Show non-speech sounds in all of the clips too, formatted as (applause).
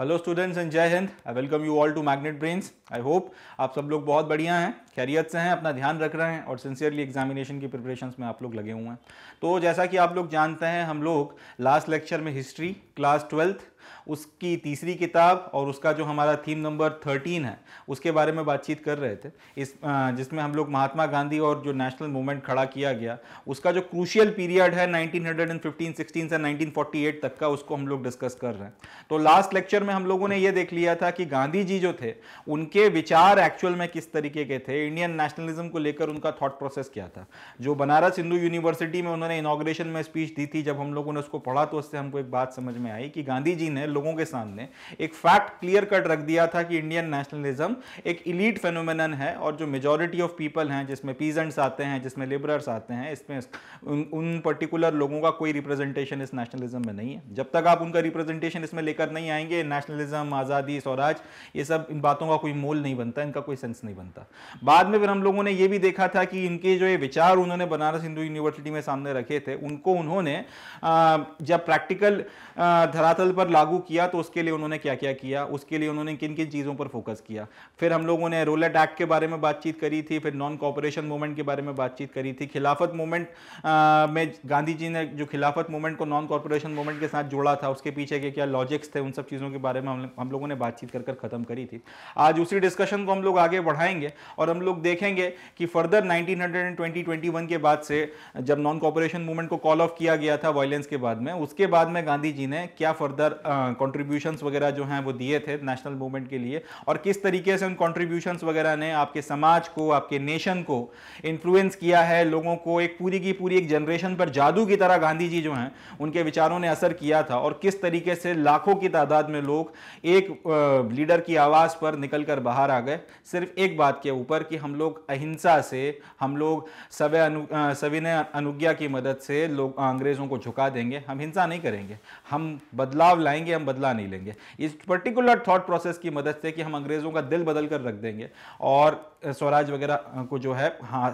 Hello students and Jai Hind I welcome you all to magnet brains I hope आप सब लोग बहुत बढ़िया हैं खैरियत से हैं अपना ध्यान रख रहे हैं और सिंसियरली एग्जामिनेशन की प्रिपरेशन में आप लोग लगे हुए हैं तो जैसा कि आप लोग जानते हैं हम लोग लास्ट लेक्चर में हिस्ट्री क्लास ट्वेल्थ उसकी तीसरी किताब और उसका जो हमारा थीम नंबर थर्टीन है उसके बारे में बातचीत कर रहे थे इस जिसमें हम लोग महात्मा गांधी और जो नेशनल मूवमेंट खड़ा किया गया उसका जो क्रूशियल पीरियड है nineteen hundred and fifteen sixteen से नाइनटीन फोर्टी एट तक का उसको हम लोग डिस्कस कर रहे हैं तो लास्ट लेक्चर में हम लोगों ने यह देख लिया था कि गांधी जी जो थे उनके विचार एक्चुअल में किस तरीके के थे इंडियन नेशनलिज्म को लेकर उनका थॉट प्रोसेस क्या था जो बनारस हिंदू यूनिवर्सिटी में उन्होंने इनाग्रेशन में स्पीच दी थी जब हम लोगों ने उसको पढ़ा तो उससे हमको एक बात समझ में आई कि गांधी जी ने लोगों के सामने एक फैक्ट क्लियर कट रख दिया था कि इंडियन नेशनलिज्म एक इलीट फेनोमेनन है और जो मेजोरिटी ऑफ पीपल हैं जिसमें पीजेंट्स आते हैं जिसमें लेबरर्स आते हैं इसमें उन पर्टिकुलर लोगों का कोई रिप्रेजेंटेशन इस नेशनलिज्म में नहीं है जब तक आप उनका रिप्रेजेंटेशन इसमें लेकर नहीं आएंगे नेशनलिज्म आज़ादी स्वराज ये सब इन बातों का कोई मोल नहीं बनता इनका कोई सेंस नहीं बनता बाद में फिर हम लोगों ने ये भी देखा था कि इनके जो ये विचार उन्होंने बनारस हिंदू यूनिवर्सिटी में सामने रखे थे उनको उन्होंने जब प्रैक्टिकल धरातल पर लागू किया तो उसके लिए उन्होंने क्या क्या किया उसके लिए उन्होंने किन किन चीज़ों पर फोकस किया फिर हम लोगों ने रोलेट एक्ट के बारे में बातचीत करी थी फिर नॉन कॉपरेशन मूवमेंट के बारे में बातचीत करी थी खिलाफत मूवमेंट में गांधी जी ने जो खिलाफत मूवमेंट को नॉन कॉरपोरेशन मूवमेंट के साथ जोड़ा था उसके पीछे के क्या लॉजिक्स थे उन सब चीज़ों के बारे में हम, लोगों ने बातचीत कर कर खत्म करी थी आज उसी डिस्कशन को हम लोग आगे बढ़ाएंगे और हम लोग देखेंगे कि फर्दर 1920-21 के बाद से जब नॉन कॉपरेशन मूवमेंट को कॉल ऑफ किया गया था वायलेंस के बाद में उसके बाद में गांधी जी ने क्या फर्दर कॉन्ट्रीब्यूशन वगैरह जो हैं वो दिए थे नेशनल मूवमेंट के लिए और किस तरीके से उन कॉन्ट्रीब्यूशन वगैरह ने आपके समाज को आपके नेशन को इन्फ्लुएंस किया है लोगों को एक पूरी की पूरी एक जनरेशन पर जादू की तरह गांधी जी जो हैं उनके विचारों ने असर किया था और किस तरीके से लाखों की तादाद में लोग एक लीडर की आवाज़ पर निकल बाहर आ गए सिर्फ एक बात के ऊपर कि हम लोग अहिंसा से हम लोग सवय अनु सविनय अनुज्ञा की मदद से लोग अंग्रेज़ों को झुका देंगे हम हिंसा नहीं करेंगे हम बदलाव लाएंगे हम बदला नहीं लेंगे इस पर्टिकुलर थॉट प्रोसेस की मदद से कि हम अंग्रेज़ों का दिल बदल कर रख देंगे और स्वराज वगैरह को जो है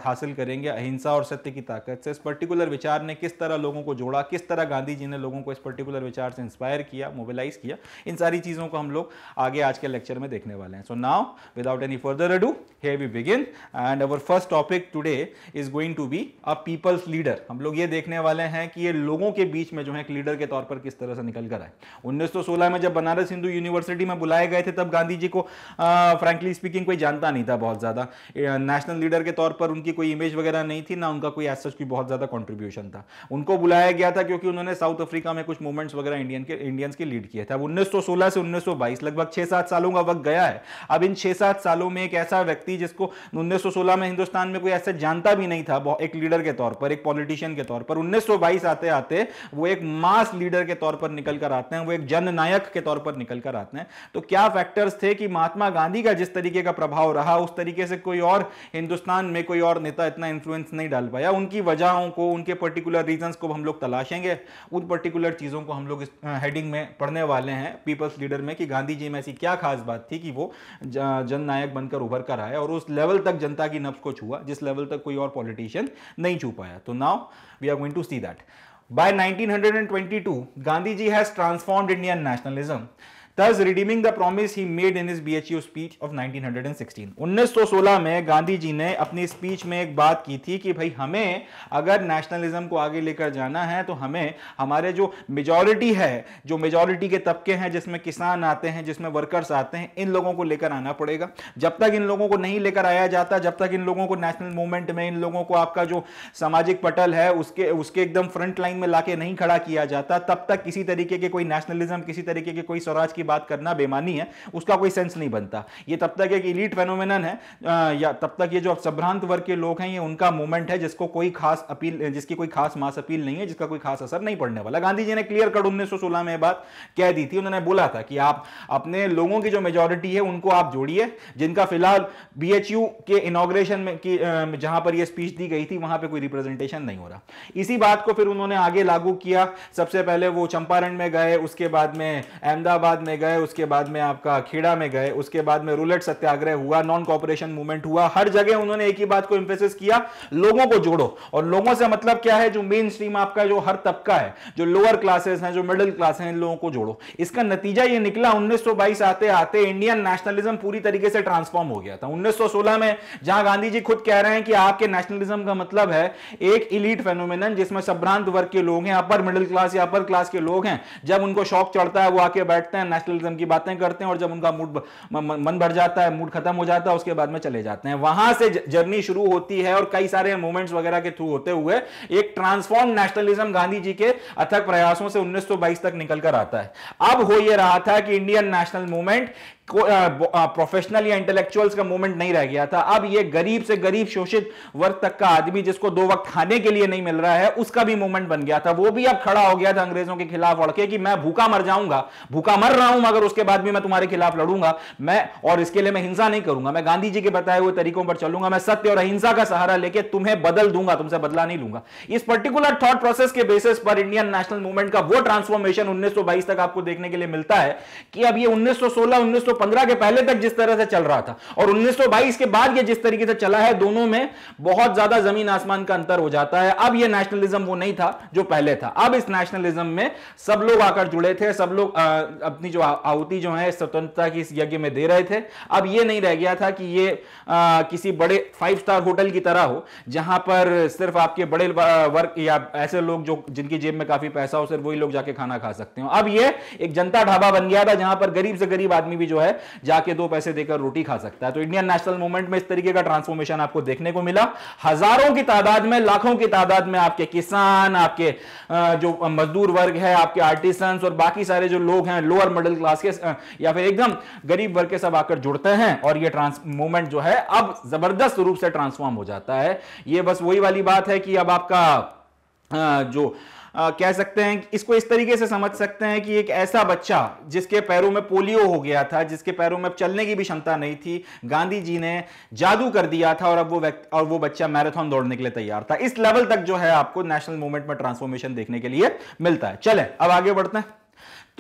हासिल करेंगे अहिंसा और सत्य की ताकत से इस पर्टिकुलर विचार ने किस तरह लोगों को जोड़ा किस तरह गांधी जी ने लोगों को इस पर्टिकुलर विचार से इंस्पायर किया मोबिलाइज किया इन सारी चीज़ों को हम लोग आगे आज के लेक्चर में देखने वाले हैं so now without any further ado we begin begin and our first topic today is going to be a people's leader हम लोग ये देखने वाले हैं कि ये लोगों के बीच में जो है एक लीडर के तौर पर किस तरह से निकल कर आए 1916 में जब बनारस हिंदू यूनिवर्सिटी में बुलाए गए थे तब गांधी जी को फ्रेंकली स्पीकिंग कोई जानता नहीं था बहुत ज़्यादा नेशनल लीडर के तौर पर उनकी कोई इमेज वगैरह नहीं थी ना उनका कोई एज की बहुत ज़्यादा कॉन्ट्रीब्यूशन था उनको बुलाया गया था क्योंकि उन्होंने साउथ अफ्रीका में कुछ मूवमेंट्स वगैरह इंडियन के इंडियंस के लीड किए थे अब उन्नीस से 1922 लगभग छह सात सालों का वक्त गया है अब इन छह सात सालों में एक ऐसा व्यक्ति जिसको उन्नीस में हिंदुस्तान में कोई ऐसा जानता भी नहीं था एक लीडर के तौर पर एक पॉलिटिशियन के तौर पर उन्नीस आते आते वो एक मास लीडर के तौर पर निकल कर आते हैं वो एक जननायक के तौर पर निकल कर आते हैं तो क्या फैक्टर्स थे कि महात्मा गांधी का जिस तरीके का प्रभाव रहा उस तरीके से कोई और हिंदुस्तान में कोई और नेता इतना इन्फ्लुएंस नहीं डाल पाया उनकी वजहों को उनके पर्टिकुलर रीजंस को हम लोग तलाशेंगे उन पर्टिकुलर चीज़ों को हम लोग इस हेडिंग में पढ़ने वाले हैं पीपल्स लीडर में कि गांधी जी में ऐसी क्या खास बात थी कि वो जननायक बनकर उभर कर आए और उस लेवल लेवल तक जनता की नफ्स को छुआ जिस लेवल तक कोई और पॉलिटिशियन नहीं छू पाया तो now we are going to see that by 1922, Gandhi ji has transformed Indian nationalism thus redeeming the promise he made in his BHU speech of 1916. 1916 में गांधी जी ने अपनी स्पीच में एक बात की थी कि भाई हमें अगर नेशनलिज्म को आगे लेकर जाना है तो हमें हमारे जो मेजोरिटी है जो मेजोरिटी के तबके हैं जिसमें किसान आते हैं जिसमें वर्कर्स आते हैं इन लोगों को लेकर आना पड़ेगा जब तक इन लोगों को नहीं लेकर आया जाता जब तक इन लोगों को नेशनल मूवमेंट में इन लोगों को आपका जो सामाजिक पटल है उसके उसके एकदम फ्रंट लाइन में लाके नहीं खड़ा किया जाता तब तक किसी तरीके के कोई नेशनलिज्म किसी तरीके के कोई स्वराज की बात करना बेमानी है उसका कोई सेंस नहीं बनता ये तब तक एक इलीट फेनोमेनन है या तब तक ये जो संभ्रांत वर्ग के लोग हैं ये उनका मूवमेंट है जिसको कोई खास अपील जिसकी कोई खास मास अपील नहीं है जिसका कोई खास असर नहीं पड़ने वाला गांधी जी ने क्लियर कट उन्नीस सौ सोलह में बात कह दी थी उन्होंने बोला था कि आप अपने लोगों की जो मेजोरिटी है उनको आप जोड़िए जिनका फिलहाल बी के इनाग्रेशन में की जहां पर यह स्पीच दी गई थी वहां पर कोई रिप्रेजेंटेशन नहीं हो रहा इसी बात को फिर उन्होंने आगे लागू किया सबसे पहले वो चंपारण में गए उसके बाद में अहमदाबाद में में गए उसके बाद में आपका खेड़ा में गए उसके बाद में रूलेट सत्याग्रह हुआ नॉन कॉपरेशन मूवमेंट हुआ हर जगह उन्होंने एक ही बात को इंफेसिस किया लोगों को जोड़ो और लोगों से मतलब क्या है जो मेन स्ट्रीम आपका जो हर तबका है जो लोअर क्लासेस हैं जो मिडिल क्लास हैं इन लोगों को जोड़ो इसका नतीजा ये निकला उन्नीस आते आते इंडियन नेशनलिज्म पूरी तरीके से ट्रांसफॉर्म हो गया था उन्नीस में जहां गांधी जी खुद कह रहे हैं कि आपके नेशनलिज्म का मतलब है एक इलीट फेनोमिन जिसमें संभ्रांत वर्ग के लोग हैं अपर मिडिल क्लास या अपर क्लास के लोग हैं जब उनको शौक चढ़ता है वो आके बैठते हैं नेशनलिज्म की बातें करते हैं और जब उनका मूड मन भर जाता है मूड खत्म हो जाता है उसके बाद में चले जाते हैं वहां से जर्नी शुरू होती है और कई सारे मूवमेंट्स वगैरह के थ्रू होते हुए एक ट्रांसफॉर्म नेशनलिज्म गांधी जी के अथक प्रयासों से उन्नीस तक निकल कर आता है अब हो यह रहा था कि इंडियन नेशनल मूवमेंट प्रोफेशनल या इंटेलेक्चुअल्स का मूवमेंट नहीं रह गया था अब ये गरीब से गरीब शोषित वर्ग तक का आदमी जिसको दो वक्त खाने के लिए नहीं मिल रहा है उसका भी मूवमेंट बन गया था वो भी अब खड़ा हो गया था अंग्रेजों के खिलाफ लड़के कि मैं भूखा मर जाऊंगा भूखा मर रहा हूं मगर उसके बाद भी मैं तुम्हारे खिलाफ लड़ूंगा मैं और इसके लिए मैं हिंसा नहीं करूंगा मैं गांधी जी के बताए हुए तरीकों पर चलूंगा मैं सत्य और अहिंसा का सहारा लेके तुम्हें बदल दूंगा तुमसे बदला नहीं लूंगा इस पर्टिकुलर थॉट प्रोसेस के बेसिस पर इंडियन नेशनल मूवमेंट का वो ट्रांसफॉर्मेशन उन्नीस तक आपको देखने के लिए मिलता है कि अब ये उन्नीस सौ सोलह 1915 के पहले तक जिस तरह से चल रहा था और 1922 के बाद ये जिस तरीके से चला है दोनों में बहुत ज्यादा जमीन आसमान का अंतर हो जाता है अब ये नेशनलिज्म वो नहीं था जो पहले था अब इस नेशनलिज्म में सब लोग आकर जुड़े थे सब लोग आ, अपनी जो आहुति जो है स्वतंत्रता की इस यज्ञ में दे रहे थे अब ये नहीं रह गया था कि ये आ, किसी बड़े फाइव स्टार होटल की तरह हो जहां पर सिर्फ आपके बड़े वर्ग या ऐसे लोग जो जिनकी जेब में काफी पैसा हो सिर्फ वही लोग जाके खाना खा सकते हो अब ये एक जनता ढाबा बन गया था जहां पर गरीब से गरीब आदमी भी जो है है जाके दो पैसे देकर रोटी खा सकता है तो इंडियन नेशनल मूवमेंट में इस तरीके का ट्रांसफॉर्मेशन आपको देखने को मिला हजारों की तादाद में लाखों की तादाद में आपके किसान आपके जो मजदूर वर्ग है आपके आर्टिसन और बाकी सारे जो लोग हैं लोअर मिडिल क्लास के या फिर एकदम गरीब वर्ग के सब आकर जुड़ते हैं और ये ट्रांस मूवमेंट जो है अब जबरदस्त रूप से ट्रांसफॉर्म हो जाता है ये बस वही वाली बात है कि अब आपका जो आ, कह सकते हैं इसको इस तरीके से समझ सकते हैं कि एक ऐसा बच्चा जिसके पैरों में पोलियो हो गया था जिसके पैरों में चलने की भी क्षमता नहीं थी गांधी जी ने जादू कर दिया था और अब वो व्यक्ति और वो बच्चा मैराथन दौड़ने के लिए तैयार था इस लेवल तक जो है आपको नेशनल मूवमेंट में ट्रांसफॉर्मेशन देखने के लिए मिलता है चले अब आगे बढ़ते हैं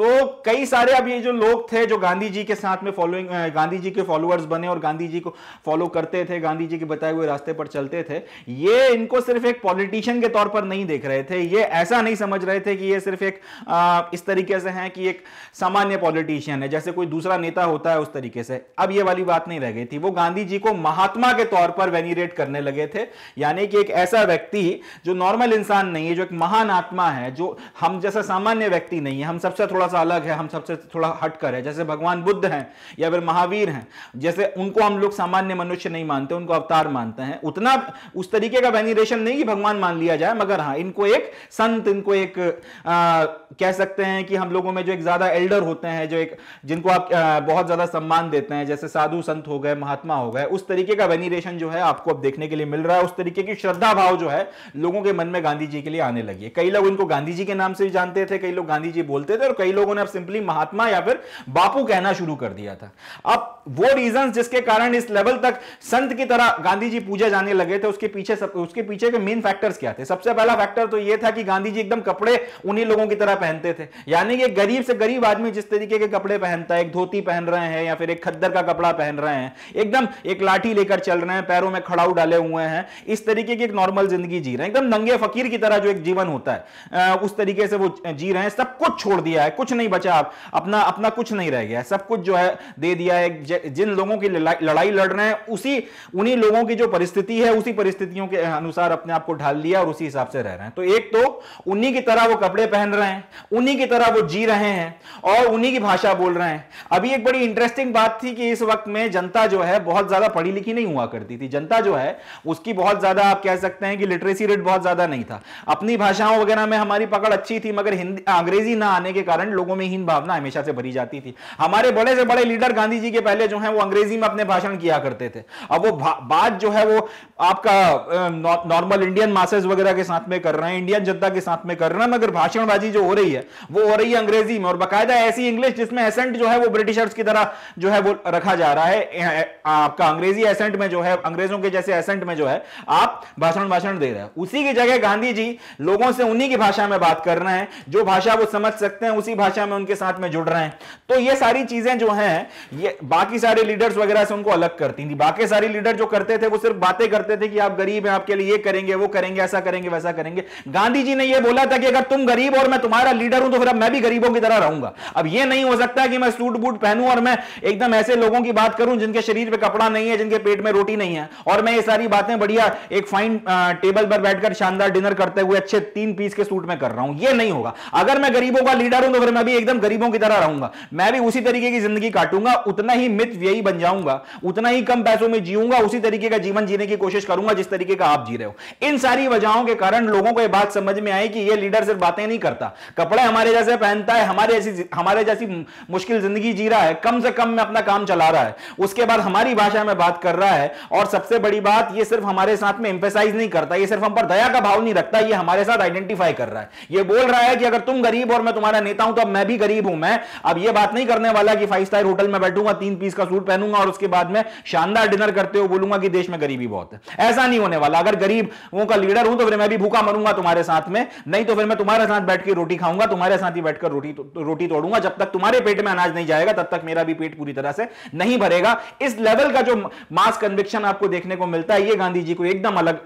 तो कई सारे अब ये जो लोग थे जो गांधी जी के साथ में फॉलोइंग गांधी जी के फॉलोअर्स बने और गांधी जी को फॉलो करते थे गांधी जी के बताए हुए रास्ते पर चलते थे ये इनको सिर्फ एक पॉलिटिशियन के तौर पर नहीं देख रहे थे ये ऐसा नहीं समझ रहे थे कि ये सिर्फ एक आ, इस तरीके से है कि एक सामान्य पॉलिटिशियन है जैसे कोई दूसरा नेता होता है उस तरीके से अब ये वाली बात नहीं रह गई थी वो गांधी जी को महात्मा के तौर पर वेनिरेट करने लगे थे यानी कि एक ऐसा व्यक्ति जो नॉर्मल इंसान नहीं है जो एक महान आत्मा है जो हम जैसा सामान्य व्यक्ति नहीं है हम सबसे थोड़ा थोड़ा सा अलग है हम सबसे थोड़ा हट कर है जैसे भगवान बुद्ध हैं या फिर महावीर हैं जैसे उनको हम लोग सामान्य मनुष्य नहीं मानते उनको अवतार मानते हैं उतना उस तरीके का वेनिरेशन नहीं कि भगवान मान लिया जाए मगर हाँ इनको एक संत इनको एक आ, कह सकते हैं कि हम लोगों में जो एक ज्यादा एल्डर होते हैं जो एक जिनको आप आ, बहुत ज्यादा सम्मान देते हैं जैसे साधु संत हो गए महात्मा हो गए उस तरीके का वेनिरेशन जो है आपको अब देखने के लिए मिल रहा है उस तरीके की श्रद्धा भाव जो है लोगों के मन में गांधी जी के लिए आने लगी है कई लोग इनको गांधी जी के नाम से भी जानते थे कई लोग गांधी जी बोलते थे और कई लोगों ने अब सिंपली महात्मा या फिर बापू कहना शुरू कर दिया था अब वो रीजन जिसके कारण इस लेवल तक संत की तरह गांधी जी पूजे जाने लगे थे उसके पीछे सब, उसके पीछे के मेन फैक्टर्स क्या थे सबसे पहला फैक्टर तो ये था कि गांधी जी एकदम कपड़े उन्हीं लोगों की तरह पहनते थे यानी कि गरीब से गरीब आदमी जिस तरीके के कपड़े पहनता है एक धोती पहन रहे हैं या फिर एक खद्दर का कपड़ा पहन रहे हैं एकदम एक लाठी लेकर चल रहे हैं पैरों में खड़ाऊ डाले हुए हैं इस तरीके की एक नॉर्मल जिंदगी जी रहे हैं एकदम नंगे फकीर की तरह जो एक जीवन होता है उस तरीके से वो जी रहे हैं सब कुछ छोड़ दिया है कुछ कुछ नहीं बचा आप अपना अपना कुछ नहीं रह गया सब कुछ जो है दे दिया है जिन लोगों की लड़ाई लड़ रहे हैं उसी उन्हीं लोगों की जो परिस्थिति है उसी परिस्थितियों के अनुसार अपने आप को ढाल लिया और उसी हिसाब से रह रहे हैं तो एक तो उन्हीं की तरह वो कपड़े पहन रहे हैं उन्हीं की तरह वो जी रहे हैं और उन्हीं की भाषा बोल रहे हैं अभी एक बड़ी इंटरेस्टिंग बात थी कि इस वक्त में जनता जो है बहुत ज्यादा पढ़ी लिखी नहीं हुआ करती थी जनता जो है उसकी बहुत ज्यादा आप कह सकते हैं कि लिटरेसी रेट बहुत ज्यादा नहीं था अपनी भाषाओं वगैरह में हमारी पकड़ अच्छी थी मगर हिंदी अंग्रेजी ना आने के कारण कारण लोगों में हीन भावना हमेशा से भरी जाती थी हमारे बड़े से बड़े लीडर गांधी जी के पहले जो है वो अंग्रेजी में अपने भाषण किया करते थे अब वो बात जो है वो आपका नॉर्मल इंडियन मासेज वगैरह के साथ में कर रहे हैं इंडियन जनता के साथ में कर रहे हैं मगर भाषणबाजी जो हो रही है वो हो रही है अंग्रेजी में और बाकायदा ऐसी इंग्लिश जिसमें एसेंट जो है वो ब्रिटिशर्स की तरह जो है वो रखा जा रहा है आपका अंग्रेजी एसेंट में जो है अंग्रेजों के जैसे एसेंट में जो है आप भाषण भाषण दे रहे हैं उसी की जगह गांधी जी लोगों से उन्हीं की भाषा में बात कर रहे हैं जो भाषा वो समझ सकते हैं उसी भाषा में उनके साथ में जुड़ रहे हैं तो ये सारी चीजें जो हैं ये बाकी सारे लीडर्स वगैरह से उनको अलग करती थी बाकी सारे लीडर जो करते थे वो सिर्फ बातें करते थे कि आप गरीब हैं आपके लिए ये करेंगे वो करेंगे ऐसा करेंगे वैसा करेंगे गांधी जी ने यह बोला था कि अगर तुम गरीब और मैं तुम्हारा लीडर हूं तो फिर अब मैं भी गरीबों की तरह रहूंगा अब यह नहीं हो सकता कि मैं सूट बूट पहनू और मैं एकदम ऐसे लोगों की बात करूं जिनके शरीर पर कपड़ा नहीं है जिनके पेट में रोटी नहीं है और मैं ये सारी बातें बढ़िया एक फाइन टेबल पर बैठकर शानदार डिनर करते हुए अच्छे तीन पीस के सूट में कर रहा हूं यह नहीं होगा अगर मैं गरीबों का लीडर हूं तो पर मैं भी एकदम गरीबों की तरह रहूंगा मैं भी उसी तरीके की जिंदगी काटूंगा उतना ही मित व्ययी बन जाऊंगा उतना ही कम पैसों में जीऊंगा उसी तरीके का जीवन जीने की कोशिश करूंगा जिस तरीके का आप जी रहे हो इन सारी वजहों के कारण लोगों को यह बात समझ में आई कि यह लीडर सिर्फ बातें नहीं करता कपड़े हमारे जैसे पहनता है हमारे जैसी हमारे जैसी मुश्किल जिंदगी जी रहा है कम से कम में अपना काम चला रहा है उसके बाद हमारी भाषा में बात कर रहा है और सबसे बड़ी बात यह सिर्फ हमारे साथ में एम्फेसाइज नहीं करता यह सिर्फ हम पर दया का भाव नहीं रखता यह हमारे साथ आइडेंटिफाई कर रहा है यह बोल रहा है कि अगर तुम गरीब और मैं तुम्हारा नेता हूं तो तो अब मैं भी गरीब हूं मैं अब यह बात नहीं करने वाला कि फाइव स्टार होटल में बैठूंगा तीन पीस का सूट पहनूंगा और उसके बाद में शानदार डिनर करते हो बोलूंगा कि देश में गरीबी बहुत है ऐसा नहीं होने वाला अगर गरीबों का लीडर हूं तो फिर मैं भी भूखा मरूंगा तुम्हारे साथ में नहीं तो फिर मैं तुम्हारे साथ बैठ के रोटी खाऊंगा तुम्हारे साथ ही बैठकर रोटी तो, रोटी तोड़ूंगा जब तक तुम्हारे पेट में अनाज नहीं जाएगा तब तक मेरा भी पेट पूरी तरह से नहीं भरेगा इस लेवल का जो मास कन्विक्शन आपको देखने को मिलता है ये गांधी जी को एकदम अलग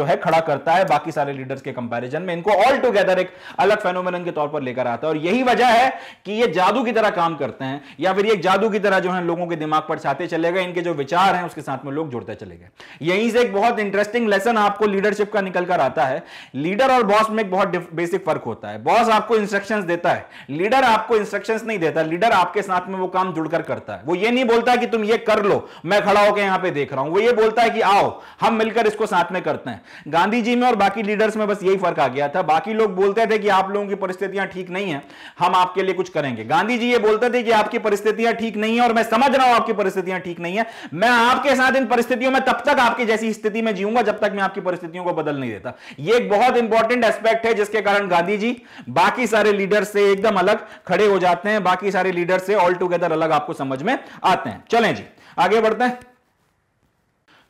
जो है खड़ा करता है बाकी सारे लीडर्स के कंपैरिजन में इनको ऑल टुगेदर एक अलग फेनोमेन के तौर पर लेकर आता है और यही वजह वजह है कि ये जादू की तरह काम करते हैं या फिर ये जादू की तरह जो है लोगों के दिमाग पर छाते चले गए इनके जो विचार हैं उसके साथ में लोग जुड़ते चले गए यहीं से एक बहुत इंटरेस्टिंग लेसन आपको लीडरशिप का निकल कर आता है लीडर और बॉस में एक बहुत बेसिक फर्क होता है बॉस आपको इंस्ट्रक्शन देता है लीडर आपको इंस्ट्रक्शन नहीं देता लीडर आपके साथ में वो काम जुड़कर करता है वो ये नहीं बोलता कि तुम ये कर लो मैं खड़ा होकर यहां पे देख रहा हूं वो ये बोलता है कि आओ हम मिलकर इसको साथ में करते हैं गांधी जी में और बाकी लीडर्स में बस यही फर्क आ गया था बाकी लोग बोलते थे कि आप लोगों की परिस्थितियां ठीक नहीं है हम हम आपके लिए कुछ करेंगे गांधी जी ये बोलते थे कि आपकी परिस्थितियां ठीक नहीं है और मैं समझ रहा हूं आपकी परिस्थितियां ठीक नहीं है मैं आपके साथ इन परिस्थितियों में तब तक आपकी जैसी स्थिति में जीऊंगा जब तक मैं आपकी परिस्थितियों को बदल नहीं देता यह एक बहुत इंपॉर्टेंट एस्पेक्ट है जिसके कारण गांधी जी बाकी सारे लीडर से एकदम अलग खड़े हो जाते हैं बाकी सारे लीडर से ऑल टूगेदर अलग आपको समझ में आते हैं चले जी आगे बढ़ते हैं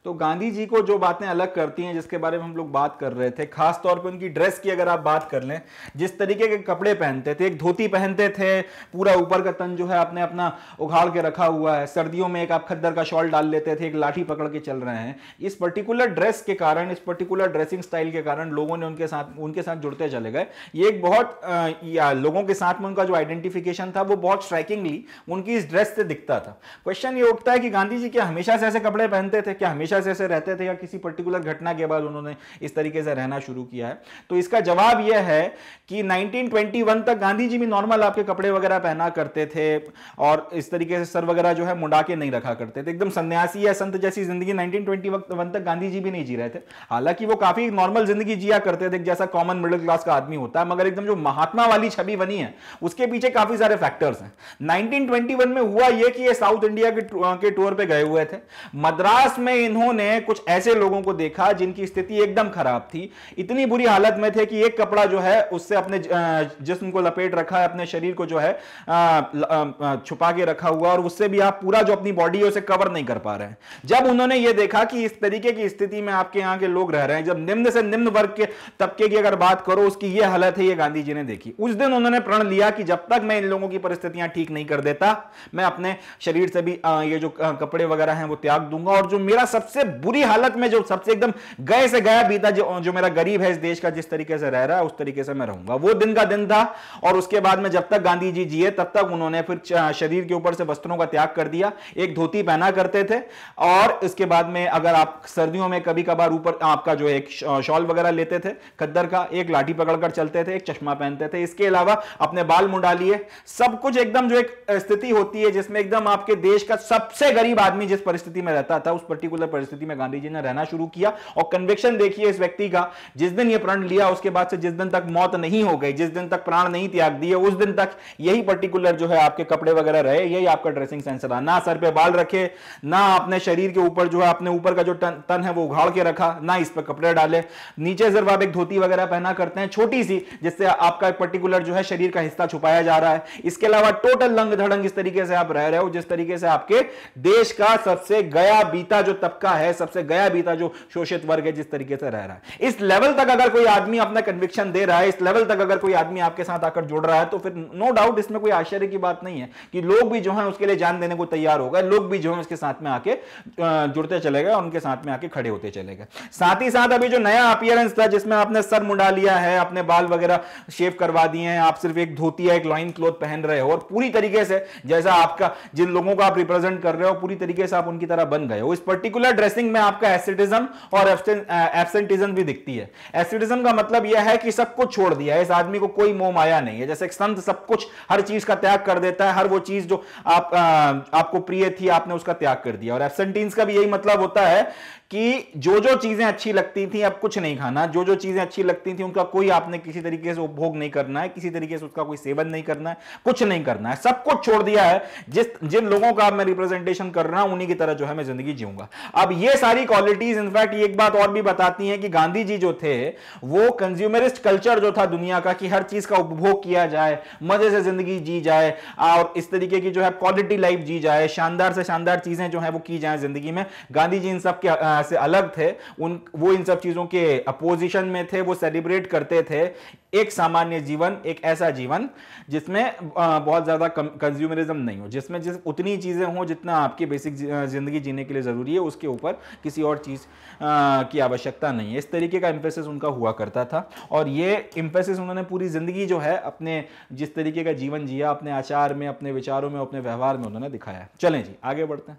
तो गांधी जी को जो बातें अलग करती हैं जिसके बारे में हम लोग बात कर रहे थे खास तौर पे उनकी ड्रेस की अगर आप बात कर लें जिस तरीके के कपड़े पहनते थे एक धोती पहनते थे पूरा ऊपर का तन जो है आपने अपना उघाड़ के रखा हुआ है सर्दियों में एक आप खद्दर का शॉल डाल लेते थे एक लाठी पकड़ के चल रहे हैं इस पर्टिकुलर ड्रेस के कारण इस पर्टिकुलर ड्रेसिंग स्टाइल के कारण लोगों ने उनके साथ उनके साथ जुड़ते चले गए ये एक बहुत आ, या, लोगों के साथ में उनका जो आइडेंटिफिकेशन था वो बहुत स्ट्राइकिंगली उनकी इस ड्रेस से दिखता था क्वेश्चन ये उठता है कि गांधी जी क्या हमेशा से ऐसे कपड़े पहनते थे क्या हमेशा ऐसे ऐसे रहते थे या किसी पर्टिकुलर घटना के बाद उन्होंने इस तरीके से रहना शुरू किया है तो इसका जवाब यह है कि 1921 तक गांधी जी भी नॉर्मल आपके कपड़े वगैरह पहना करते थे और इस तरीके से सर वगैरह जो है मुंडा के नहीं रखा करते थे एकदम सन्यासी या संत जैसी जिंदगी नाइनटीन तक गांधी जी भी नहीं जी रहे थे हालांकि वो काफी नॉर्मल जिंदगी जिया करते थे जैसा कॉमन मिडिल क्लास का आदमी होता है मगर एकदम जो महात्मा वाली छवि बनी है उसके पीछे काफी सारे फैक्टर्स हैं 1921 में हुआ यह कि ये साउथ इंडिया के, टूर पे गए हुए थे मद्रास में इन्होंने इन्होंने कुछ ऐसे लोगों को देखा जिनकी स्थिति एकदम खराब थी इतनी बुरी हालत में थे कि एक कपड़ा जो है उससे अपने जिस्म को लपेट रखा है अपने शरीर को जो है छुपा के रखा हुआ और उससे भी आप पूरा जो अपनी बॉडी है उसे कवर नहीं कर पा रहे हैं जब उन्होंने ये देखा कि इस तरीके की स्थिति में आपके यहाँ के लोग रह रहे हैं जब निम्न से निम्न वर्ग के तबके की अगर बात करो उसकी ये हालत है ये गांधी जी ने देखी उस दिन उन्होंने प्रण लिया कि जब तक मैं इन लोगों की परिस्थितियां ठीक नहीं कर देता मैं अपने शरीर से भी ये जो कपड़े वगैरह हैं वो त्याग दूंगा और जो मेरा सबसे सबसे बुरी हालत में जो सबसे एकदम गए से गया बीता जो जो मेरा गरीब है इस देश का जिस तरीके से रह रहा है उस तरीके से मैं रहूंगा वो दिन का दिन था और उसके बाद में जब तक गांधी जी जिए तब तक उन्होंने फिर शरीर के ऊपर से वस्त्रों का त्याग कर दिया एक धोती पहना करते थे और इसके बाद में अगर आप सर्दियों में कभी कभार ऊपर आपका जो एक शॉल वगैरह लेते थे खद्दर का एक लाठी पकड़कर चलते थे एक चश्मा पहनते थे इसके अलावा अपने बाल मुंडा लिए सब कुछ एकदम जो एक स्थिति होती है जिसमें एकदम आपके देश का सबसे गरीब आदमी जिस परिस्थिति में रहता था उस पर्टिकुलर परिस्थिति में गांधी जी ने रहना शुरू किया और कन्विक्शन देखिए इस व्यक्ति का जिस दिन ये प्रण लिया उसके बाद से जिस दिन तक मौत नहीं हो गई जिस दिन तक प्राण नहीं त्याग दिए उस दिन तक यही पर्टिकुलर जो है आपके कपड़े वगैरह रहे यही आपका ड्रेसिंग सेंस रहा ना सर पे बाल रखे ना अपने शरीर के ऊपर जो है अपने ऊपर का जो तन, है वो उघाड़ के रखा ना इस पर कपड़े डाले नीचे सिर्फ आप एक धोती वगैरह पहना करते हैं छोटी सी जिससे आपका पर्टिकुलर जो है शरीर का हिस्सा छुपाया जा रहा है इसके अलावा टोटल लंग धड़ंग इस तरीके से आप रह रहे हो जिस तरीके से आपके देश का सबसे गया बीता जो तबका का है सबसे गया बीता जो शोषित वर्ग है जिस तरीके से रह रहा है इस लेवल तक अगर कोई आदमी अपना कन्विक्शन दे रहा है इस लेवल तक अगर कोई आदमी आपके साथ आकर जुड़ रहा है तो फिर नो डाउट इसमें कोई आश्चर्य की बात नहीं है कि लोग भी जो है उसके लिए जान देने को तैयार हो गए लोग भी जो है उसके साथ में आके जुड़ते चले गए और उनके साथ में आके खड़े होते चले गए साथ ही साथ अभी जो नया अपियरेंस था जिसमें आपने सर मुंडा लिया है अपने बाल वगैरह शेव करवा दिए हैं आप सिर्फ एक धोती या एक लॉइन क्लोथ पहन रहे हो और पूरी तरीके से जैसा आपका जिन लोगों को आप रिप्रेजेंट कर रहे हो पूरी तरीके से आप उनकी तरह बन गए हो इस पर्टिकुलर ड्रेसिंग में आपका एसिडिज्म और एब्सेंटिज्म भी दिखती है एसिडिज्म का मतलब यह है कि सब कुछ छोड़ दिया है इस आदमी को कोई मोह माया नहीं है जैसे एक संत सब कुछ हर चीज का त्याग कर देता है हर वो चीज जो आप आ, आपको प्रिय थी आपने उसका त्याग कर दिया और एब्सेंटिंस का भी यही मतलब होता है कि जो जो चीजें अच्छी लगती थी अब कुछ नहीं खाना जो जो चीजें अच्छी लगती थी उनका कोई आपने किसी तरीके से उपभोग नहीं करना है किसी तरीके से उसका कोई सेवन नहीं करना है कुछ नहीं करना है सब कुछ छोड़ दिया है जिस जिन लोगों का मैं रिप्रेजेंटेशन कर रहा हूं उन्हीं की तरह जो है मैं जिंदगी जीऊंगा अब ये सारी क्वालिटीज इनफैक्ट एक बात और भी बताती है कि गांधी जी जो थे वो कंज्यूमरिस्ट कल्चर जो था दुनिया का कि हर चीज का उपभोग किया जाए मजे से जिंदगी जी जाए और इस तरीके की जो है क्वालिटी लाइफ जी जाए शानदार से शानदार चीजें जो है वो की जाए जिंदगी में गांधी जी इन सब के से अलग थे उन वो इन सब चीज़ों के अपोजिशन में थे वो सेलिब्रेट करते थे एक सामान्य जीवन एक ऐसा जीवन जिसमें बहुत ज़्यादा कंज्यूमरिज्म नहीं हो जिसमें जिस उतनी चीज़ें हों जितना आपकी बेसिक ज़िंदगी जीने के लिए ज़रूरी है उसके ऊपर किसी और चीज़ की आवश्यकता नहीं है इस तरीके का इम्पेसिस उनका हुआ करता था और ये इंफेसिस उन्होंने पूरी ज़िंदगी जो है अपने जिस तरीके का जीवन जिया अपने आचार में अपने विचारों में अपने व्यवहार में उन्होंने दिखाया चलें जी आगे बढ़ते हैं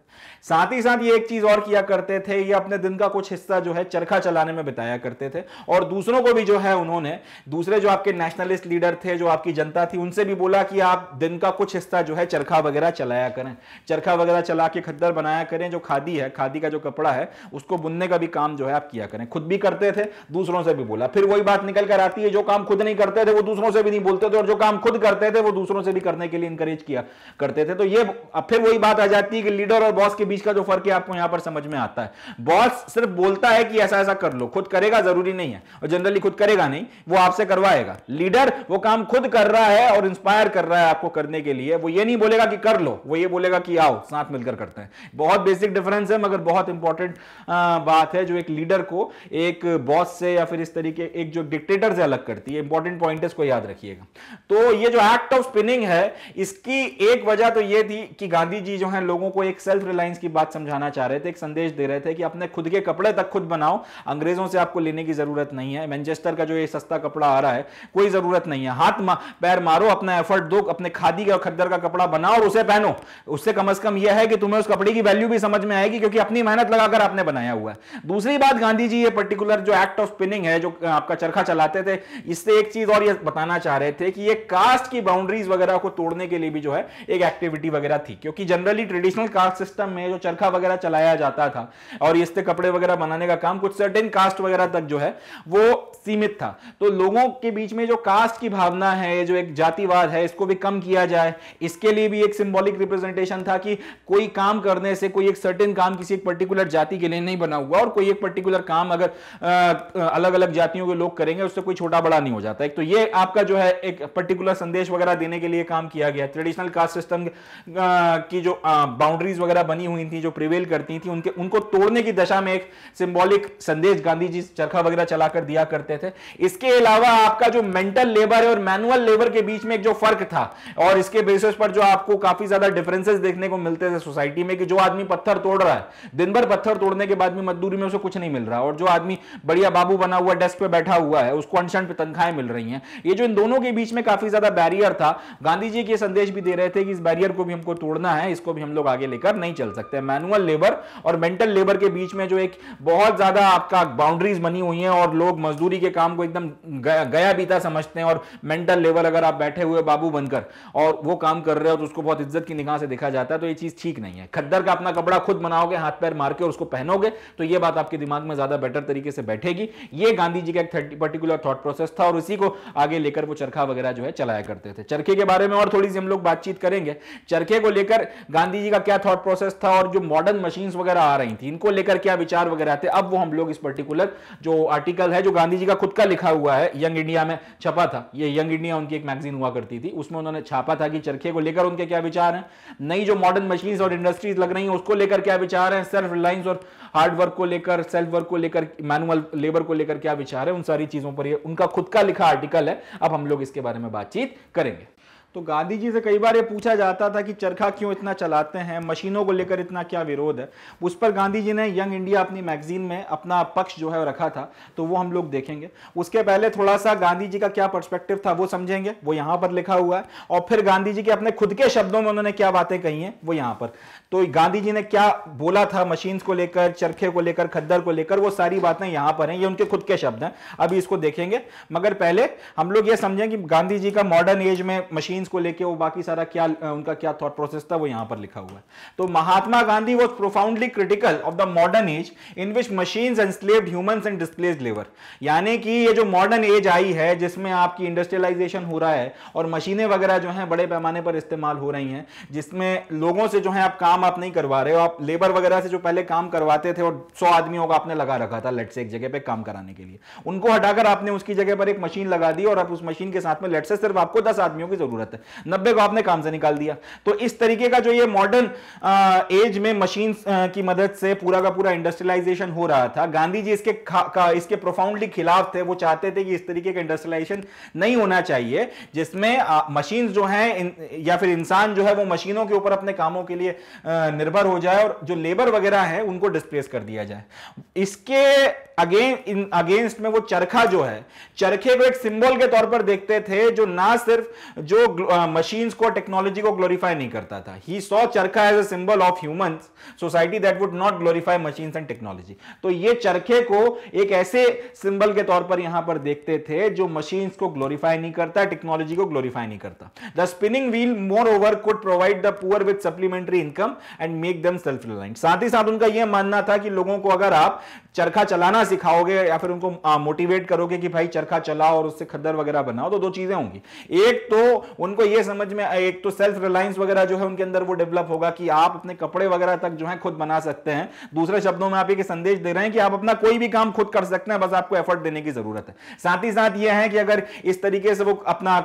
साथ ही साथ ये एक चीज़ और किया करते थे ये अपने दिन का कुछ हिस्सा जो है चरखा चलाने में बिताया करते थे और दूसरों को भी जो है उन्होंने दूसरे जो आपके नेशनलिस्ट लीडर थे जो आपकी जनता थी उनसे भी बोला कि आप दिन का कुछ हिस्सा जो है चरखा वगैरह चलाया करें चरखा वगैरह चला के खद्दर बनाया करें जो खादी है खादी का जो कपड़ा है उसको बुनने का भी काम जो है आप किया करें खुद भी करते थे दूसरों से भी बोला फिर वही बात निकल कर आती है जो काम खुद नहीं करते थे वो दूसरों से भी नहीं बोलते थे और जो काम खुद करते थे वो दूसरों से भी करने के लिए इंकरेज किया करते थे तो ये फिर वही बात आ जाती है कि लीडर और बॉस के बीच का जो फर्क है आपको यहां पर समझ में आता है बॉस सिर्फ बोलता है कि ऐसा ऐसा कर लो खुद करेगा जरूरी नहीं है और जनरली खुद करेगा नहीं वो आपसे करवा करवाएगा लीडर वो काम खुद कर रहा है और इंस्पायर कर रहा है आपको करने के लिए वो ये नहीं बोलेगा कि कर लो वो ये बोलेगा कि आओ साथ मिलकर करते हैं बहुत बेसिक डिफरेंस है मगर बहुत इंपॉर्टेंट बात है जो एक लीडर को एक बॉस से या फिर इस तरीके एक जो डिक्टेटर से अलग करती है इंपॉर्टेंट पॉइंट इसको याद रखिएगा तो ये जो एक्ट ऑफ स्पिनिंग है इसकी एक वजह तो ये थी कि गांधी जी जो है लोगों को एक सेल्फ रिलायंस की बात समझाना चाह रहे थे एक संदेश दे रहे थे कि अपने खुद के कपड़े तक खुद बनाओ अंग्रेजों से आपको लेने की जरूरत नहीं है मैनचेस्टर का जो ये सस्ता कपड़ा आ रहा है है कोई जरूरत नहीं है हाथ मा, पैर मारो अपना एफर्ट दो अपने खादी का खद्दर का कपड़ा बनाओ और उसे पहनो उससे कम अज कम यह है कि तुम्हें उस कपड़े की वैल्यू भी समझ में आएगी क्योंकि अपनी मेहनत लगाकर आपने बनाया हुआ है दूसरी बात गांधी जी ये पर्टिकुलर जो एक्ट ऑफ स्पिनिंग है जो आपका चरखा चलाते थे इससे एक चीज और ये बताना चाह रहे थे कि ये कास्ट की बाउंड्रीज वगैरह को तोड़ने के लिए भी जो है एक एक्टिविटी वगैरह थी क्योंकि जनरली ट्रेडिशनल कास्ट सिस्टम में जो चरखा वगैरह चलाया जाता था और इससे कपड़े वगैरह बनाने का काम कुछ सर्टेन कास्ट वगैरह तक जो है वो सीमित था तो लोगों के के बीच में जो कास्ट की भावना है जो एक जातिवाद है इसको भी कम किया जाए इसके लिए भी एक सिंबॉलिक रिप्रेजेंटेशन था कि कोई काम करने से कोई एक सर्टेन काम किसी एक पर्टिकुलर जाति के लिए नहीं बना हुआ और कोई एक पर्टिकुलर काम अगर अलग अलग जातियों के लोग करेंगे उससे कोई छोटा बड़ा नहीं हो जाता एक तो ये आपका जो है एक पर्टिकुलर संदेश वगैरह देने के लिए काम किया गया ट्रेडिशनल कास्ट सिस्टम की जो बाउंड्रीज वगैरह बनी हुई थी जो प्रिवेल करती थी उनके उनको तोड़ने की दशा में एक सिंबॉलिक संदेश गांधी जी चरखा वगैरह चलाकर दिया करते थे इसके अलावा आप आपका जो मेंटल लेबर है और मैनुअल लेबर के बीच में एक जो फर्क था और इसके बेसिस पर जो आपको काफी ज्यादा डिफरेंसेस देखने को मिलते थे सोसाइटी में कि जो आदमी पत्थर तोड़ रहा है दिन भर पत्थर तोड़ने के बाद भी मजदूरी में उसे कुछ नहीं मिल रहा और जो आदमी बढ़िया बाबू बना हुआ डेस्क पे बैठा हुआ है उसको अनशन पे तनख्वाहें मिल रही हैं ये जो इन दोनों के बीच में काफी ज्यादा बैरियर था गांधी जी के संदेश भी दे रहे थे कि इस बैरियर को भी हमको तोड़ना है इसको भी हम लोग आगे लेकर नहीं चल सकते मैनुअल लेबर और मेंटल लेबर के बीच में जो एक बहुत ज्यादा आपका बाउंड्रीज बनी हुई है और लोग मजदूरी के काम को एकदम गया खाया बीता समझते हैं और मेंटल लेवल अगर आप बैठे हुए बाबू बनकर और वो काम कर रहे हो तो उसको बहुत इज्जत की निगाह से देखा जाता है तो ये चीज ठीक नहीं है खद्दर का अपना कपड़ा खुद बनाओगे हाथ पैर मार के और उसको पहनोगे तो ये बात आपके दिमाग में ज्यादा बेटर तरीके से बैठेगी ये गांधी जी का एक पर्टिकुलर थॉट प्रोसेस था और उसी को आगे लेकर वो चरखा वगैरह जो है चलाया करते थे चरखे के बारे में और थोड़ी सी हम लोग बातचीत करेंगे चरखे को लेकर गांधी जी का क्या थॉट प्रोसेस था और जो मॉडर्न मशीन वगैरह आ रही थी इनको लेकर क्या विचार वगैरह थे अब वो हम लोग इस पर्टिकुलर जो आर्टिकल है जो गांधी जी का खुद का लिखा हुआ है यंग इंडिया इंडिया में छपा था ये यंग इंडिया उनकी एक मैगजीन हुआ करती थी उसमें उन्होंने छापा था कि चरखे को लेकर उनके क्या विचार हैं नई जो मॉडर्न मशीन और इंडस्ट्रीज लग रही हैं उसको लेकर क्या विचार हैं सेल्फ रिलायंस और हार्ड वर्क को लेकर सेल्फ वर्क को लेकर मैनुअल लेबर को लेकर क्या विचार है उन सारी चीजों पर ये उनका खुद का लिखा आर्टिकल है अब हम लोग इसके बारे में बातचीत करेंगे तो गांधी जी से कई बार ये पूछा जाता था कि चरखा क्यों इतना चलाते हैं मशीनों को लेकर इतना क्या विरोध है उस पर गांधी जी ने यंग इंडिया अपनी मैगजीन में अपना पक्ष जो है रखा था तो वो हम लोग देखेंगे उसके पहले थोड़ा सा गांधी जी का क्या पर्सपेक्टिव था वो समझेंगे वो यहां पर लिखा हुआ है और फिर गांधी जी के अपने खुद के शब्दों में उन्होंने क्या बातें कही हैं वो यहां पर तो गांधी जी ने क्या बोला था मशीन्स को लेकर चरखे को लेकर खद्दर को लेकर वो सारी बातें यहां पर हैं ये उनके खुद के शब्द हैं अभी इसको देखेंगे मगर पहले हम लोग ये समझें कि गांधी जी का मॉडर्न एज में मशीन्स को लेकर वो बाकी सारा क्या उनका क्या थॉट प्रोसेस था वो यहां पर लिखा हुआ है तो Mahatma Gandhi was profoundly critical of the modern age in which machine enslaved human and displaced labour यानी कि ये जो मॉडर्न एज आई है जिसमें आपकी इंडस्ट्रियलाइजेशन हो रहा है और मशीनें वगैरह जो है बड़े पैमाने पर इस्तेमाल हो रही हैं जिसमें लोगों से जो है आप काम काम आप नहीं करवा रहे हो आप लेबर वगैरह से जो पहले काम करवाते थे और सौ आदमियों का आपने लगा रखा था लेट से एक जगह पे काम कराने के लिए उनको हटाकर आपने उसकी जगह पर एक मशीन लगा दी और आप उस मशीन के साथ में लेट से सिर्फ आपको दस आदमियों की जरूरत है नब्बे को आपने काम से निकाल दिया तो इस तरीके का जो ये मॉडर्न एज में मशीन की मदद से पूरा का पूरा इंडस्ट्रियलाइजेशन हो रहा था गांधी जी इसके इसके प्रोफाउंडली खिलाफ थे वो चाहते थे कि इस तरीके का इंडस्ट्रियलाइजेशन नहीं होना चाहिए जिसमें मशीन जो है या फिर इंसान जो है वो मशीनों के ऊपर अपने कामों के लिए निर्भर हो जाए और जो लेबर वगैरह है उनको डिस्प्लेस कर दिया जाए इसके अगेन इन अगेंस्ट में वो चरखा जो है चरखे को एक सिंबल के तौर पर देखते थे जो ना सिर्फ जो मशीन्स को टेक्नोलॉजी को ग्लोरीफाई नहीं करता था ही saw charkha as a symbol of human society that would not glorify machines and technology तो ये चरखे को एक ऐसे सिंबल के तौर पर यहां पर देखते थे जो मशीन्स को ग्लोरीफाई नहीं करता टेक्नोलॉजी को ग्लोरीफाई नहीं करता the spinning wheel moreover could provide the poor with supplementary income and make them self reliant साथ ही साथ उनका यह मानना था कि लोगों को अगर आप चरखा चलाना सिखाओगे या फिर उनको आ, मोटिवेट करोगे कि भाई चरखा चलाओ और उससे खद्दर वगैरह बनाओ तो दो चीजें होंगी एक तो उनको ये समझ में एक तो सेल्फ रिलायंस वगैरह जो है उनके अंदर वो डेवलप होगा कि आप अपने कपड़े वगैरह तक जो है खुद बना सकते हैं दूसरे शब्दों में आप एक संदेश दे रहे हैं कि आप अपना कोई भी काम खुद कर सकते हैं बस आपको एफर्ट देने की जरूरत है साथ ही साथ यह है कि अगर इस तरीके से वो अपना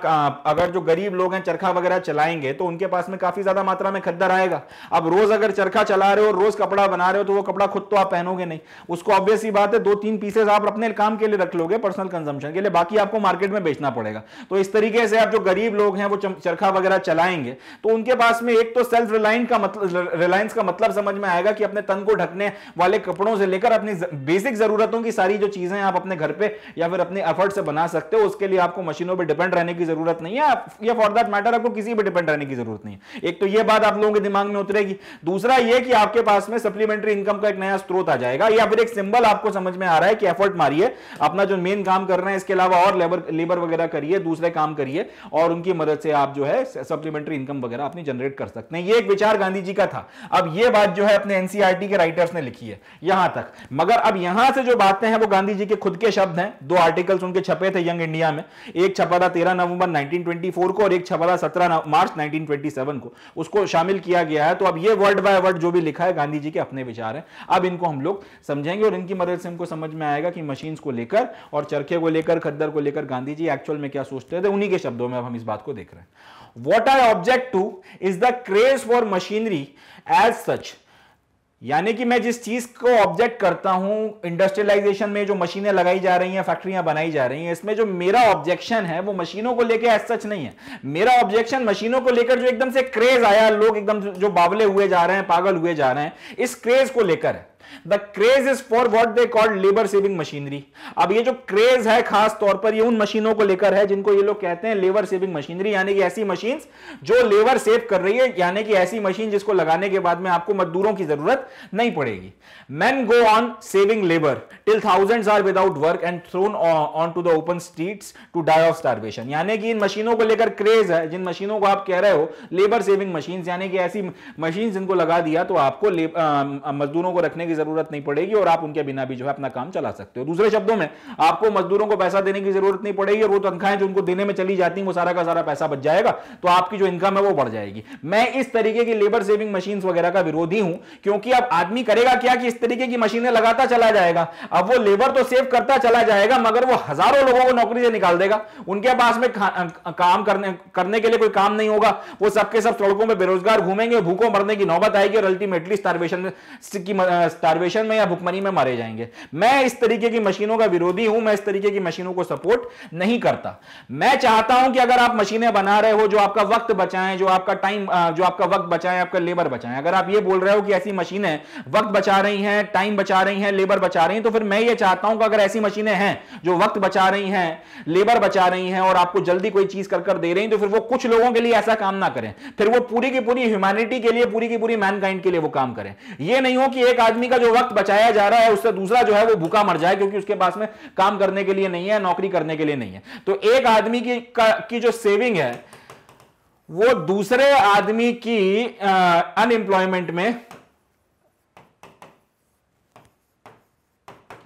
अगर जो गरीब लोग हैं चरखा वगैरह चलाएंगे तो उनके पास में काफी ज्यादा मात्रा में खद्दर आएगा अब रोज अगर चरखा चला रहे हो रोज कपड़ा बना रहे हो तो वो कपड़ा खुद तो आप पहनोगे नहीं उसको ऑब्वियसली बात है दो तीन पीसेस आप अपने काम के लिए रख लोगे पर्सनल कंजम्पन के लिए बाकी आपको मार्केट में बेचना पड़ेगा तो इस तरीके से आप जो गरीब लोग हैं वो चरखा वगैरह चलाएंगे तो उनके पास में एक तो सेल्फ रिलायंस का मतलब रिलायंस का मतलब समझ में आएगा कि अपने तन को ढकने वाले कपड़ों से लेकर अपनी बेसिक जरूरतों की सारी जो चीजें आप अपने घर पर या फिर अपने एफर्ट से बना सकते हो उसके लिए आपको मशीनों पर डिपेंड रहने की जरूरत नहीं है या फॉर दैट मैटर आपको किसी पर डिपेंड रहने की जरूरत नहीं है एक तो ये बात आप लोगों के दिमाग में उतरेगी दूसरा ये कि आपके पास में सप्लीमेंट्री इनकम का एक नया स्रोत आ जाएगा या फिर एक सिंबल आपको समझ में में आ रहा है कि एफर्ट मारिए अपना जो मेन काम कर रहे हैं इसके अलावा और लेबर लेबर वगैरह करिए दूसरे काम करिए और उनकी मदद से आप जो है सप्लीमेंट्री इनकम वगैरह अपनी जनरेट कर सकते हैं ये एक विचार गांधी जी का था अब ये बात जो है अपने एनसीआरटी e के राइटर्स ने लिखी है यहां तक मगर अब यहां से जो बातें हैं वो गांधी जी के खुद के शब्द हैं दो आर्टिकल्स उनके छपे थे यंग इंडिया में एक छपा था तेरह नवंबर नाइनटीन को और एक छपा था सत्रह मार्च नाइनटीन को उसको शामिल किया गया है तो अब ये वर्ड बाय वर्ड जो भी लिखा है गांधी जी के अपने विचार हैं अब इनको हम लोग समझेंगे और इनकी मदद से हमको को समझ में आएगा कि मशीन्स को लेकर और चरखे को लेकर खद्दर को लेकर गांधी जी एक्चुअल में क्या सोचते थे उन्हीं के शब्दों में अब हम इस बात को देख रहे हैं what are object to is the craze for machinery as such यानी कि मैं जिस चीज को ऑब्जेक्ट करता हूं इंडस्ट्रियलाइजेशन में जो मशीनें लगाई जा रही हैं फैक्ट्रियां बनाई जा रही हैं इसमें जो मेरा ऑब्जेक्शन है वो मशीनों को लेकर एज सच नहीं है मेरा ऑब्जेक्शन मशीनों को लेकर जो एकदम से क्रेज आया लोग एकदम जो बावले हुए जा रहे हैं पागल हुए जा रहे हैं इस क्रेज को लेकर है the craze is for what they called labour saving machinery अब ये जो क्रेज है खास तौर पर ये उन मशीनों को लेकर है जिनको ये लोग कहते हैं लेबर सेविंग मशीनरी यानी कि ऐसी मशीन जो लेबर सेव कर रही है यानी कि ऐसी मशीन जिसको लगाने के बाद में आपको मजदूरों की जरूरत नहीं पड़ेगी men go on saving labour till thousands are without work and thrown on to the open street to die of starvation यानी कि इन मशीनों को लेकर क्रेज है जिन मशीनों को आप कह रहे हो लेबर सेविंग मशीन यानी कि ऐसी मशीन जिनको लगा दिया तो आपको मजदूरों को रखने की की जरूरत नहीं पड़ेगी और आप उनके बिना भी जो है अपना काम चला सकते हो दूसरे शब्दों में आपको मजदूरों को पैसा देने की जरूरत नहीं पड़ेगी और वो तनख्वाहें जो उनको देने में चली जाती है वो सारा का सारा पैसा बच जाएगा तो आपकी जो इनकम है वो बढ़ जाएगी मैं इस तरीके की लेबर सेविंग मशीन वगैरह का विरोधी हूं क्योंकि अब आदमी करेगा क्या कि इस तरीके की मशीनें लगाता चला जाएगा अब वो लेबर तो सेव करता चला जाएगा मगर वो हजारों लोगों को नौकरी से निकाल देगा उनके पास में काम करने करने के लिए कोई काम नहीं होगा वो सबके सब सड़कों में बेरोजगार घूमेंगे भूखों मरने की नौबत आएगी और अल्टीमेटली स्टार्वेशन की स्टार्वेशन में या भुखमरी में मारे जाएंगे मैं इस तरीके की मशीनों का विरोधी हूं मैं इस तरीके की मशीनों को सपोर्ट नहीं करता मैं चाहता हूं कि अगर आप मशीनें बना रहे हो जो आपका वक्त बचाएं जो आपका टाइम जो आपका वक्त बचाएं आपका लेबर बचाएं अगर आप ये बोल रहे हो कि ऐसी मशीनें वक्त बचा रही हैं टाइम बचा रही हैं लेबर बचा रही हैं तो फिर मैं ये चाहता हूं कि अगर ऐसी मशीनें हैं जो वक्त बचा रही हैं लेबर बचा रही हैं और आपको जल्दी कोई चीज कर कर दे रही तो फिर वो कुछ लोगों के लिए ऐसा काम ना करें फिर वो पूरी की पूरी ह्यूमैनिटी के लिए पूरी की पूरी मैनकाइंड के लिए वो काम करें ये नहीं हो कि एक आदमी का जो वक्त बचाया जा रहा है उससे दूसरा जो है वो भूखा मर जाए क्योंकि उसके पास में काम करने के लिए नहीं है नौकरी करने के लिए नहीं है तो एक आदमी की, की जो सेविंग है वो दूसरे आदमी की अनएम्प्लॉयमेंट में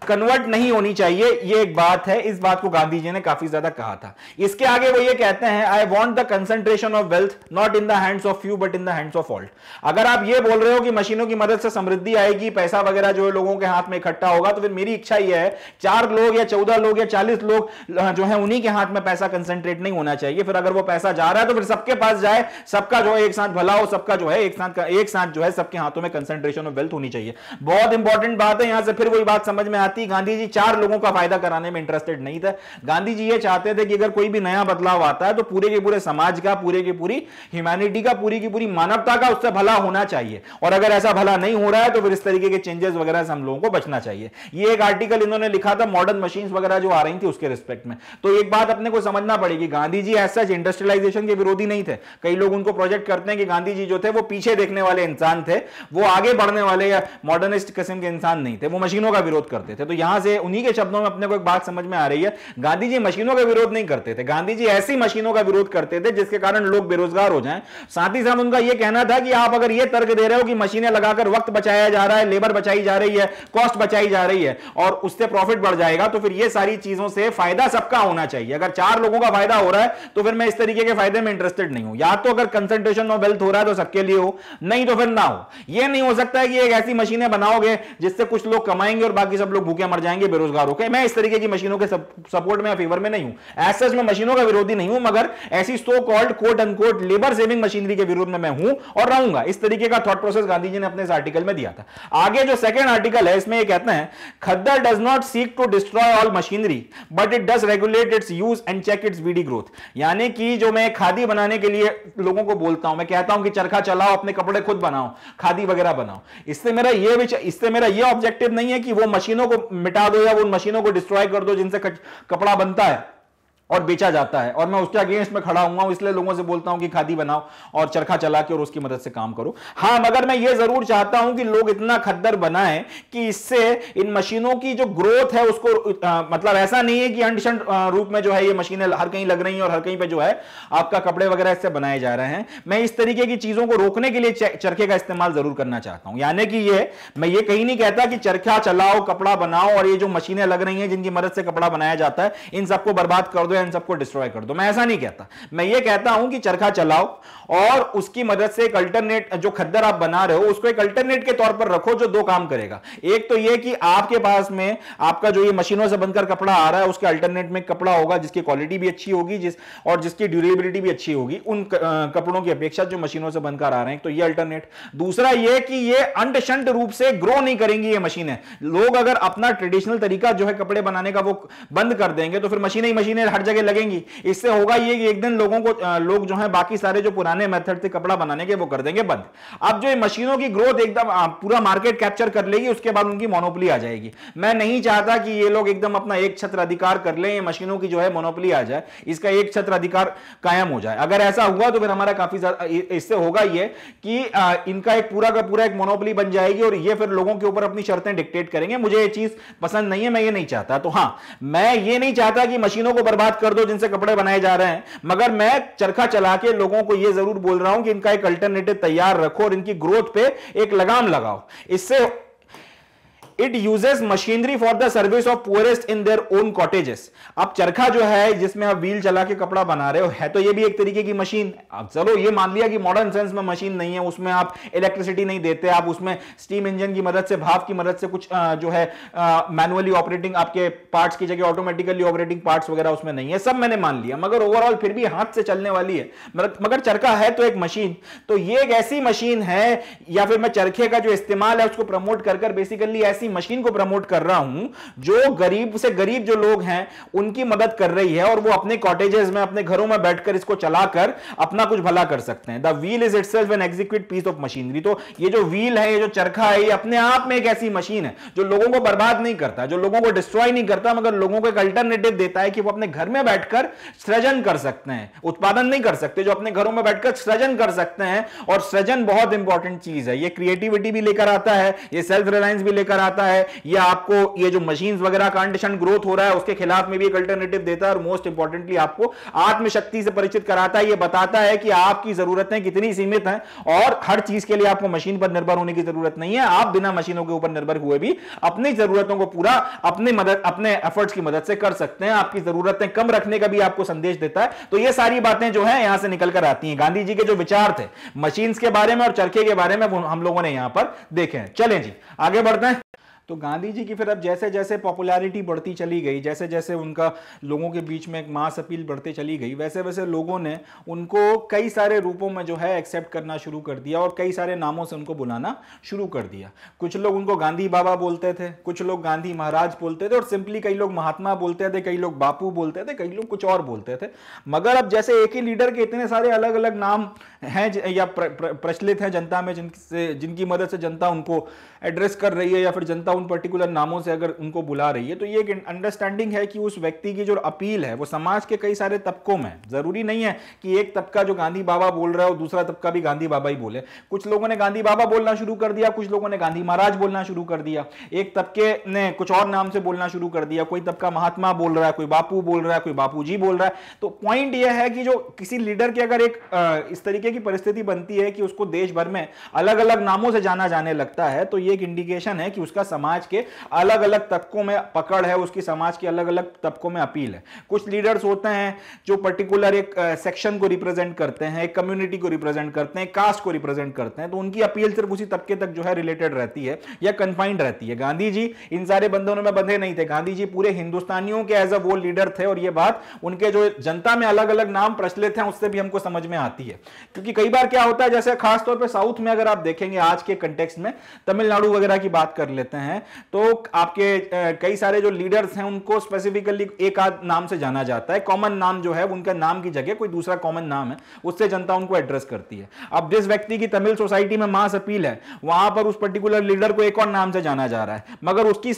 कन्वर्ट नहीं होनी चाहिए ये एक बात है इस बात को गांधी जी ने काफी ज्यादा कहा था इसके आगे वो ये कहते हैं I want the concentration of wealth not in the hands of few but in the hands of all अगर आप ये बोल रहे हो कि मशीनों की मदद से समृद्धि आएगी पैसा वगैरह जो है लोगों के हाथ में इकट्ठा होगा तो फिर मेरी इच्छा यह है चार लोग या चौदह लोग या चालीस लोग जो है उन्हीं के हाथ में पैसा कंसेंट्रेट नहीं होना चाहिए फिर अगर वो पैसा जा रहा है तो फिर सबके पास जाए सबका जो है एक साथ भला हो सबका जो है एक साथ एक साथ जो है सबके हाथों में कंसेंट्रेशन ऑफ वेल्थ होनी चाहिए बहुत इंपॉर्टेंट बात है यहां से फिर वही बात समझ में आती जाती गांधी जी चार लोगों का फायदा कराने में इंटरेस्टेड नहीं था गांधी जी ये चाहते थे कि अगर कोई भी नया बदलाव आता है तो पूरे के पूरे समाज का पूरे की पूरी ह्यूमैनिटी का पूरी की पूरी मानवता का उससे भला होना चाहिए और अगर ऐसा भला नहीं हो रहा है तो फिर इस तरीके के चेंजेस वगैरह से हम लोगों को बचना चाहिए ये एक आर्टिकल इन्होंने लिखा था मॉडर्न मशीन वगैरह जो आ रही थी उसके रिस्पेक्ट में तो एक बात अपने को समझना पड़ेगी गांधी जी ऐसा इंडस्ट्रियलाइजेशन के विरोधी नहीं थे कई लोग उनको प्रोजेक्ट करते हैं कि गांधी जी जो थे वो पीछे देखने वाले इंसान थे वो आगे बढ़ने वाले या मॉडर्निस्ट किस्म के इंसान नहीं थे वो मशीनों का विरोध करते थे तो यहां से उन्हीं के शब्दों में अपने को एक बात समझ में आ रही है गांधी जी मशीनों का विरोध नहीं करते थे गांधी जी ऐसी मशीनों का विरोध करते थे जिसके कारण लोग बेरोजगार हो जाए साथ ही साथ उनका यह कहना था कि आप अगर यह तर्क दे रहे हो कि मशीनें लगाकर वक्त बचाया जा रहा है लेबर बचाई जा रही है कॉस्ट बचाई जा रही है और उससे प्रॉफिट बढ़ जाएगा तो फिर यह सारी चीजों से फायदा सबका होना चाहिए अगर चार लोगों का फायदा हो रहा है तो फिर मैं इस तरीके के फायदे में इंटरेस्टेड नहीं हूं या तो अगर कंसेंट्रेशन ऑफ वेल्थ हो रहा है तो सबके लिए हो नहीं तो फिर ना हो यह नहीं हो सकता है कि एक ऐसी मशीनें बनाओगे जिससे कुछ लोग कमाएंगे और बाकी सब लोग भूखे भूखे मर जाएंगे बेरोजगार होकर मैं इस तरीके की मशीनों के सपोर्ट में फेवर में नहीं हूं ऐसे में मशीनों का विरोधी नहीं हूं मगर ऐसी so called quote unquote labour saving machinery के विरोध में मैं हूं और रहूंगा इस तरीके का थॉट प्रोसेस गांधी जी ने अपने इस आर्टिकल में दिया था आगे जो सेकेंड आर्टिकल है इसमें यह कहते हैं khaddar does not seek to destroy all machinery but it does regulate its use and check its weedy growth यानी कि जो मैं खादी बनाने के लिए लोगों को बोलता हूं मैं कहता हूं कि चरखा चलाओ अपने कपड़े खुद बनाओ खादी वगैरह बनाओ इससे मेरा यह इससे मेरा यह ऑब्जेक्टिव नहीं है कि वो मशीनों को मिटा दो या उन मशीनों को डिस्ट्रॉय कर दो जिनसे कपड़ा बनता है और बेचा जाता है और मैं उसके अगेंस्ट में खड़ा हुआ हूं इसलिए लोगों से बोलता हूं कि खादी बनाओ और चरखा चला के और उसकी मदद से काम करो हां मगर मैं ये जरूर चाहता हूं कि लोग इतना खद्दर बनाए कि इससे इन मशीनों की जो ग्रोथ है उसको आ, मतलब ऐसा नहीं है कि अनशन रूप में जो है ये मशीनें हर कहीं लग रही हैं और हर कहीं पर जो है आपका कपड़े वगैरह इससे बनाए जा रहे हैं मैं इस तरीके की चीजों को रोकने के लिए चरखे का इस्तेमाल जरूर करना चाहता हूं यानी कि ये मैं ये कहीं नहीं कहता कि चरखा चलाओ कपड़ा बनाओ और ये जो मशीनें लग रही हैं जिनकी मदद से कपड़ा बनाया जाता है इन सबको बर्बाद कर दो या इन सबको डिस्ट्रॉय कर दो मैं ऐसा नहीं कहता मैं ये कहता हूं कि चरखा चलाओ और उसकी मदद से एक अल्टरनेट जो खद्दर आप बना रहे हो उसको एक अल्टरनेट के तौर पर रखो जो दो काम करेगा एक तो ये कि आपके पास में आपका जो ये मशीनों से बनकर कपड़ा आ रहा है उसके अल्टरनेट में कपड़ा होगा जिसकी क्वालिटी भी अच्छी होगी जिस और जिसकी ड्यूरेबिलिटी भी अच्छी होगी उन कपड़ों की अपेक्षा जो मशीनों से बनकर आ रहे हैं तो ये अल्टरनेट दूसरा ये कि ये अंडशंट रूप से ग्रो नहीं करेंगी ये मशीनें लोग अगर अपना ट्रेडिशनल तरीका जो है कपड़े बनाने का वो बंद कर देंगे तो फिर मशीनें ही मशीनें हट जगह लगेंगी इससे होगा ये एक दिन लोगों को लोग जो है बाकी सारे जो पुराने मेथड से कपड़ा बनाने के वो कर देंगे बंद अब जो मशीनों की ग्रोथ एकदम पूरा मार्केट कैप्चर कर लेगी उसके बाद उनकी मोनोपली आ जाएगी मैं नहीं चाहता कि ये लोग एकदम अपना एक छत्र अधिकार कर ले मशीनों की जो है मोनोपली आ जाए इसका एक छत्र अधिकार कायम हो जाए अगर ऐसा हुआ तो फिर हमारा काफी इससे होगा ये कि इनका एक पूरा का पूरा एक मोनोपली बन जाएगी और ये फिर लोगों के ऊपर अपनी शर्तें डिक्टेट करेंगे मुझे ये चीज पसंद नहीं है मैं ये नहीं चाहता तो हाँ मैं ये नहीं चाहता कि मशीनों को बर्बाद कर दो जिनसे कपड़े बनाए जा रहे हैं मगर मैं चरखा चला के लोगों को यह जरूर बोल रहा हूं कि इनका एक अल्टरनेटिव तैयार रखो और इनकी ग्रोथ पे एक लगाम लगाओ इससे it uses machinery for the service of poorest in their own cottages अब चरखा जो है जिसमें आप व्हील चला के कपड़ा बना रहे हो है तो ये भी एक तरीके की मशीन अब चलो ये मान लिया कि मॉडर्न सेंस में मशीन नहीं है उसमें आप इलेक्ट्रिसिटी नहीं देते आप उसमें स्टीम इंजन की मदद से भाप की मदद से कुछ आ, जो है मैनुअली ऑपरेटिंग आपके पार्ट्स की जगह ऑटोमेटिकली ऑपरेटिंग पार्ट वगैरह उसमें नहीं है सब मैंने मान लिया मगर ओवरऑल फिर भी हाथ से चलने वाली है मगर चरखा है तो एक मशीन तो ये एक ऐसी मशीन है या फिर मैं चरखे का जो इस्तेमाल है उसको प्रमोट कर बेसिकली ऐसी ऐसी मशीन को प्रमोट कर रहा हूं जो गरीब से गरीब जो लोग हैं उनकी मदद कर रही है और वो अपने कॉटेजेस में अपने घरों में बैठकर इसको चलाकर अपना कुछ भला कर सकते हैं the wheel is it an exquisite piece of machinery तो ये जो व्हील है ये जो चरखा है ये अपने आप में एक ऐसी मशीन है जो लोगों को बर्बाद नहीं करता जो लोगों को डिस्ट्रॉय नहीं करता मगर लोगों को एक अल्टरनेटिव देता है कि वो अपने घर में बैठकर सृजन कर सकते हैं उत्पादन नहीं कर सकते जो अपने घरों में बैठकर सृजन कर सकते हैं और सृजन बहुत इंपॉर्टेंट चीज है ये क्रिएटिविटी भी लेकर आता है ये सेल्फ रिलायंस भी लेकर आता है जाता है या आपको ये जो मशीन वगैरह का अनडिशन ग्रोथ हो रहा है उसके खिलाफ में भी एक अल्टरनेटिव देता है और मोस्ट इंपॉर्टेंटली आपको आत्मशक्ति से परिचित कराता है ये बताता है कि आपकी जरूरतें कितनी सीमित हैं और हर चीज के लिए आपको मशीन पर निर्भर होने की जरूरत नहीं है आप बिना मशीनों के ऊपर निर्भर हुए भी अपनी जरूरतों को पूरा अपने मदद अपने एफर्ट्स की मदद से कर सकते हैं आपकी जरूरतें कम रखने का भी आपको संदेश देता है तो ये सारी बातें जो है यहां से निकल कर आती हैं गांधी जी के जो विचार थे मशीन के बारे में और चरखे के बारे में हम लोगों ने यहां पर देखे हैं चलें जी आगे बढ़ते हैं तो गांधी जी की फिर अब जैसे जैसे पॉपुलैरिटी बढ़ती चली गई जैसे जैसे उनका लोगों के बीच में एक मास अपील बढ़ते चली गई वैसे वैसे लोगों ने उनको कई सारे रूपों में जो है एक्सेप्ट करना शुरू कर दिया और कई सारे नामों से उनको बुलाना शुरू कर दिया कुछ लोग उनको गांधी बाबा बोलते थे कुछ लोग गांधी महाराज बोलते थे और सिंपली कई लोग महात्मा बोलते थे कई लोग बापू बोलते थे कई लोग कुछ और बोलते थे मगर अब जैसे एक ही लीडर के इतने सारे अलग अलग नाम हैं या प्रचलित हैं जनता में जिनसे जिनकी मदद से जनता उनको एड्रेस कर रही है या फिर जनता उन पर्टिकुलर नामों से अगर उनको बुला रही है तो ये एक अंडरस्टैंडिंग है कि उस व्यक्ति की जो अपील है वो समाज के कई सारे तबकों में जरूरी नहीं है कि एक तबका जो गांधी बाबा बोल रहा है और दूसरा तबका भी गांधी बाबा ही बोले कुछ लोगों ने गांधी बाबा बोलना शुरू कर दिया कुछ लोगों ने गांधी महाराज बोलना शुरू कर दिया एक तबके ने कुछ और नाम से बोलना शुरू कर दिया कोई तबका महात्मा बोल रहा है कोई बापू बोल रहा है कोई बापू बोल रहा है तो पॉइंट यह है कि जो किसी लीडर की अगर एक इस तरीके की परिस्थिति बनती है कि उसको देश भर में अलग अलग नामों से जाना जाने लगता है तो ये एक इंडिकेशन है कि उसका समाज समाज के अलग अलग तबकों में पकड़ है उसकी समाज के अलग अलग तबकों में अपील है कुछ लीडर्स होते हैं जो पर्टिकुलर एक सेक्शन को रिप्रेजेंट करते हैं एक कम्युनिटी को रिप्रेजेंट करते हैं कास्ट को रिप्रेजेंट करते हैं तो उनकी अपील सिर्फ उसी तबके तक जो है रिलेटेड रहती है या कन्फाइंड रहती है गांधी जी इन सारे बंधनों में बंधे नहीं थे गांधी जी पूरे हिंदुस्तानियों के एज अ वो लीडर थे और ये बात उनके जो जनता में अलग अलग नाम प्रचलित हैं उससे भी हमको समझ में आती है क्योंकि कई बार क्या होता है जैसे खासतौर पर साउथ में अगर आप देखेंगे आज के कंटेक्स में तमिलनाडु वगैरह की बात कर लेते हैं हैं तो आपके कई सारे जो लीडर्स हैं उनको स्पेसिफिकली एक आध नाम से जाना जाता है कॉमन नाम जो है उनका नाम की जगह कोई दूसरा कॉमन नाम है उससे जनता उनको एड्रेस करती है अब जिस व्यक्ति की तमिल सोसाइटी में मास अपील है वहां पर उस पर्टिकुलर लीडर को एक और नाम से जाना जा रहा है मगर उसकी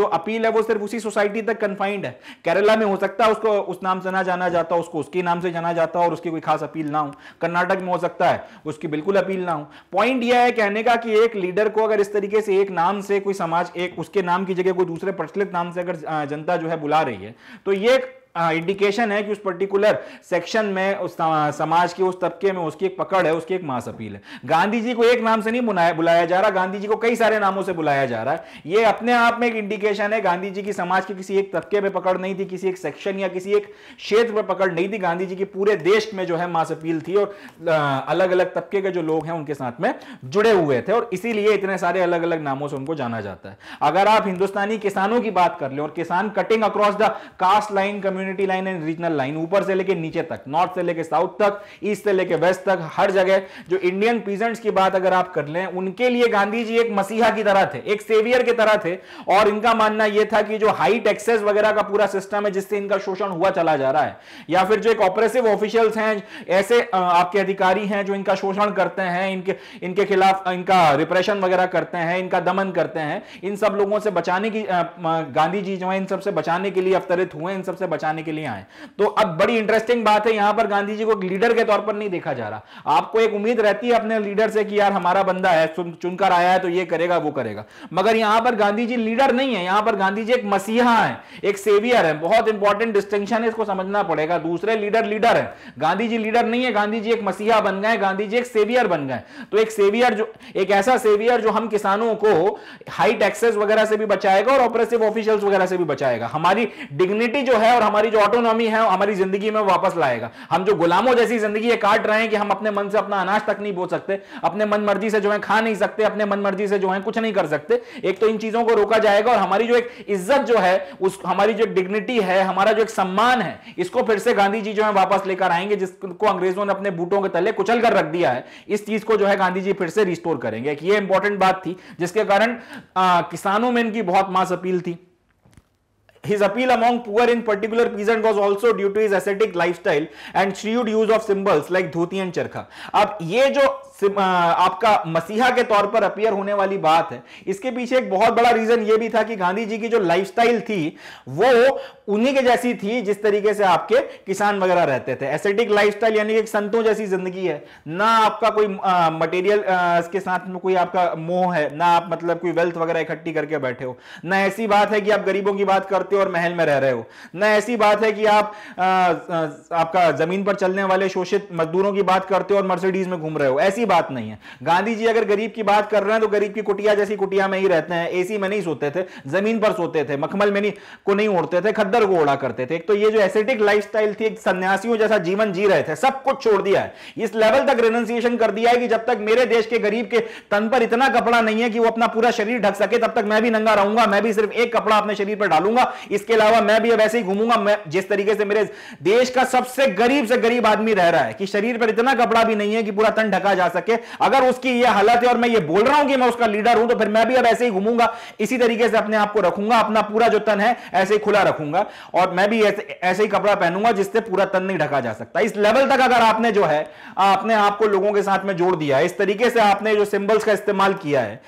जो अपील है वो सिर्फ उसी सोसाइटी तक कन्फाइंड है केरला में हो सकता है उसको उस नाम से ना जाना जाता उसको उसके नाम से जाना जाता और उसकी कोई खास अपील ना हो कर्नाटक में हो सकता है उसकी बिल्कुल अपील ना हो पॉइंट यह है कहने का कि एक लीडर को अगर इस तरीके से एक नाम से कोई समाज आज एक उसके नाम की जगह कोई दूसरे प्रचलित नाम से अगर जनता जो है बुला रही है तो ये इंडिकेशन है कि उस पर्टिकुलर सेक्शन में उस समाज के उस तबके में उसकी एक पकड़ है उसकी एक मास अपील है गांधी जी को एक नाम से नहीं बुलाया जा रहा गांधी जी को कई सारे नामों से बुलाया जा रहा है ये अपने आप में एक इंडिकेशन है गांधी जी की समाज के किसी एक तबके में पकड़ नहीं थी किसी एक सेक्शन या किसी एक क्षेत्र पर पकड़ नहीं थी गांधी जी की पूरे देश में जो है मास अपील थी और अलग अलग तबके के जो लोग हैं उनके साथ में जुड़े हुए थे और इसीलिए इतने सारे अलग अलग नामों से उनको जाना जाता है अगर आप हिंदुस्तानी किसानों की बात कर ले और किसान cutting across the caste line community community line and regional line ऊपर से लेके नीचे तक नॉर्थ से लेके साउथ तक ईस्ट से लेके वेस्ट तक हर जगह जो इंडियन पीजेंट्स की बात अगर आप कर लें उनके लिए गांधी जी एक मसीहा की तरह थे एक सेवियर की तरह थे और इनका मानना यह था कि जो हाई टैक्सेस वगैरह का पूरा सिस्टम है जिससे इनका शोषण हुआ चला जा रहा है या फिर जो एक ऑपरेसिव ऑफिशियल्स हैं ऐसे आपके अधिकारी हैं जो इनका शोषण करते हैं इनके इनके खिलाफ इनका रिप्रेशन वगैरह करते हैं इनका दमन करते हैं इन सब लोगों से बचाने की गांधी जी जो है इन सबसे बचाने के लिए अवतरित हुए इन सबसे बचाने बनाने के लिए आए तो अब बड़ी इंटरेस्टिंग बात है यहां पर गांधी जी को लीडर के तौर पर नहीं देखा जा रहा आपको एक उम्मीद रहती है अपने लीडर से कि यार हमारा बंदा है चुनकर आया है तो ये करेगा वो करेगा मगर यहां पर गांधी जी लीडर नहीं है यहां पर गांधी जी एक मसीहा है एक सेवियर है बहुत इंपॉर्टेंट डिस्टिंक्शन है इसको समझना पड़ेगा दूसरे लीडर लीडर है गांधी जी लीडर नहीं है गांधी जी एक मसीहा बन गए गांधी जी एक सेवियर बन गए तो एक सेवियर जो एक ऐसा सेवियर जो हम किसानों को हाई टैक्सेस वगैरह से भी बचाएगा और ऑपरेसिव ऑफिशियल्स वगैरह से भी बचाएगा हमारी डिग्निटी जो है और हमारी हमारी जो ऑटोनॉमी है हमारी जिंदगी में वापस लाएगा हम जो गुलामों जैसी जिंदगी ये काट रहे हैं कि हम अपने मन से अपना अनाज तक नहीं बोल सकते अपने मन मर्जी से जो है खा नहीं सकते अपने मन मर्जी से जो है कुछ नहीं कर सकते एक तो इन चीजों को रोका जाएगा और हमारी जो एक इज्जत जो है उस हमारी जो डिग्निटी है हमारा जो एक सम्मान है इसको फिर से गांधी जी जो है वापस लेकर आएंगे जिसको अंग्रेजों ने अपने बूटों के तले कुचल कर रख दिया है इस चीज को जो है गांधी जी फिर से रिस्टोर करेंगे ये इंपॉर्टेंट बात थी जिसके कारण किसानों में इनकी बहुत मास अपील थी His appeal among poor in particular peasant was also due to his ascetic lifestyle and shrewd use of symbols like dhoti and charkha. ab ye jo आपका मसीहा के तौर पर अपियर होने वाली बात है इसके पीछे एक बहुत बड़ा रीजन यह भी था कि गांधी जी की जो लाइफस्टाइल थी वो उन्हीं के जैसी थी जिस तरीके से आपके किसान वगैरह रहते थे एसेटिक लाइफस्टाइल यानी एक संतों जैसी जिंदगी है ना आपका कोई मटेरियल के साथ में कोई आपका मोह है ना आप मतलब कोई वेल्थ वगैरह इकट्ठी करके बैठे हो ना ऐसी बात है कि आप गरीबों की बात करते हो और महल में रह रहे हो ना ऐसी बात है कि आप आ, आ, आपका जमीन पर चलने वाले शोषित मजदूरों की बात करते हो और मर्सिडीज में घूम रहे हो ऐसी की बात नहीं है गांधी जी अगर गरीब की बात कर रहे हैं तो गरीब की कुटिया जैसी कुटिया में ही रहते हैं एसी में नहीं सोते थे जमीन पर सोते थे मखमल में नहीं को नहीं ओढ़ते थे खद्दर को ओढ़ा करते थे एक तो ये जो एसेटिक लाइफस्टाइल थी एक सन्यासियों जैसा जीवन जी रहे थे सब कुछ छोड़ दिया है इस लेवल तक रेनंसिएशन कर दिया है कि जब तक मेरे देश के गरीब के तन पर इतना कपड़ा नहीं है कि वो अपना पूरा शरीर ढक सके तब तक मैं भी नंगा रहूंगा मैं भी सिर्फ एक कपड़ा अपने शरीर पर डालूंगा इसके अलावा मैं भी वैसे ही घूमूंगा जिस तरीके से मेरे देश का सबसे गरीब से गरीब आदमी रह रहा है कि शरीर पर इतना कपड़ा भी नहीं है कि पूरा तन ढका जा सके अगर उसकी यह हालत है और मैं ये बोल रहा हूं कि मैं उसका लीडर हूं तो फिर मैं भी अब ऐसे ही घूमूंगा इसी तरीके से अपने आप को रखूंगा अपना पूरा जो तन है ऐसे ही खुला रखूंगा और मैं भी ऐसे ऐसे ही कपड़ा पहनूंगा जिससे पूरा तन नहीं ढका जा सकता इस लेवल तक अगर आपने जो है आपने आपको लोगों के साथ में जोड़ दिया इस तरीके से आपने जो सिंबल्स का इस्तेमाल किया है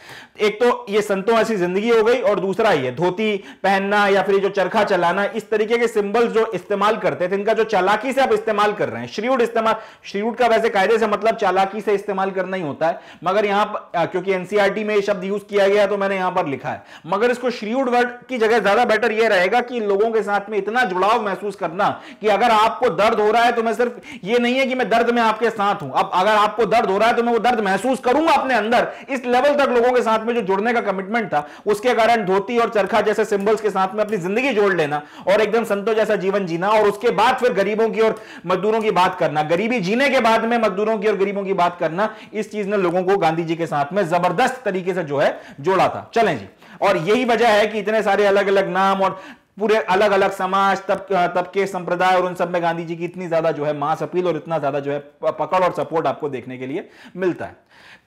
एक तो ये संतों ऐसी जिंदगी हो गई और दूसरा ये धोती पहनना या फिर जो चरखा चलाना इस तरीके के सिंबल्स जो इस्तेमाल करते थे इनका जो चालाकी से आप इस्तेमाल कर रहे हैं श्रीउड इस्तेमाल श्रीउड का वैसे कायदे से मतलब चालाकी से इस्तेमाल इस्तेमाल करना ही होता है मगर यहां पर क्योंकि एनसीआरटी e में शब्द यूज किया गया तो मैंने यहां पर लिखा है मगर इसको श्रीउड वर्ड की जगह ज्यादा बेटर यह रहेगा कि लोगों के साथ में इतना जुड़ाव महसूस करना कि अगर आपको दर्द हो रहा है तो मैं सिर्फ ये नहीं है कि मैं दर्द में आपके साथ हूं अब अगर आपको दर्द हो रहा है तो मैं वो दर्द महसूस करूंगा अपने अंदर इस लेवल तक लोगों के साथ में जो जुड़ने का कमिटमेंट था उसके कारण धोती और चरखा जैसे सिंबल्स के साथ में अपनी जिंदगी जोड़ लेना और एकदम संतो जैसा जीवन जीना और उसके बाद फिर गरीबों की और मजदूरों की बात करना गरीबी जीने के बाद में मजदूरों की और गरीबों की बात करना ना इस चीज ने लोगों को गांधी जी के साथ में जबरदस्त तरीके से जो है जोड़ा था चले जी और यही वजह है कि इतने सारे अलग अलग नाम और पूरे अलग अलग समाज तब तब के संप्रदाय और उन सब में गांधी जी की इतनी ज्यादा जो है मास अपील और इतना ज्यादा जो है पकड़ और सपोर्ट आपको देखने के लिए मिलता है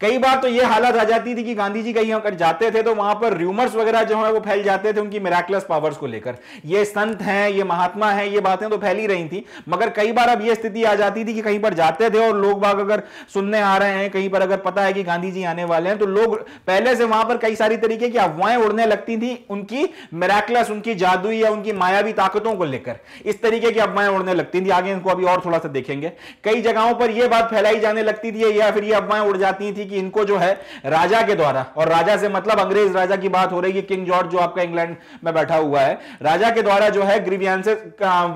कई बार तो ये हालत आ जाती थी कि गांधी जी कहीं अगर जाते थे तो वहां पर र्यूमर्स वगैरह जो है वो फैल जाते थे उनकी मेराक्लस पावर्स को लेकर ये संत हैं ये महात्मा हैं ये बातें तो फैली रही थी मगर कई बार अब ये स्थिति आ जाती थी कि कहीं पर जाते थे और लोग बाग अगर सुनने आ रहे हैं कहीं पर अगर पता है कि गांधी जी आने वाले हैं तो लोग पहले से वहां पर कई सारी तरीके की अफवाहें उड़ने लगती थी उनकी मेराकुलस उनकी जादुई या उनकी मायावी ताकतों को लेकर इस तरीके की अफवाहें उड़ने लगती थी आगे इनको अभी और थोड़ा सा देखेंगे कई जगहों पर यह बात फैलाई जाने लगती थी या फिर ये अफवाहें उड़ जाती थी कि इनको जो है राजा के द्वारा और राजा से मतलब अंग्रेज राजा की बात हो रही है किंग जॉर्ज जो आपका इंग्लैंड में बैठा हुआ है राजा के द्वारा जो है ग्रीवियांसेस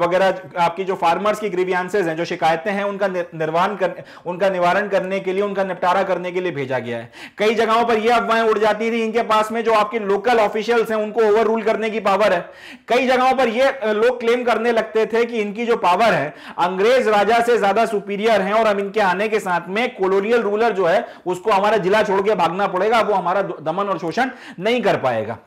वगैरह आपकी जो फार्मर्स की ग्रीवियांसेज हैं जो शिकायतें हैं उनका निर्वाण कर उनका निवारण करने के लिए उनका निपटारा करने के लिए भेजा गया है कई जगहों पर यह अफवाहें उड़ जाती थी इनके पास में जो आपके लोकल ऑफिशियल्स हैं उनको ओवर रूल करने की पावर है कई जगहों पर यह लोग क्लेम करने लगते थे कि इनकी जो पावर है अंग्रेज राजा से ज्यादा सुपीरियर है और हम इनके आने के साथ में कोलोनियल रूलर जो है उसको उसको हमारा जिला छोड़ के भागना पड़ेगा वो हमारा दमन और शोषण नहीं कर पाएगा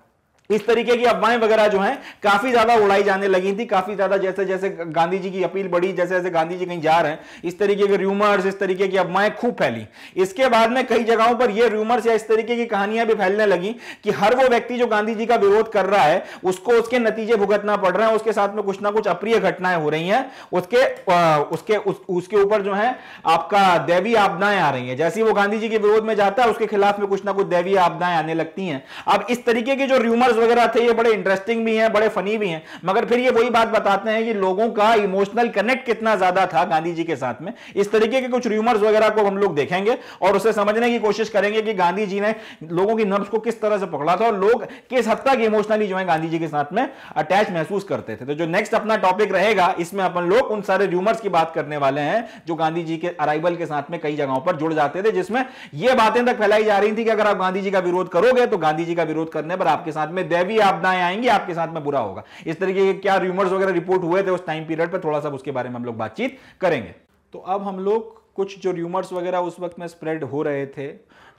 इस तरीके की अफवाहें वगैरह जो हैं काफी ज्यादा उड़ाई जाने लगी थी काफी ज्यादा जैसे जैसे गांधी जी की अपील बढ़ी जैसे जैसे गांधी जी कहीं जा रहे हैं इस तरीके के र्यूमर्स इस तरीके की अफवाहें खूब फैली इसके बाद में कई जगहों पर ये र्यूमर्स या इस तरीके की कहानियां भी फैलने लगी कि हर वो व्यक्ति जो गांधी जी का विरोध कर रहा है उसको उसके नतीजे भुगतना पड़ रहे हैं उसके साथ में कुछ ना कुछ अप्रिय घटनाएं हो रही हैं उसके उसके उसके ऊपर जो है आपका दैवी आपदाएं आ रही है जैसे वो गांधी जी के विरोध में जाता है उसके खिलाफ में कुछ ना कुछ दैवी आपदाएं आने लगती हैं अब इस तरीके के जो र्यूमर्स वगैरह थे ये बड़े इंटरेस्टिंग भी हैं बड़े फनी भी हैं मगर फिर ये वही बात बताते हैं कि लोगों का इमोशनल कनेक्ट कितना ज्यादा था गांधी जी के साथ में इस तरीके के कुछ र्यूमर्स वगैरह को हम लोग देखेंगे और उसे समझने की कोशिश करेंगे कि गांधी जी ने लोगों की नब्स को किस तरह से पकड़ा था और लोग किस हद तक इमोशनली जो है गांधी जी के साथ में अटैच महसूस करते थे तो जो नेक्स्ट अपना टॉपिक रहेगा इसमें अपन लोग उन सारे र्यूमर्स की बात करने वाले हैं जो गांधी जी के अराइवल के साथ में कई जगहों पर जुड़ जाते थे जिसमें यह बातें तक फैलाई जा रही थी कि अगर आप गांधी जी का विरोध करोगे तो गांधी जी का विरोध करने पर आपके साथ में दैवी आपदाएं आएंगी आपके साथ में बुरा होगा इस तरीके के क्या र्यूमर्स वगैरह रिपोर्ट हुए थे उस टाइम पीरियड पर थोड़ा सा उसके बारे में हम लोग बातचीत करेंगे तो अब हम लोग कुछ जो र्यूमर्स वगैरह उस वक्त में स्प्रेड हो रहे थे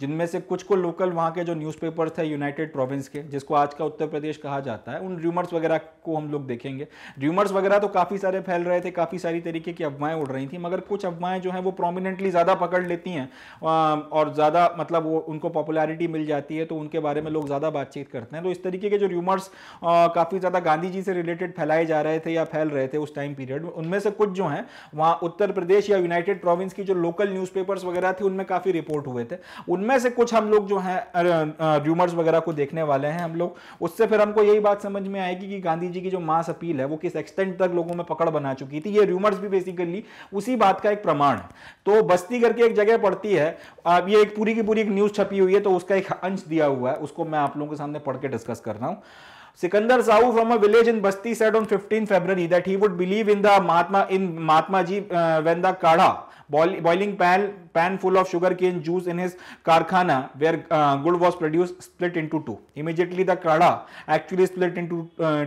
जिनमें से कुछ को लोकल वहाँ के जो न्यूज़पेपर्स थे यूनाइटेड प्रोविंस के जिसको आज का उत्तर प्रदेश कहा जाता है उन र्यूमर्स वगैरह को हम लोग देखेंगे र्यूमर्स वगैरह तो काफ़ी सारे फैल रहे थे काफ़ी सारी तरीके की अफवाहें उड़ रही थी मगर कुछ अफवाहें जो हैं वो प्रोमिनेंटली ज़्यादा पकड़ लेती हैं और ज़्यादा मतलब वो उनको पॉपुलैरिटी मिल जाती है तो उनके बारे में लोग ज़्यादा बातचीत करते हैं तो इस तरीके के जो र्यूमर्स काफ़ी ज़्यादा गांधी जी से रिलेटेड फैलाए जा रहे थे या फैल रहे थे उस टाइम पीरियड में उनमें से कुछ जो हैं वहाँ उत्तर प्रदेश या यूनाइटेड प्रोविंस की जो लोकल न्यूज़पेपर्स वगैरह थे उनमें काफ़ी रिपोर्ट हुए थे उनमें उनमें से कुछ हम लोग जो है र्यूमर्स वगैरह को देखने वाले हैं हम लोग उससे फिर हमको यही बात समझ में आएगी कि गांधी जी की जो मास अपील है वो किस एक्सटेंट तक लोगों में पकड़ बना चुकी थी ये र्यूमर्स भी बेसिकली उसी बात का एक प्रमाण है तो बस्ती करके एक जगह पड़ती है अब ये एक पूरी की पूरी एक न्यूज छपी हुई है तो उसका एक अंश दिया हुआ है उसको मैं आप लोगों के सामने पढ़ के डिस्कस कर रहा हूँ Sikandar Sahu from a village in Basti set on fifteen February that he would believe in the Mahatma in Mahatma ji when the karha boiling pan pan full of sugar cane juice in his karkhana where gur was produce split in two two immediately the karha actually split in two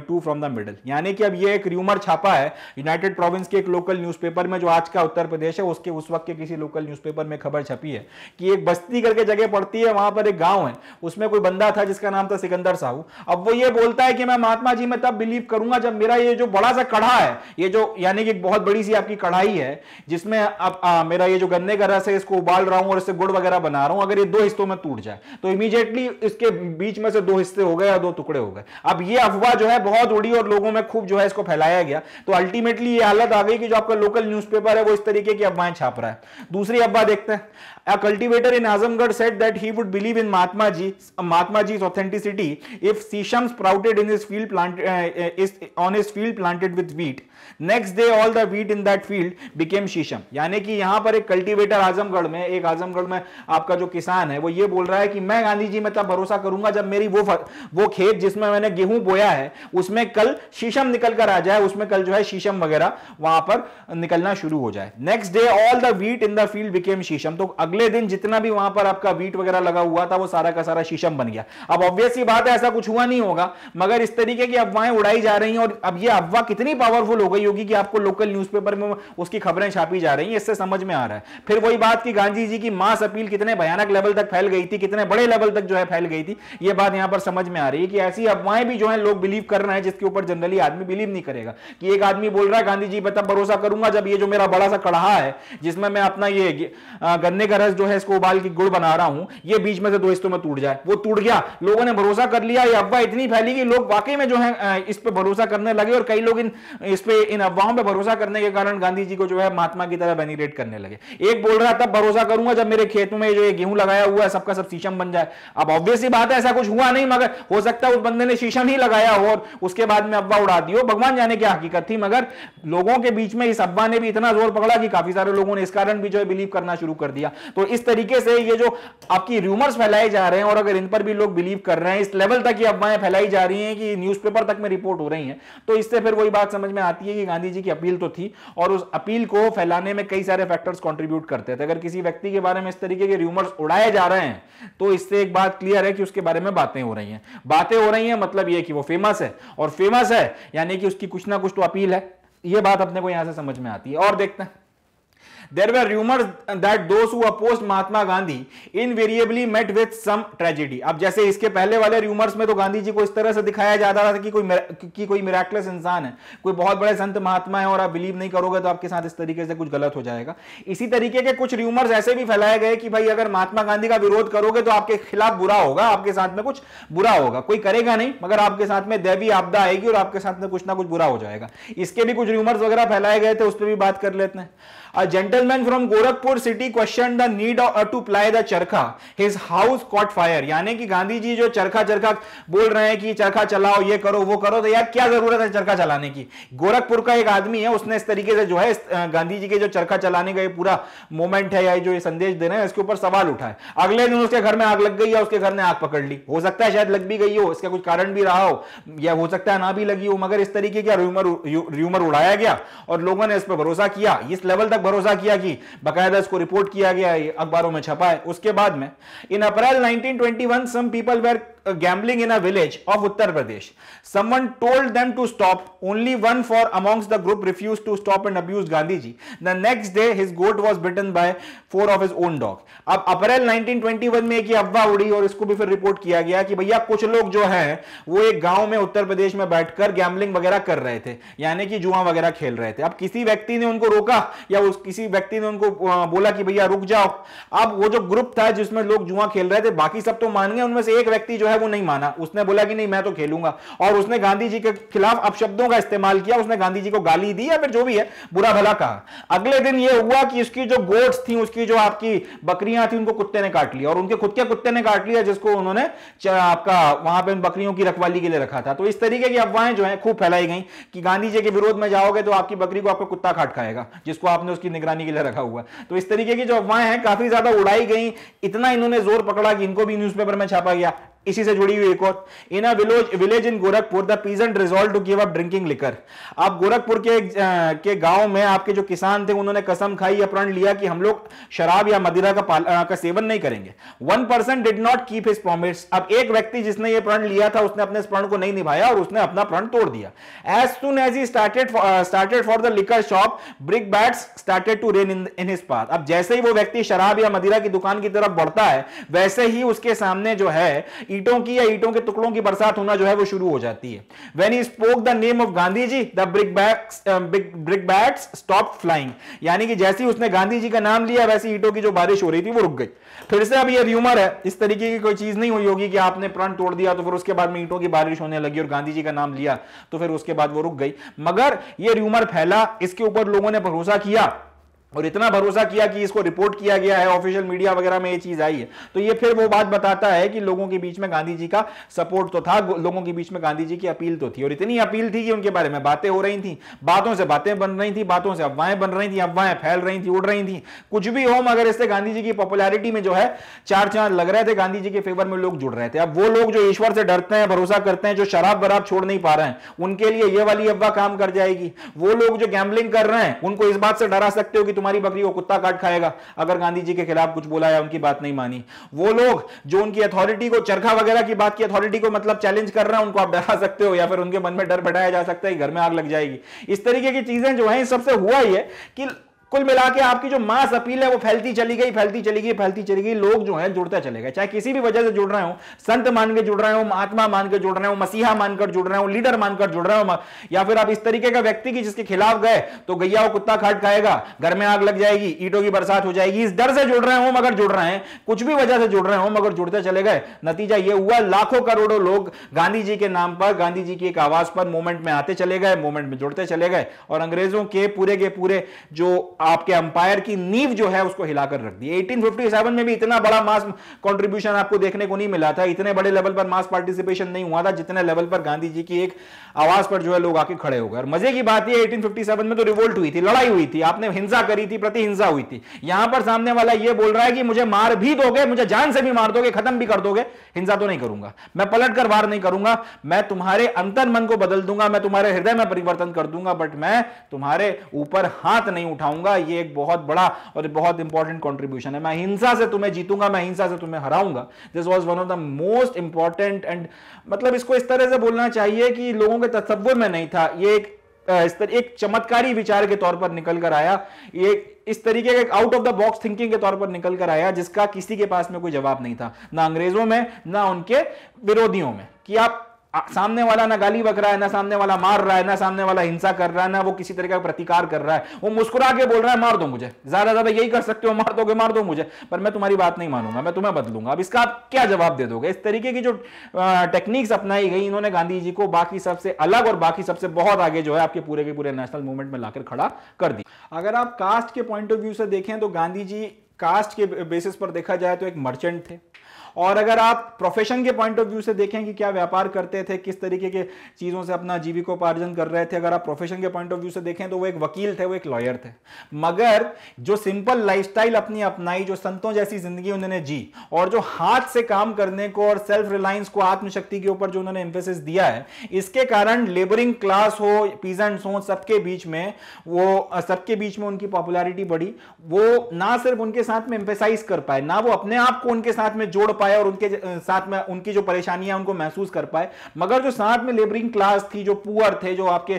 two from the middle यानी कि अब ये एक rumour छापा है United province के एक local news paper में जो आज का उत्तर प्रदेश है उसके उस वक्त के किसी लोकल न्यूज पेपर में खबर छपी है कि एक बस्ती करके जगह पड़ती है वहां पर एक गाँव है उसमें कोई बंदा था जिसका नाम था सिकंदर साहू अब वो ये बोलता सकता है कि मैं महात्मा जी में तब बिलीव करूंगा जब मेरा ये जो बड़ा सा कढ़ा है ये जो यानी कि बहुत बड़ी सी आपकी कढ़ाई है जिसमें अब आ, मेरा ये जो गन्ने का रस है इसको उबाल रहा हूं और इससे गुड़ वगैरह बना रहा हूं अगर ये दो हिस्सों में टूट जाए तो इमीजिएटली इसके बीच में से दो हिस्से हो गए या दो टुकड़े हो गए अब ये अफवाह जो है बहुत उड़ी और लोगों में खूब जो है इसको फैलाया गया तो अल्टीमेटली ये हालत आ गई कि जो आपका लोकल न्यूज है वो इस तरीके की अफवाहें छाप रहा है दूसरी अफवाह देखते हैं A cultivator in Azamgarh said that he would believe in Mahatma Ji, uh, Mahatma Ji's authenticity if Sisham sprouted in his field plant uh, uh, is on his field planted with wheat. Next day all the wheat in that field became shisham यानी कि यहां पर एक cultivator Azamgarh में एक आजमगढ़ में आपका जो किसान है वो ये बोल रहा है कि मैं गांधी जी में तब भरोसा करूंगा जब मेरी वो फर, वो खेत जिसमें मैंने गेहूं बोया है उसमें कल शीशम निकल कर आ जाए उसमें कल जो है शीशम वगैरह वहां पर निकलना शुरू हो जाए next day all the wheat in the field became shisham तो अगले दिन जितना भी वहां पर आपका वीट वगैरह लगा हुआ था वो सारा का सारा शीशम बन गया अब ऑब्वियसली बात है ऐसा कुछ हुआ नहीं होगा मगर इस तरीके की अफवाहें उड़ाई जा रही हैं और अब ये अफवाह कितनी पावरफुल हो गई होगी कि आपको लोकल न्यूज़पेपर में उसकी खबरें छापी जा रही हैं इससे समझ में आ रहा है फिर वही बात की गांधी जी की मास अपील कितने भयानक लेवल तक फैल गई थी कितने बड़े लेवल तक जो है फैल गई थी ये बात यहां पर समझ में आ रही है कि ऐसी अफवाहें भी जो है लोग बिलीव कर रहे हैं जिसके ऊपर जनरली आदमी बिलीव नहीं करेगा कि एक आदमी बोल रहा है गांधी जी पर तब भरोसा करूंगा जब ये जो मेरा बड़ा सा कड़ाहा है जिसमें मैं अपना ये गन्ने का रस जो है इसको उबाल की गुड़ बना रहा हूं ये बीच में से दो हिस्सों में टूट जाए वो टूट गया लोगों ने भरोसा कर लिया ये अफवाह इतनी फैली कि लोग वाकई में जो है इस पर भरोसा करने लगे और कई लोग इन इस पर इन अफवाहों पर भरोसा करने के कारण गांधी जी को जो है महात्मा की तरह वेनिडेट करने लगे एक बोल रहा था भरोसा करूंगा जब मेरे खेत में जो गेहूं लगाया हुआ है सबका सब शीशम बन जाए अब ऑब्वियसली बात है ऐसा कुछ हुआ नहीं मगर हो सकता है उस बंदे ने शीशम ही लगाया हो और उसके बाद में अफवाह उड़ा दी हो भगवान जाने की हकीकत थी मगर लोगों के बीच में इस अफवाह ने भी इतना जोर पकड़ा कि काफी सारे लोगों ने इस कारण भी जो है बिलीव करना शुरू कर दिया तो इस तरीके से ये जो आपकी र्यूमर्स फैलाए जा रहे हैं और अगर इन पर भी लोग बिलीव कर रहे हैं इस लेवल तक ये अफवाहें फैलाई जा रही हैं कि न्यूज़पेपर तक में रिपोर्ट हो रही हैं तो इससे फिर वही बात समझ में आती है कि कि गांधी जी की अपील तो थी और उस अपील को फैलाने में कई सारे फैक्टर्स कंट्रीब्यूट करते थे तो अगर किसी व्यक्ति के बारे में इस तरीके के र्यूमर्स उड़ाए जा रहे हैं तो इससे एक बात क्लियर है कि उसके बारे में बातें हो रही हैं बातें हो रही हैं मतलब ये कि वो फेमस है और फेमस है यानी कि उसकी कुछ ना कुछ तो अपील है ये बात अपने को यहां से समझ में आती है और देखते हैं there were rumors that those who opposed Mahatma Gandhi invariably met with some tragedy अब जैसे इसके पहले वाले rumors में तो गांधी जी को इस तरह से दिखाया जा रहा था कि कोई कि कोई मिराक्लस इंसान है कोई बहुत बड़े संत महात्मा है और आप बिलीव नहीं करोगे तो आपके साथ इस तरीके से कुछ गलत हो जाएगा इसी तरीके के कुछ र्यूमर्स ऐसे भी फैलाए गए कि भाई अगर महात्मा गांधी का विरोध करोगे तो आपके खिलाफ बुरा होगा आपके साथ में कुछ बुरा होगा कोई करेगा नहीं मगर आपके साथ में दैवी आपदा आएगी और आपके साथ में कुछ ना कुछ बुरा हो जाएगा इसके भी कुछ रूमर्स वगैरह फैलाए गए थे उस पर भी बात कर लेते हैं gentleman from Gorakhpur city question the the need uh, to ply the charkha. His house caught यानी कि गांधी जी जो चरखा चरखा बोल रहे हैं कि चरखा चलाओ ये करो वो करो तो यार क्या जरूरत है चरखा चलाने की गोरखपुर का एक आदमी है उसने इस तरीके से जो है गांधी जी के जो चरखा चलाने का ये पूरा मोमेंट है या जो ये संदेश दे रहे हैं इसके ऊपर सवाल उठाए अगले दिन उसके घर में आग लग गई या उसके घर ने आग पकड़ ली हो सकता है शायद लग भी गई हो इसका कुछ कारण भी रहा हो या हो सकता है ना भी लगी हो मगर इस तरीके का र्यूमर र्यूमर उड़ाया गया और लोगों ने इस पर भरोसा किया इस लेवल तक भरोसा किया कि बकायदा इसको रिपोर्ट किया गया अखबारों में छपा है उसके बाद में in April 1921 some people were uh, gambling in a village of Uttar Pradesh. Someone told them to stop. Only one for amongst the group refused to stop and abused Gandhiji. The next day, his goat was bitten by four of his own dog. अब अप्रैल 1921 में एक अफवाह उड़ी और इसको भी फिर report किया गया कि भैया कुछ लोग जो हैं वो एक गांव में उत्तर प्रदेश में बैठकर गैम्बलिंग वगैरह कर रहे थे यानी कि जुआ वगैरह खेल रहे थे अब किसी व्यक्ति ने उनको रोका या उस किसी व्यक्ति ने उनको बोला कि भैया रुक जाओ अब वो जो ग्रुप था जिसमें लोग जुआ खेल रहे थे बाकी सब तो मान गए उनमें से एक व्यक्ति जो है है वो नहीं माना उसने बोला कि नहीं मैं तो खेलूंगा और उसने गांधी जी के खिलाफ अपशब्दों का इस्तेमाल किया उसने गांधी जी को गाली दी या फिर जो भी है बुरा भला कहा अगले दिन ये हुआ कि उसकी जो गोट्स थी उसकी जो आपकी बकरियां थी उनको कुत्ते ने काट लिया और उनके खुद के कुत्ते ने काट लिया जिसको उन्होंने आपका वहां पर उन बकरियों की रखवाली के लिए रखा था तो इस तरीके की अफवाहें जो है खूब फैलाई गई कि गांधी जी के विरोध में जाओगे तो आपकी बकरी को आपका कुत्ता काट खाएगा जिसको आपने उसकी निगरानी के लिए रखा हुआ तो इस तरीके की जो अफवाहें हैं काफी ज्यादा उड़ाई गई इतना इन्होंने जोर पकड़ा कि इनको भी न्यूज़पेपर में छापा गया इसी से जुड़ी हुई एक और in a village village in Gorakhpur the peasant resolved to give up drinking liquor आप गोरखपुर के आ, के गांव में आपके जो किसान थे उन्होंने कसम खाई या प्रण लिया कि हम लोग शराब या मदिरा का पाल, आ, का सेवन नहीं करेंगे one person did not keep his promise अब एक व्यक्ति जिसने ये प्रण लिया था उसने अपने प्रण को नहीं निभाया और उसने अपना प्रण तोड़ दिया as soon as he started started for the liquor shop brickbats started to rain in in his path अब जैसे ही वो व्यक्ति शराब या मदिरा की दुकान की तरफ बढ़ता है वैसे ही उसके सामने जो है ईटों की या ईटों के टुकड़ों की बरसात होना जो है वो शुरू हो जाती है when he spoke the name of Gandhi ji the brickbats brickbats stop flying यानी कि जैसे ही उसने गांधी जी का नाम लिया वैसे ईटों की जो बारिश हो रही थी वो रुक गई फिर से अब ये र्यूमर है इस तरीके की कोई चीज नहीं हुई होगी कि आपने प्रण तोड़ दिया तो फिर उसके बाद में ईटों की बारिश होने लगी और गांधी जी का नाम लिया तो फिर उसके बाद वो रुक गई मगर ये र्यूमर फैला इसके ऊपर लोगों ने भरोसा किया और इतना भरोसा किया कि इसको रिपोर्ट किया गया है ऑफिशियल मीडिया वगैरह में ये चीज आई है तो ये फिर वो बात बताता है कि लोगों के बीच में गांधी जी का सपोर्ट तो था लोगों के बीच में गांधी जी की अपील तो थी और इतनी अपील थी कि उनके बारे में बातें हो रही थी बातों से बातें बन रही थी बातों से अफवाहें बन रही थी अफवाहें फैल रही थी उड़ रही थी कुछ भी हो मगर इससे गांधी जी की पॉपुलरिटी में जो है चार चांद लग रहे थे गांधी जी के फेवर में लोग जुड़ रहे थे अब वो लोग जो ईश्वर से डरते हैं भरोसा करते हैं जो शराब बराब छोड़ नहीं पा रहे हैं उनके लिए ये वाली अफवाह काम कर जाएगी वो लोग जो गैम्बलिंग कर रहे हैं उनको इस बात से डरा सकते हो कि तुम्हारी बकरी को कुत्ता काट खाएगा अगर गांधी जी के खिलाफ कुछ बोला या उनकी बात नहीं मानी वो लोग जो उनकी अथॉरिटी को चरखा वगैरह की बात की अथॉरिटी को मतलब चैलेंज कर रहे हैं उनको आप डरा सकते हो या फिर उनके मन में डर बैठाया जा सकता है घर में आग लग जाएगी इस तरीके की चीजें जो है सबसे हुआ ही है कि कुल मिला के आपकी जो मास अपील है वो फैलती चली गई फैलती चली गई फैलती चली गई लोग जो है जुड़ते चले गए चाहे किसी भी वजह से जुड़ रहे हो संत मान के जुड़ रहे हो महात्मा मान के जुड़ रहे हो मसीहा मानकर जुड़ रहे हो लीडर मानकर जुड़ रहे हो या फिर आप इस तरीके का व्यक्ति की जिसके खिलाफ गए तो गैया और कुत्ता खाट खाएगा घर में आग लग जाएगी ईटों की बरसात हो जाएगी इस डर से जुड़ रहे हो मगर जुड़ रहे हैं कुछ भी वजह से जुड़ रहे हो मगर जुड़ते चले गए नतीजा ये हुआ लाखों करोड़ों लोग गांधी जी के नाम पर गांधी जी की एक आवाज पर मूवमेंट में आते चले गए मूवमेंट में जुड़ते चले गए और अंग्रेजों के पूरे के पूरे जो आपके अंपायर की नींव जो है उसको हिलाकर रख दी 1857 में भी इतना बड़ा मास कंट्रीब्यूशन आपको देखने को नहीं मिला था इतने बड़े लेवल पर मास पार्टिसिपेशन नहीं हुआ था जितने लेवल पर गांधी जी की एक आवाज पर जो है लोग आके खड़े हो गए और मजे की बात यह सेवन में तो रिवोल्ट हुई थी लड़ाई हुई थी आपने हिंसा करी थी प्रतिहिंसा हुई थी यहां पर सामने वाला यह बोल रहा है कि मुझे मार भी दोगे मुझे जान से भी मार दोगे खत्म भी कर दोगे हिंसा तो नहीं करूंगा मैं पलट कर वार नहीं करूंगा मैं तुम्हारे अंतर मन को बदल दूंगा मैं तुम्हारे हृदय में परिवर्तन कर दूंगा बट मैं तुम्हारे ऊपर हाथ नहीं उठाऊंगा ये एक बहुत बड़ा और बहुत इंपॉर्टेंट कॉन्ट्रीब्यूशन है मैं हिंसा से तुम्हें जीतूंगा मैं हिंसा से तुम्हें हराऊंगा this was one of the most important and मतलब इसको इस तरह से बोलना चाहिए कि लोगों के तो तस्वुर में नहीं था ये एक इस तरह एक चमत्कारी विचार के तौर पर निकल कर आया ये इस तरीके का out of the box thinking के तौर पर निकल कर आया जिसका किसी के पास में कोई जवाब नहीं था ना अंग्रेजों में ना उनके विरोधियों में कि आप सामने वाला ना गाली बक रहा है ना सामने वाला मार रहा है ना सामने वाला हिंसा कर रहा है ना वो किसी तरह का प्रतिकार कर रहा है वो मुस्कुरा के बोल रहा है मार दो मुझे ज्यादा ज्यादा यही कर सकते हो मार दोगे मार दो मुझे पर मैं तुम्हारी बात नहीं मानूंगा मैं तुम्हें बदलूंगा अब इसका आप क्या जवाब दे दोगे इस तरीके की जो टेक्निक्स अपनाई गई इन्होंने गांधी जी को बाकी सबसे अलग और बाकी सबसे बहुत आगे जो है आपके पूरे के पूरे नेशनल मूवमेंट में लाकर खड़ा कर दी अगर आप कास्ट के पॉइंट ऑफ व्यू से देखें तो गांधी जी कास्ट के बेसिस पर देखा जाए तो एक मर्चेंट थे और अगर आप प्रोफेशन के पॉइंट ऑफ व्यू से देखें कि क्या व्यापार करते थे किस तरीके के चीज़ों से अपना जीविकोपार्जन कर रहे थे अगर आप प्रोफेशन के पॉइंट ऑफ व्यू से देखें तो वो एक वकील थे वो एक लॉयर थे मगर जो सिंपल लाइफस्टाइल अपनी अपनाई जो संतों जैसी जिंदगी उन्होंने जी और जो हाथ से काम करने को और सेल्फ रिलायंस को आत्मशक्ति के ऊपर जो उन्होंने एम्फेसिस दिया है इसके कारण लेबरिंग क्लास हो पीजेंट्स हो सबके बीच में वो सबके बीच में उनकी पॉपुलैरिटी बढ़ी वो ना सिर्फ उनके साथ में एम्फेसाइज कर पाए ना वो अपने आप को उनके साथ में जोड़ पाए और उनके साथ में उनकी जो परेशानियां उनको महसूस कर पाए मगर जो साथ में लेबरिंग क्लास थी जो पुअर थे जो आपके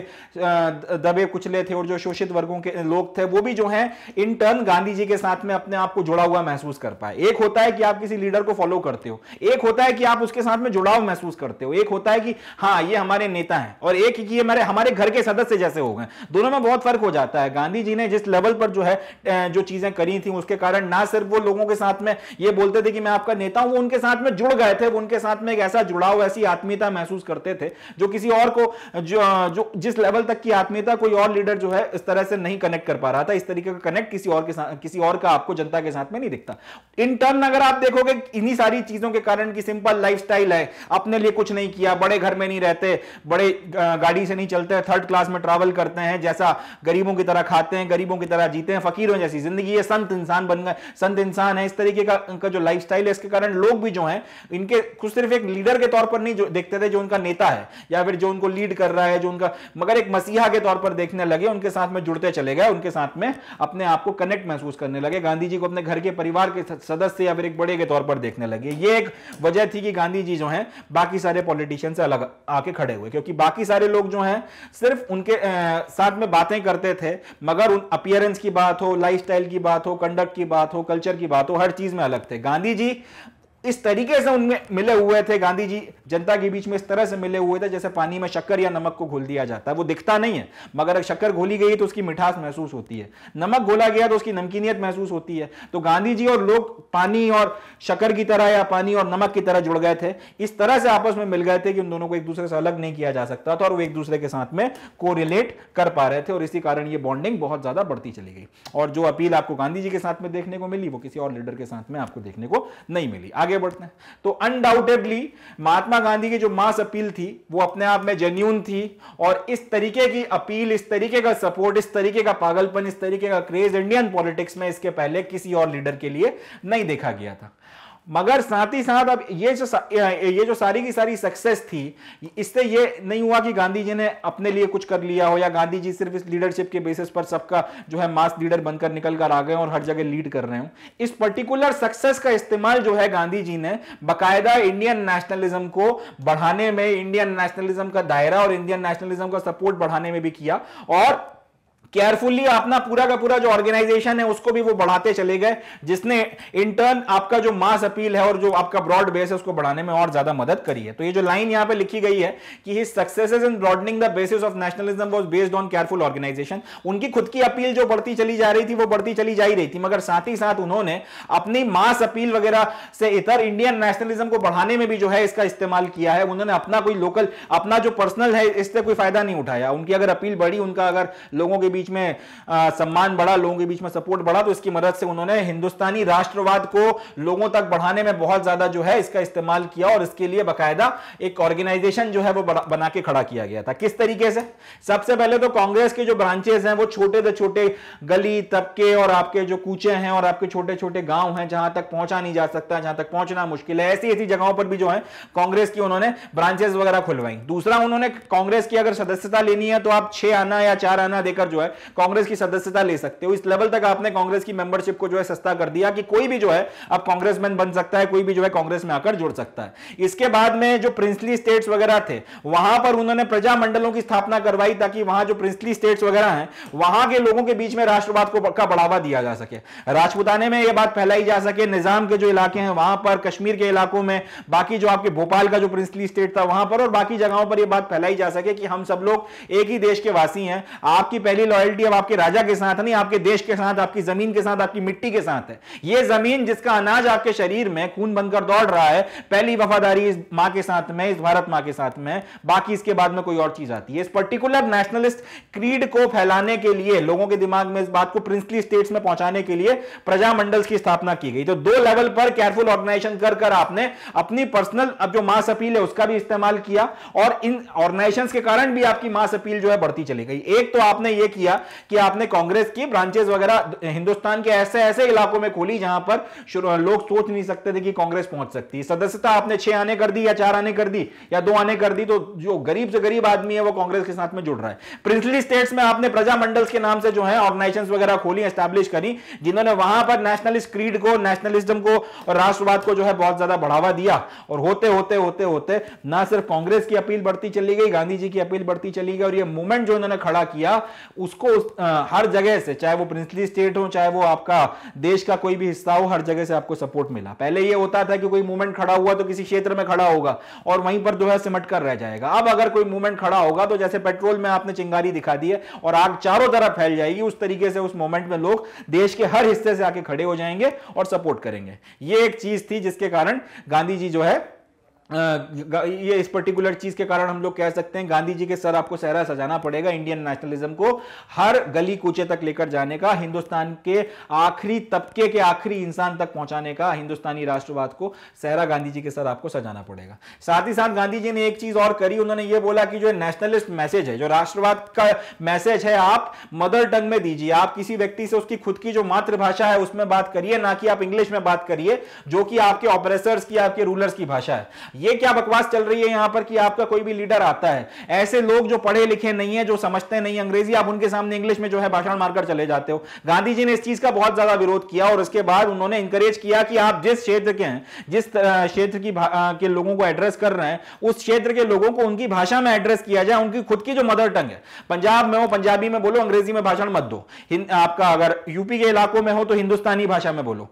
दबे कुचले थे और जो शोषित वर्गों के लोग थे वो भी जो है इन टर्न गांधी जी के साथ में अपने आप को जुड़ा हुआ महसूस कर पाए एक होता है कि आप किसी लीडर को फॉलो करते हो एक होता है कि आप उसके साथ में जुड़ाव महसूस करते हो एक होता है कि हाँ ये हमारे नेता हैं और एक ये हमारे हमारे घर के सदस्य जैसे हो गए दोनों में बहुत फर्क हो जाता है गांधी जी ने जिस लेवल पर जो है जो चीजें करी थी उसके कारण ना सिर्फ वो लोगों के साथ में ये बोलते थे कि मैं आपका नेता हूं हम उनके साथ में जुड़ गए थे उनके साथ में एक ऐसा जुड़ाव ऐसी आत्मीयता महसूस करते थे जो किसी और को जो, जो जिस लेवल तक की आत्मीयता कोई और लीडर जो है इस तरह से नहीं कनेक्ट कर पा रहा था इस तरीके का कनेक्ट किसी और के साथ किसी और का आपको जनता के साथ में नहीं दिखता इन टर्न अगर आप देखोगे इन्हीं सारी चीजों के कारण की सिंपल लाइफ है अपने लिए कुछ नहीं किया बड़े घर में नहीं रहते बड़े गाड़ी से नहीं चलते थर्ड क्लास में ट्रैवल करते हैं जैसा गरीबों की तरह खाते हैं गरीबों की तरह जीते हैं फकीरों जैसी जिंदगी है संत इंसान बन गए संत इंसान है इस तरीके का, का जो लाइफ है इसके कारण लोग भी जो हैं इनके कुछ सिर्फ एक लीडर के तौर पर नहीं जो देखते थे जो उनका नेता है या फिर जो उनको लीड कर रहा है जो उनका मगर एक मसीहा के तौर पर देखने लगे उनके साथ में जुड़ते चले गए उनके साथ में अपने आप को कनेक्ट महसूस करने लगे गांधी जी को अपने घर के परिवार के सदस्य या फिर एक बड़े के तौर पर देखने लगे ये एक वजह थी कि गांधी जी जो है बाकी सारे पॉलिटिशियन से अलग आके खड़े हुए क्योंकि बाकी सारे लोग जो हैं सिर्फ उनके साथ में बातें करते थे मगर उन अपियरेंस की बात हो लाइफ की बात हो कंडक्ट की बात हो कल्चर की बात हो हर चीज में अलग थे गांधी जी इस तरीके से उनमें मिले हुए थे गांधी जी जनता के बीच में इस तरह से मिले हुए थे जैसे पानी में शक्कर या नमक को घोल दिया जाता है वो दिखता नहीं है मगर अगर शक्कर घोली गई तो उसकी मिठास महसूस होती है नमक घोला गया तो उसकी नमकीनियत महसूस होती है तो गांधी जी और लोग पानी और शक्कर की तरह या पानी और नमक की तरह जुड़ गए थे इस तरह से आपस में मिल गए थे कि उन दोनों को एक दूसरे से अलग नहीं किया जा सकता था और वो एक दूसरे के साथ में कोरिलेट कर पा रहे थे और इसी कारण ये बॉन्डिंग बहुत ज्यादा बढ़ती चली गई और जो अपील आपको गांधी जी के साथ में देखने को मिली वो किसी और लीडर के साथ में आपको देखने को नहीं मिली आगे आगे बढ़ते हैं तो अनडाउटेबली महात्मा गांधी की जो मास अपील थी वो अपने आप में जेन्यून थी और इस तरीके की अपील इस तरीके का सपोर्ट इस तरीके का पागलपन इस तरीके का क्रेज इंडियन पॉलिटिक्स में इसके पहले किसी और लीडर के लिए नहीं देखा गया था मगर साथ ही साथ अब ये जो ये जो सारी की सारी सक्सेस थी इससे ये नहीं हुआ कि गांधी जी ने अपने लिए कुछ कर लिया हो या गांधी जी सिर्फ इस लीडरशिप के बेसिस पर सबका जो है मास लीडर बनकर निकल कर आ गए और हर जगह लीड कर रहे हो इस पर्टिकुलर सक्सेस का इस्तेमाल जो है गांधी जी ने बाकायदा इंडियन नेशनलिज्म को बढ़ाने में इंडियन नेशनलिज्म का दायरा और इंडियन नेशनलिज्म का सपोर्ट बढ़ाने में भी किया और केयरफुली अपना पूरा का पूरा जो ऑर्गेनाइजेशन है उसको भी वो बढ़ाते चले गए जिसने इंटर्न आपका जो मास अपील है और जो आपका ब्रॉड बेस है उसको बढ़ाने में और ज्यादा मदद करी है तो ये जो लाइन यहां पे लिखी गई है कि his successes in broadening the basis of nationalism was based on careful organisation उनकी खुद की अपील जो बढ़ती चली जा रही थी वो बढ़ती चली जा ही रही थी मगर साथ ही साथ उन्होंने अपनी मास अपील वगैरह से इतर इंडियन नेशनलिज्म को बढ़ाने में भी जो है इसका इस्तेमाल किया है उन्होंने अपना कोई लोकल अपना जो पर्सनल है इससे कोई फायदा नहीं उठाया उनकी अगर अपील बढ़ी उनका अगर लोगों के बीच बीच में सम्मान बढ़ा लोगों के बीच में सपोर्ट बढ़ा तो इसकी मदद से उन्होंने हिंदुस्तानी राष्ट्रवाद को लोगों तक बढ़ाने में बहुत ज्यादा जो है इसका इस्तेमाल किया और इसके लिए बाकायदा एक ऑर्गेनाइजेशन जो है वो बना के खड़ा किया गया था किस तरीके से सबसे पहले तो कांग्रेस के जो ब्रांचेस हैं वो छोटे से छोटे गली तबके और आपके जो कूचे हैं और आपके छोटे छोटे गांव हैं जहां तक पहुंचा नहीं जा सकता जहां तक पहुंचना मुश्किल है ऐसी ऐसी जगहों पर भी जो है कांग्रेस की उन्होंने ब्रांचेस वगैरह खुलवाई दूसरा उन्होंने कांग्रेस की अगर सदस्यता लेनी है तो आप छह आना या चार आना देकर जो है कांग्रेस की सदस्यता ले सकते हो इस लेवल तक आपने कांग्रेस की मेंबरशिप को जो है सस्ता कर दिया कि कोई भी जो है अब कांग्रेसमैन बन सकता है कोई भी जो है कांग्रेस में आकर जुड़ सकता है इसके बाद में जो प्रिंसली स्टेट्स वगैरह थे वहां पर उन्होंने प्रजा मंडलों की स्थापना करवाई ताकि वहां जो प्रिंसली स्टेट्स वगैरह हैं वहां के लोगों के बीच में राष्ट्रवाद को का बढ़ावा दिया जा सके राजपुताने में यह बात फैलाई जा सके निजाम के जो इलाके हैं वहां पर कश्मीर के इलाकों में बाकी जो आपके भोपाल का जो प्रिंसली स्टेट था वहां पर और बाकी जगहों पर यह बात फैलाई जा सके कि हम सब लोग एक ही देश के वासी हैं आपकी पहली लॉयल लॉयल्टी अब आपके राजा के साथ नहीं आपके देश के साथ आपकी जमीन के साथ आपकी मिट्टी के साथ है ये जमीन जिसका अनाज आपके शरीर में खून बनकर दौड़ रहा है पहली वफादारी इस मां के साथ में इस भारत मां के साथ में बाकी इसके बाद में कोई और चीज आती है इस पर्टिकुलर नेशनलिस्ट क्रीड को फैलाने के लिए लोगों के दिमाग में इस बात को प्रिंसली स्टेट्स में पहुंचाने के लिए प्रजामंडल की स्थापना की गई तो दो लेवल पर केयरफुल ऑर्गेनाइजेशन कर कर आपने अपनी पर्सनल अब जो मास अपील है उसका भी इस्तेमाल किया और इन ऑर्गेनाइजेशन के कारण भी आपकी मास अपील जो है बढ़ती चली गई एक तो आपने ये किया किया कि आपने कांग्रेस की ब्रांचेस वगैरह हिंदुस्तान के ऐसे ऐसे इलाकों में खोली जहां पर लोग सोच नहीं सकते थे कि कांग्रेस पहुंच सकती है सदस्यता आपने छह आने कर दी या चार आने कर दी या दो आने कर दी तो जो गरीब से गरीब आदमी है वो कांग्रेस के साथ में जुड़ रहा है प्रिंसली स्टेट्स में आपने प्रजा मंडल्स के नाम से जो है ऑर्गेनाइजेशन वगैरह खोली एस्टैब्लिश करी जिन्होंने वहां पर नेशनलिस्ट क्रीड को नेशनलिज्म को और राष्ट्रवाद को जो है बहुत ज्यादा बढ़ावा दिया और होते होते होते होते ना सिर्फ कांग्रेस की अपील बढ़ती चली गई गांधी जी की अपील बढ़ती चली गई और ये मूवमेंट जो इन्होंने खड़ा किया उस उसको उस, आ, हर जगह से चाहे वो प्रिंसली स्टेट हो चाहे वो आपका देश का कोई भी हिस्सा हो हर जगह से आपको सपोर्ट मिला पहले ये होता था कि कोई मूवमेंट खड़ा हुआ तो किसी क्षेत्र में खड़ा होगा और वहीं पर जो है सिमट कर रह जाएगा अब अगर कोई मूवमेंट खड़ा होगा तो जैसे पेट्रोल में आपने चिंगारी दिखा दी है और आग चारों तरफ फैल जाएगी उस तरीके से उस मूवमेंट में लोग देश के हर हिस्से से आके खड़े हो जाएंगे और सपोर्ट करेंगे ये एक चीज थी जिसके कारण गांधी जी जो है ये इस पर्टिकुलर चीज के कारण हम लोग कह सकते हैं गांधी जी के सर आपको सहरा सजाना पड़ेगा इंडियन नेशनलिज्म को हर गली कूचे तक लेकर जाने का हिंदुस्तान के आखिरी तबके के आखिरी इंसान तक पहुंचाने का हिंदुस्तानी राष्ट्रवाद को सहरा गांधी जी के सर आपको सजाना पड़ेगा साथ ही साथ गांधी जी ने एक चीज और करी उन्होंने ये बोला कि जो नेशनलिस्ट मैसेज है जो राष्ट्रवाद का मैसेज है आप मदर टंग में दीजिए आप किसी व्यक्ति से उसकी खुद की जो मातृभाषा है उसमें बात करिए ना कि आप इंग्लिश में बात करिए जो कि आपके ऑपरेसर्स की आपके रूलर्स की भाषा है ये क्या बकवास चल रही है यहां पर कि आपका कोई भी लीडर आता है ऐसे लोग जो पढ़े लिखे नहीं है जो समझते नहीं अंग्रेजी आप उनके सामने इंग्लिश में जो है भाषण मारकर चले जाते हो गांधी जी ने इस चीज का बहुत ज्यादा विरोध किया और उसके बाद उन्होंने इंकरेज किया कि आप जिस क्षेत्र के हैं जिस क्षेत्र की के लोगों को एड्रेस कर रहे हैं उस क्षेत्र के लोगों को उनकी भाषा में एड्रेस किया जाए उनकी खुद की जो मदर टंग है पंजाब में हो पंजाबी में बोलो अंग्रेजी में भाषण मत दो आपका अगर यूपी के इलाकों में हो तो हिंदुस्तानी भाषा में बोलो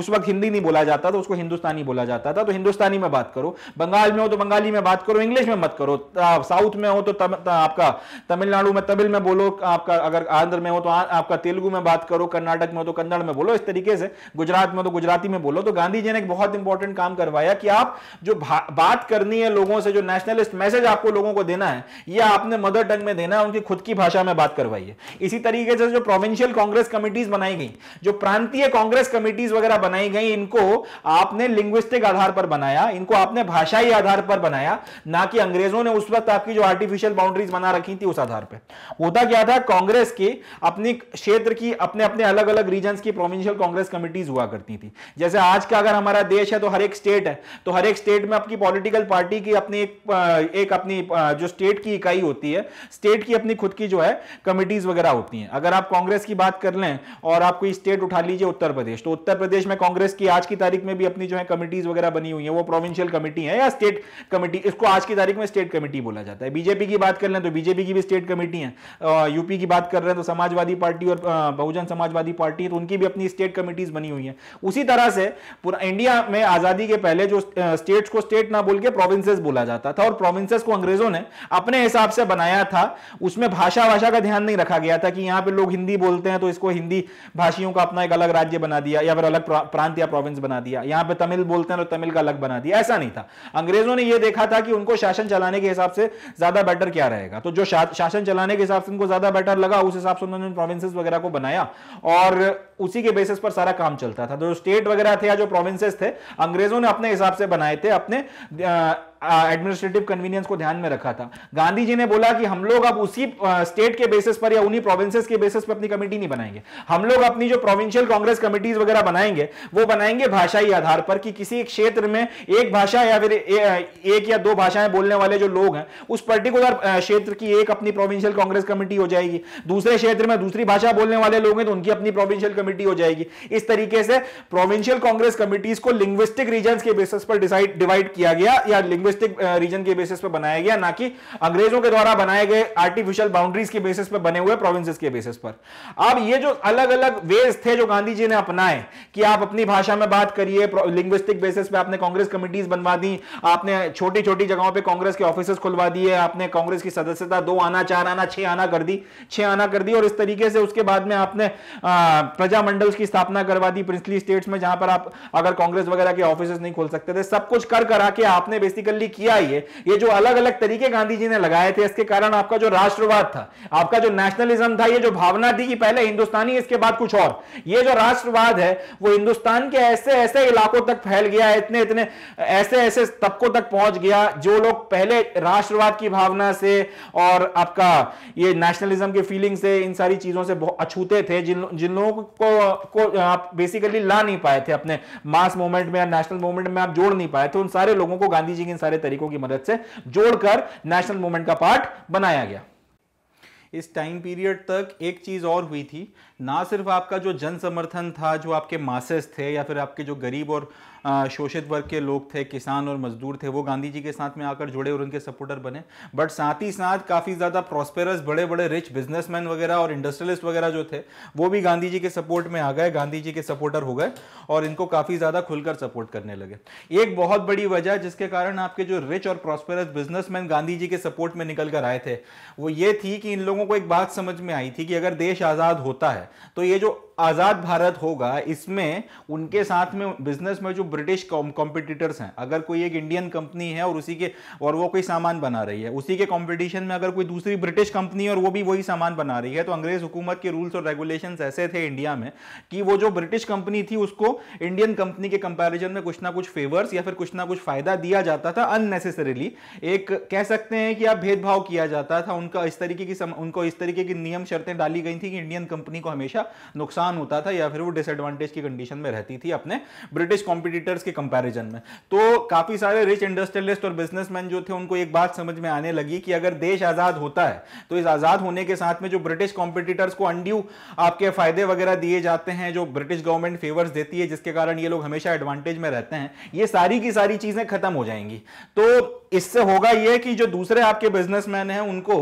उस वक्त हिंदी नहीं बोला जाता तो उसको हिंदुस्तानी बोला जाता था तो हिंदुस्तानी में बात करो बंगाल में हो तो बंगाली में बात करो इंग्लिश में मत करो साउथ में हो तो तम, त, आपका तमिलनाडु में तमिल में बोलो आपका अगर आंध्र में हो तो आ, आपका तेलुगु में बात करो कर्नाटक में हो तो कन्नड़ में बोलो इस तरीके से गुजरात में तो गुजराती में बोलो तो गांधी जी ने एक बहुत इंपॉर्टेंट काम करवाया कि आप जो बात करनी है लोगों से जो नेशनलिस्ट मैसेज आपको लोगों को देना है यह आपने मदर टंग में देना है उनकी खुद की भाषा में बात करवाई है इसी तरीके से जो प्रोविंशियल कांग्रेस कमिटीज बनाई गई जो प्रांतीय कांग्रेस कमिटीज वगैरह बनाई गई इनको आपने लिंग्विस्टिक आधार पर बनाया इनको आपने भाषाई आधार पर बनाया ना कि अंग्रेजों ने उस वक्त आपकी जो आर्टिफिशियल बाउंड्रीज बना रखी थी उस आधार पर होता क्या था कांग्रेस की अपनी क्षेत्र की अपने अपने अलग अलग रीजन की प्रोविंशियल कांग्रेस कमिटीज हुआ करती थी जैसे आज का अगर हमारा देश है तो हर एक स्टेट है तो हर एक स्टेट में आपकी पॉलिटिकल पार्टी की अपनी एक, एक अपनी जो स्टेट की इकाई होती है स्टेट की अपनी खुद की जो है कमिटीज वगैरह होती हैं अगर आप कांग्रेस की बात कर लें और आप कोई स्टेट उठा लीजिए उत्तर प्रदेश तो उत्तर प्रदेश में कांग्रेस की आज की तारीख में भी अपनी जो है कमिटीज वगैरह बनी हुई है वो प्रोविंशियल कमिटी कमेटी है या स्टेट कमेटी इसको आज की तारीख में स्टेट कमेटी बोला जाता है बीजेपी की बात कर लें तो बीजेपी की भी स्टेट कमेटी है यूपी की बात कर रहे हैं तो समाजवादी पार्टी और बहुजन समाजवादी पार्टी तो उनकी भी अपनी स्टेट कमेटीज बनी हुई है उसी तरह से पूरा इंडिया में आजादी के पहले जो स्टेट्स को स्टेट ना बोल के प्रोविंसेस बोला जाता था और प्रोविंसेस को अंग्रेजों ने अपने हिसाब से बनाया था उसमें भाषा भाषा का ध्यान नहीं रखा गया था कि यहाँ पे लोग हिंदी बोलते हैं तो इसको हिंदी भाषियों का अपना एक अलग राज्य बना दिया या फिर अलग प्रांत या प्रोविंस बना दिया यहाँ पे तमिल बोलते हैं तो तमिल का अलग बना दिया ऐसा नहीं था अंग्रेजों ने यह देखा था कि उनको शासन चलाने के हिसाब से ज्यादा बेटर क्या रहेगा तो जो शासन चलाने के हिसाब से उनको ज्यादा बेटर लगा उस हिसाब से उन्होंने प्रोविंसेस वगैरह को बनाया और उसी के बेसिस पर सारा काम चलता था तो जो स्टेट वगैरह थे या जो प्रोविंसेस थे अंग्रेजों ने अपने हिसाब से बनाए थे अपने आ, एडमिनिस्ट्रेटिव कन्वीनियंस को ध्यान में रखा था गांधी जी ने बोला कि हम लोग अब उसी स्टेट के बेसिस पर या उन्हीं प्रोविंसेस के बेसिस पर अपनी कमेटी नहीं बनाएंगे हम लोग अपनी जो प्रोविंशियल कांग्रेस कमेटीज वगैरह बनाएंगे वो बनाएंगे भाषाई आधार पर कि किसी एक क्षेत्र में एक भाषा या फिर एक या दो भाषाएं बोलने वाले जो लोग हैं उस पर्टिकुलर क्षेत्र की एक अपनी प्रोविंशियल कांग्रेस कमेटी हो जाएगी दूसरे क्षेत्र में दूसरी भाषा बोलने वाले लोग हैं तो उनकी अपनी प्रोविंशियल कमेटी हो जाएगी इस तरीके से प्रोविंशियल कांग्रेस कमेटीज को लिंग्विस्टिक रीजन के बेसिस पर डिसाइड डिवाइड किया गया या लिंग्विस्ट लिंग्विस्टिक रीजन uh, के बेसिस पे बनाया गया ना कि अंग्रेजों के द्वारा बनाए गए आर्टिफिशियल बाउंड्रीज के बेसिस पे बने हुए प्रोविंसेस के बेसिस पर अब ये जो अलग अलग वेज थे जो गांधी जी ने अपनाए कि आप अपनी भाषा में बात करिए लिंग्विस्टिक बेसिस पे आपने कांग्रेस कमिटीज बनवा दी आपने छोटी छोटी जगहों पर कांग्रेस के ऑफिस खुलवा दिए आपने कांग्रेस की सदस्यता दो आना चार आना छह आना कर दी छह आना कर दी और इस तरीके से उसके बाद में आपने प्रजामंडल की स्थापना करवा दी प्रिंसली स्टेट्स में जहां पर आप अगर कांग्रेस वगैरह के ऑफिस नहीं खोल सकते थे सब कुछ कर करा के आपने बेसिकली इंटरनली किया ये ये जो अलग अलग तरीके गांधी जी ने लगाए थे इसके कारण आपका जो राष्ट्रवाद था आपका जो नेशनलिज्म था ये जो भावना थी कि पहले हिंदुस्तानी इसके बाद कुछ और ये जो राष्ट्रवाद है वो हिंदुस्तान के ऐसे ऐसे इलाकों तक फैल गया इतने इतने ऐसे ऐसे तबकों तक पहुंच गया जो लोग पहले राष्ट्रवाद की भावना से और आपका ये नेशनलिज्म की फीलिंग से इन सारी चीजों से बहुत अछूते थे जिन जिन लोगों को, को आप बेसिकली ला नहीं पाए थे अपने मास मूवमेंट में या नेशनल मूवमेंट में आप जोड़ नहीं पाए थे उन सारे लोगों को गांधी जी की इन सारे तरीकों की मदद से जोड़कर नेशनल मूवमेंट का पार्ट बनाया गया इस टाइम पीरियड तक एक चीज़ और हुई थी ना सिर्फ आपका जो जन समर्थन था जो आपके मासेस थे या फिर आपके जो गरीब और शोषित वर्ग के लोग थे किसान और मजदूर थे वो गांधी जी के साथ में आकर जुड़े और उनके सपोर्टर बने बट साथ ही साथ काफ़ी ज़्यादा प्रॉस्पेरस बड़े बड़े रिच बिजनेसमैन वगैरह और इंडस्ट्रियलिस्ट वगैरह जो थे वो भी गांधी जी के सपोर्ट में आ गए गांधी जी के सपोर्टर हो गए और इनको काफ़ी ज़्यादा खुलकर सपोर्ट करने लगे एक बहुत बड़ी वजह जिसके कारण आपके जो रिच और प्रॉस्पेरस बिजनेसमैन गांधी जी के सपोर्ट में निकल कर आए थे वो ये थी कि इन लोगों को एक बात समझ में आई थी कि अगर देश आज़ाद होता है तो ये जो आज़ाद भारत होगा इसमें उनके साथ में बिजनेस में जो ब्रिटिश कॉम्पिटिटर्स हैं अगर कोई एक इंडियन कंपनी है और उसी के और वो कोई सामान बना रही है उसी के कॉम्पिटिशन में अगर कोई दूसरी ब्रिटिश कंपनी और वो भी वही सामान बना रही है तो अंग्रेज हुकूमत के रूल्स और रेगुलेशन ऐसे थे इंडिया में कि वो जो ब्रिटिश कंपनी थी उसको इंडियन कंपनी के कंपेरिजन में कुछ ना कुछ फेवर्स या फिर कुछ ना कुछ फायदा दिया जाता था अननेसेसरीली एक कह सकते हैं कि आप भेदभाव किया जाता था उनका इस तरीके की उनको इस तरीके की नियम शर्तें डाली गई थी कि इंडियन कंपनी को हमेशा नुकसान नुकसान होता था या फिर वो डिसएडवांटेज की कंडीशन में रहती थी अपने ब्रिटिश कॉम्पिटिटर्स के कंपेरिजन में तो काफी सारे रिच इंडस्ट्रियलिस्ट और बिजनेसमैन जो थे उनको एक बात समझ में आने लगी कि अगर देश आजाद होता है तो इस आजाद होने के साथ में जो ब्रिटिश कॉम्पिटिटर्स को अंड्यू आपके फायदे वगैरह दिए जाते हैं जो ब्रिटिश गवर्नमेंट फेवर्स देती है जिसके कारण ये लोग हमेशा एडवांटेज में रहते हैं ये सारी की सारी चीजें खत्म हो जाएंगी तो इससे होगा यह कि जो दूसरे आपके बिजनेसमैन हैं उनको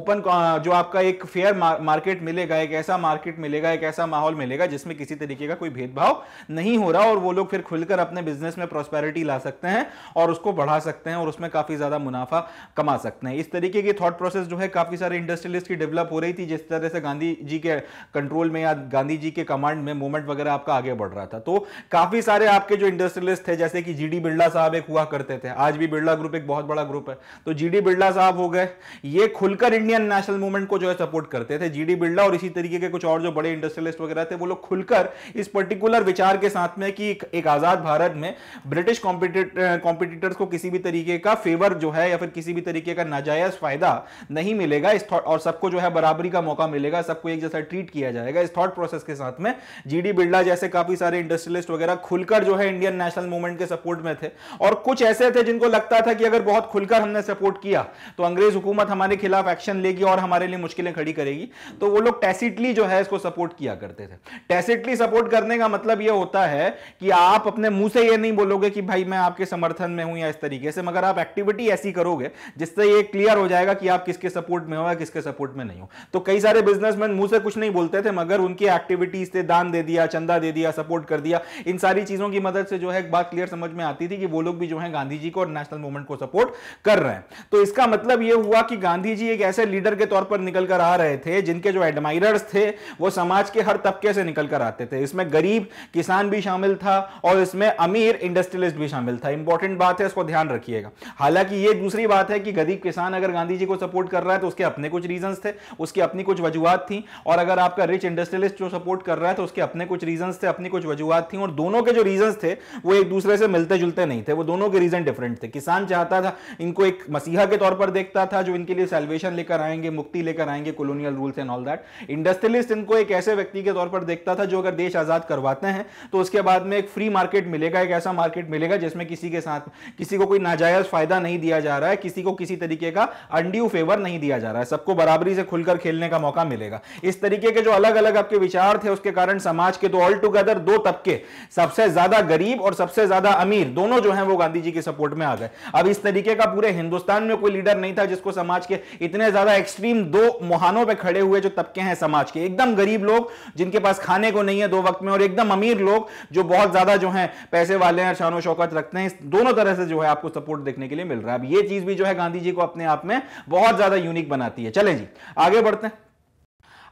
ओपन जो आपका एक फेयर मार्केट मिलेगा एक ऐसा मार्केट मिलेगा एक ऐसा माहौल मिलेगा जिसमें किसी तरीके का कोई भेदभाव नहीं हो रहा और वो लोग फिर खुलकर अपने बिजनेस में प्रोस्पेरिटी ला सकते हैं और उसको बढ़ा सकते हैं और उसमें काफी ज्यादा मुनाफा कमा सकते हैं इस तरीके की थॉट प्रोसेस जो है काफी सारे इंडस्ट्रियलिस्ट की डेवलप हो रही थी जिस तरह से गांधी जी के कंट्रोल में या गांधी जी के कमांड में मूवमेंट वगैरह आपका आगे बढ़ रहा था तो काफी सारे आपके जो इंडस्ट्रियलिस्ट थे जैसे कि जी बिरला साहब एक हुआ करते थे आज भी बिरला ग्रुप एक बहुत बड़ा ग्रुप है तो जी डी बिरला साहब हो गए ये खुलकर इंडियन नेशनल मूवमेंट को जो है सपोर्ट करते थे जी डी बिरला और इसी तरीके के कुछ और जो बड़े इंडस्ट्रियलिस्ट वगैरह थे वो लोग खुलकर इस पर्टिकुलर विचार के साथ में कि एक, एक आजाद भारत में ब्रिटिश कॉम्पिटिटर्स को किसी भी तरीके का फेवर जो है या फिर किसी भी तरीके का नाजायज फायदा नहीं मिलेगा इस और सबको जो है बराबरी का मौका मिलेगा सबको एक जैसा ट्रीट किया जाएगा इस थॉट प्रोसेस के साथ में जीडी बिरला जैसे काफी सारे इंडस्ट्रियलिस्ट वगैरह खुलकर जो है इंडियन नेशनल मूवमेंट के सपोर्ट में थे और कुछ ऐसे थे जिनको लगता था कि अगर अगर बहुत खुलकर हमने सपोर्ट किया तो अंग्रेज हुकूमत हमारे खिलाफ एक्शन लेगी और हमारे लिए मुश्किलें खड़ी करेगी तो वो लोग टेसिटली जो है इसको सपोर्ट किया करते थे टेसिटली सपोर्ट करने का मतलब यह होता है कि आप अपने मुंह से यह नहीं बोलोगे कि भाई मैं आपके समर्थन में हूं या इस तरीके से मगर आप एक्टिविटी ऐसी करोगे जिससे यह क्लियर हो जाएगा कि आप किसके सपोर्ट में हो या किसके सपोर्ट में नहीं हो तो कई सारे बिजनेसमैन मुंह से कुछ नहीं बोलते थे मगर उनकी एक्टिविटीज से दान दे दिया चंदा दे दिया सपोर्ट कर दिया इन सारी चीजों की मदद से जो है बात क्लियर समझ में आती थी कि वो लोग भी जो है गांधी जी को और नेशनल मूवमेंट को सपोर्ट सपोर्ट कर रहे हैं तो इसका मतलब यह हुआ कि गांधी जी एक ऐसे लीडर के तौर पर निकल कर आ रहे थे जिनके जो एडमायरर्स थे वो समाज के हर तबके से निकल कर आते थे इसमें गरीब किसान भी शामिल था और इसमें अमीर इंडस्ट्रियलिस्ट भी शामिल था इंपॉर्टेंट बात है इसको ध्यान रखिएगा हालांकि ये दूसरी बात है कि गरीब किसान अगर गांधी जी को सपोर्ट कर रहा है तो उसके अपने कुछ रीजन थे उसकी अपनी कुछ वजूहत थी और अगर आपका रिच इंडस्ट्रियलिस्ट जो सपोर्ट कर रहा है तो उसके अपने कुछ रीजन थे अपनी कुछ वजूहत थी और दोनों के जो रीजन थे वो एक दूसरे से मिलते जुलते नहीं थे वो दोनों के रीजन डिफरेंट थे किसान चाहता था इनको एक मसीहा के तौर पर देखता था जो इनके लिए सेल्वेशन लेकर आएंगे मुक्ति लेकर आएंगे colonial rules and all that industrialist इनको एक ऐसे व्यक्ति के तौर पर देखता था जो अगर देश आजाद करवाते हैं तो उसके बाद में एक फ्री मार्केट मिलेगा एक ऐसा मार्केट मिलेगा जिसमें किसी के साथ किसी को कोई नाजायज फायदा नहीं दिया जा रहा है किसी को किसी तरीके का अंड्यू फेवर नहीं दिया जा रहा है सबको बराबरी से खुलकर खेलने का मौका मिलेगा इस तरीके के जो अलग अलग आपके विचार थे उसके कारण समाज के तो ऑल टुगेदर दो तबके सबसे ज्यादा गरीब और सबसे ज्यादा अमीर दोनों जो है वो गांधी जी के सपोर्ट में आ गए अब इस तरीके तरीके का पूरे हिंदुस्तान में कोई लीडर नहीं था जिसको समाज के इतने ज्यादा एक्सट्रीम दो मुहानों पर खड़े हुए जो तबके हैं समाज के एकदम गरीब लोग जिनके पास खाने को नहीं है दो वक्त में और एकदम अमीर लोग जो बहुत ज्यादा जो है पैसे वाले हैं शानो शौकत रखते हैं दोनों तरह से जो है आपको सपोर्ट देखने के लिए मिल रहा है अब ये चीज भी जो है गांधी जी को अपने आप में बहुत ज्यादा यूनिक बनाती है चले जी आगे बढ़ते हैं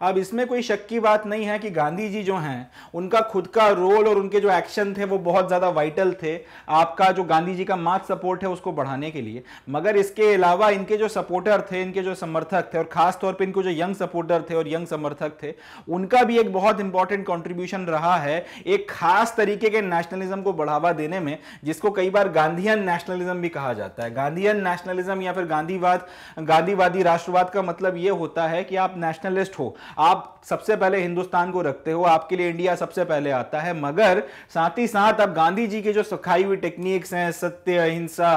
अब इसमें कोई शक की बात नहीं है कि गांधी जी जो हैं उनका खुद का रोल और उनके जो एक्शन थे वो बहुत ज़्यादा वाइटल थे आपका जो गांधी जी का मार्क्स सपोर्ट है उसको बढ़ाने के लिए मगर इसके अलावा इनके जो सपोर्टर थे इनके जो समर्थक थे और खासतौर पर इनके जो यंग सपोर्टर थे और यंग समर्थक थे उनका भी एक बहुत इंपॉर्टेंट कॉन्ट्रीब्यूशन रहा है एक खास तरीके के नेशनलिज्म को बढ़ावा देने में जिसको कई बार गांधीयन नेशनलिज्म भी कहा जाता है गांधीयन नेशनलिज्म या फिर गांधीवाद गांधीवादी राष्ट्रवाद का मतलब यह होता है कि आप नेशनलिस्ट हो आप सबसे पहले हिंदुस्तान को रखते हो आपके लिए इंडिया सबसे पहले आता है मगर साथ ही साथ अब गांधी जी के जो सिखाई हुई टेक्निक्स हैं सत्य अहिंसा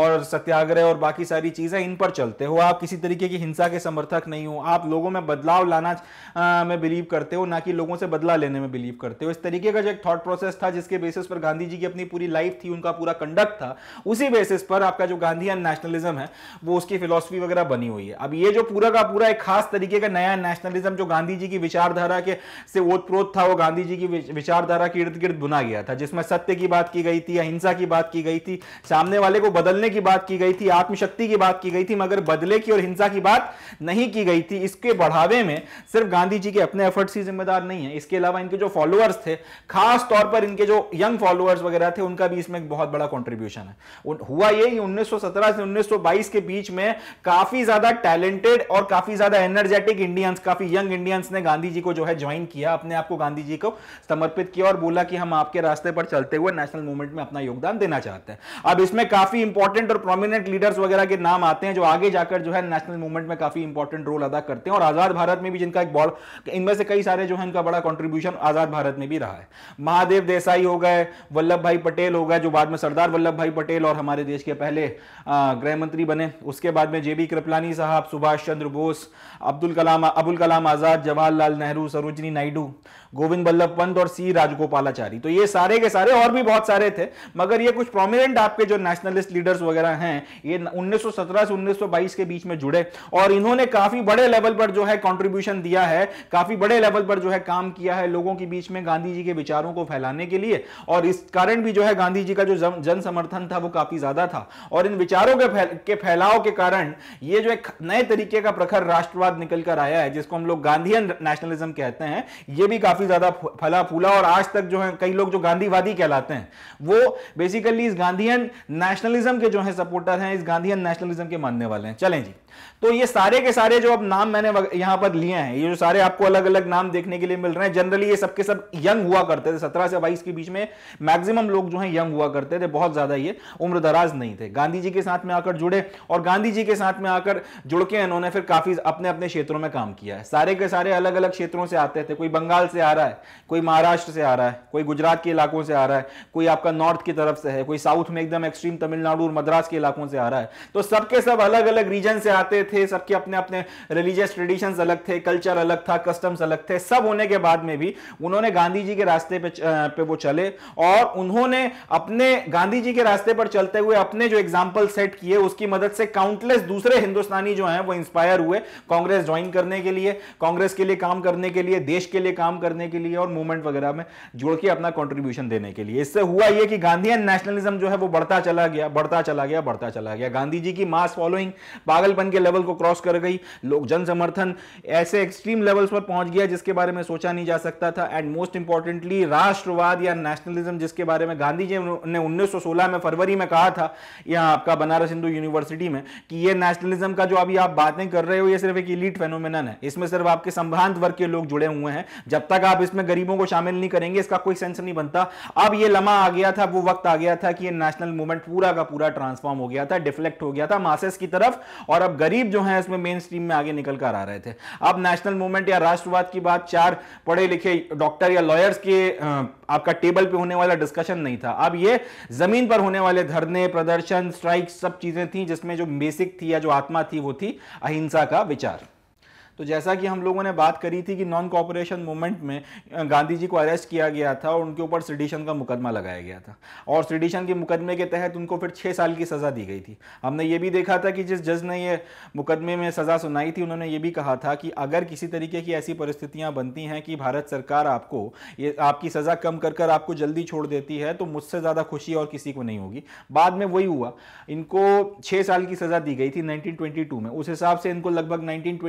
और सत्याग्रह और बाकी सारी चीजें इन पर चलते हो आप किसी तरीके की हिंसा के समर्थक नहीं हो आप लोगों में बदलाव लाना में बिलीव करते हो ना कि लोगों से बदला लेने में बिलीव करते हो इस तरीके का जो एक थॉट प्रोसेस था जिसके बेसिस पर गांधी जी की अपनी पूरी लाइफ थी उनका पूरा कंडक्ट था उसी बेसिस पर आपका जो गांधी नेशनलिज्म है वो उसकी फिलोसफी वगैरह बनी हुई है अब ये जो पूरा का पूरा एक खास तरीके का नया नेशनलिज्म कदम जो गांधी जी की विचारधारा के से ओतप्रोत था वो गांधी जी की विचारधारा के इर्द गिर्द बुना गया था जिसमें सत्य की बात की गई थी अहिंसा की बात की गई थी सामने वाले को बदलने की बात की गई थी आत्मशक्ति की बात की गई थी मगर बदले की और हिंसा की बात नहीं की गई थी इसके बढ़ावे में सिर्फ गांधी जी के अपने एफर्ट्स ही जिम्मेदार नहीं है इसके अलावा इनके जो फॉलोअर्स थे खास तौर पर इनके जो यंग फॉलोअर्स वगैरह थे उनका भी इसमें बहुत बड़ा कॉन्ट्रीब्यूशन है हुआ ये कि 1917 से 1922 के बीच में काफी ज्यादा टैलेंटेड और काफी ज्यादा एनर्जेटिक इंडियंस काफी यंग यंग इंडियंस ने गांधी जी को जो है ज्वाइन किया अपने आप को गांधी जी को समर्पित किया और बोला कि हम आपके रास्ते पर चलते हुए नेशनल मूवमेंट में अपना योगदान देना चाहते हैं अब इसमें काफी इंपॉर्टेंट और प्रोमिनेंट लीडर्स वगैरह के नाम आते हैं जो आगे जाकर जो है नेशनल मूवमेंट में काफी इंपॉर्टेंट रोल अदा करते हैं और आजाद भारत में भी जिनका एक बॉल इनमें से कई सारे जो है इनका बड़ा कॉन्ट्रीब्यूशन आजाद भारत में भी रहा है महादेव देसाई हो गए वल्लभ भाई पटेल हो गए जो बाद में सरदार वल्लभ भाई पटेल और हमारे देश के पहले गृहमंत्री बने उसके बाद में जेबी कृपलानी साहब सुभाष चंद्र बोस अब्दुल कलाम अबुल कलाम आज़ाद जवाहरलाल नेहरू सरोजनी नायडू गोविंद बल्लभ पंत और सी राजगोपालाचारी तो ये सारे के सारे और भी बहुत सारे थे मगर ये कुछ प्रोमिनेंट आपके जो नेशनलिस्ट लीडर्स वगैरह हैं ये 1917 से 1922 के बीच में जुड़े और इन्होंने काफी बड़े लेवल पर जो है कॉन्ट्रीब्यूशन दिया है काफी बड़े लेवल पर जो है काम किया है लोगों के बीच में गांधी जी के विचारों को फैलाने के लिए और इस कारण भी जो है गांधी जी का जो जन समर्थन था वो काफी ज्यादा था और इन विचारों के फैलाव के कारण ये जो एक नए तरीके का प्रखर राष्ट्रवाद निकल कर आया है जिसको हम लोग गांधीयन नेशनलिज्म कहते हैं ये भी काफी ज्यादा फला फूला और आज तक जो है कई लोग जो गांधीवादी कहलाते हैं वो बेसिकली इस गांधीयन नेशनलिज्म के जो है सपोर्टर हैं इस गांधीयन नेशनलिज्म के मानने वाले हैं चलें जी तो ये सारे के सारे जो अब नाम मैंने यहां पर लिए हैं ये जो सारे आपको अलग अलग नाम देखने के लिए मिल रहे हैं जनरली ये सबके सब यंग हुआ करते थे सत्रह से बाईस के बीच में मैक्सिमम लोग जो हैं यंग हुआ करते थे बहुत ज्यादा ये उम्र दराज नहीं थे गांधी जी के साथ में आकर जुड़े और गांधी जी के साथ में आकर जुड़ के इन्होंने फिर काफी अपने अपने क्षेत्रों में काम किया है सारे के सारे अलग अलग क्षेत्रों से आते थे कोई बंगाल से आ रहा है कोई महाराष्ट्र से आ रहा है कोई गुजरात के इलाकों से आ रहा है कोई आपका नॉर्थ की तरफ से है कोई साउथ में एकदम एक्सट्रीम तमिलनाडु और मद्रास के इलाकों से आ रहा है तो सबके सब अलग अलग रीजन से आ आते थे सबके अपने अपने रिलीजियस ट्रेडिशंस अलग थे कल्चर अलग था कस्टम्स अलग थे सब होने के बाद में भी उन्होंने गांधी जी के रास्ते पे, पे वो चले और उन्होंने अपने गांधी जी के रास्ते पर चलते हुए अपने जो एग्जाम्पल सेट किए उसकी मदद से काउंटलेस दूसरे हिंदुस्तानी जो है वो इंस्पायर हुए कांग्रेस ज्वाइन करने के लिए कांग्रेस के लिए काम करने के लिए देश के लिए काम करने के लिए और मूवमेंट वगैरह में जुड़ के अपना कॉन्ट्रीब्यूशन देने के लिए इससे हुआ यह कि गांधी नेशनलिज्म जो है वो बढ़ता चला गया बढ़ता चला गया बढ़ता चला गया गांधी जी की मास फॉलोइंग पागलपन के लेवल को क्रॉस कर गई लोग जन समर्थन ऐसे एक्सट्रीम लेवल्स पर पहुंच गया जिसके बारे में सोचा नहीं जा सकता था एंड मोस्ट इंपॉर्टेंटली राष्ट्रवाद या नेशनलिज्म जिसके बारे में गांधी जी ने उन्नीस में फरवरी में कहा था यहाँ आपका बनारस हिंदू यूनिवर्सिटी में कि ये नेशनलिज्म का जो अभी आप बातें कर रहे हो ये सिर्फ एक इलीट फेनोमेनन है इसमें सिर्फ आपके संभ्रांत वर्ग के लोग जुड़े हुए हैं जब तक आप इसमें गरीबों को शामिल नहीं करेंगे इसका कोई सेंस नहीं बनता अब ये लमा आ गया था वो वक्त आ गया था कि ये नेशनल मूवमेंट पूरा का पूरा ट्रांसफॉर्म हो गया था डिफ्लेक्ट हो गया था मासेस की तरफ और अब गरीब जो है इसमें मेन स्ट्रीम में आगे निकल कर आ रहे थे अब नेशनल मूवमेंट या राष्ट्रवाद की बात चार पढ़े लिखे डॉक्टर या लॉयर्स के आपका टेबल पे होने वाला डिस्कशन नहीं था अब ये जमीन पर होने वाले धरने प्रदर्शन स्ट्राइक सब चीजें थी जिसमें जो बेसिक थी या जो आत्मा थी वो थी अहिंसा का विचार तो जैसा कि हम लोगों ने बात करी थी कि नॉन कॉपरेशन मूवमेंट में गांधी जी को अरेस्ट किया गया था और उनके ऊपर सिडिशन का मुकदमा लगाया गया था और सिडिशन के मुकदमे के तहत उनको फिर छः साल की सज़ा दी गई थी हमने ये भी देखा था कि जिस जज ने ये मुकदमे में सज़ा सुनाई थी उन्होंने ये भी कहा था कि अगर किसी तरीके की ऐसी परिस्थितियाँ बनती हैं कि भारत सरकार आपको ये आपकी सज़ा कम कर कर आपको जल्दी छोड़ देती है तो मुझसे ज़्यादा खुशी और किसी को नहीं होगी बाद में वही हुआ इनको छः साल की सज़ा दी गई थी नाइनटीन में उस हिसाब से इनको लगभग नाइनटीन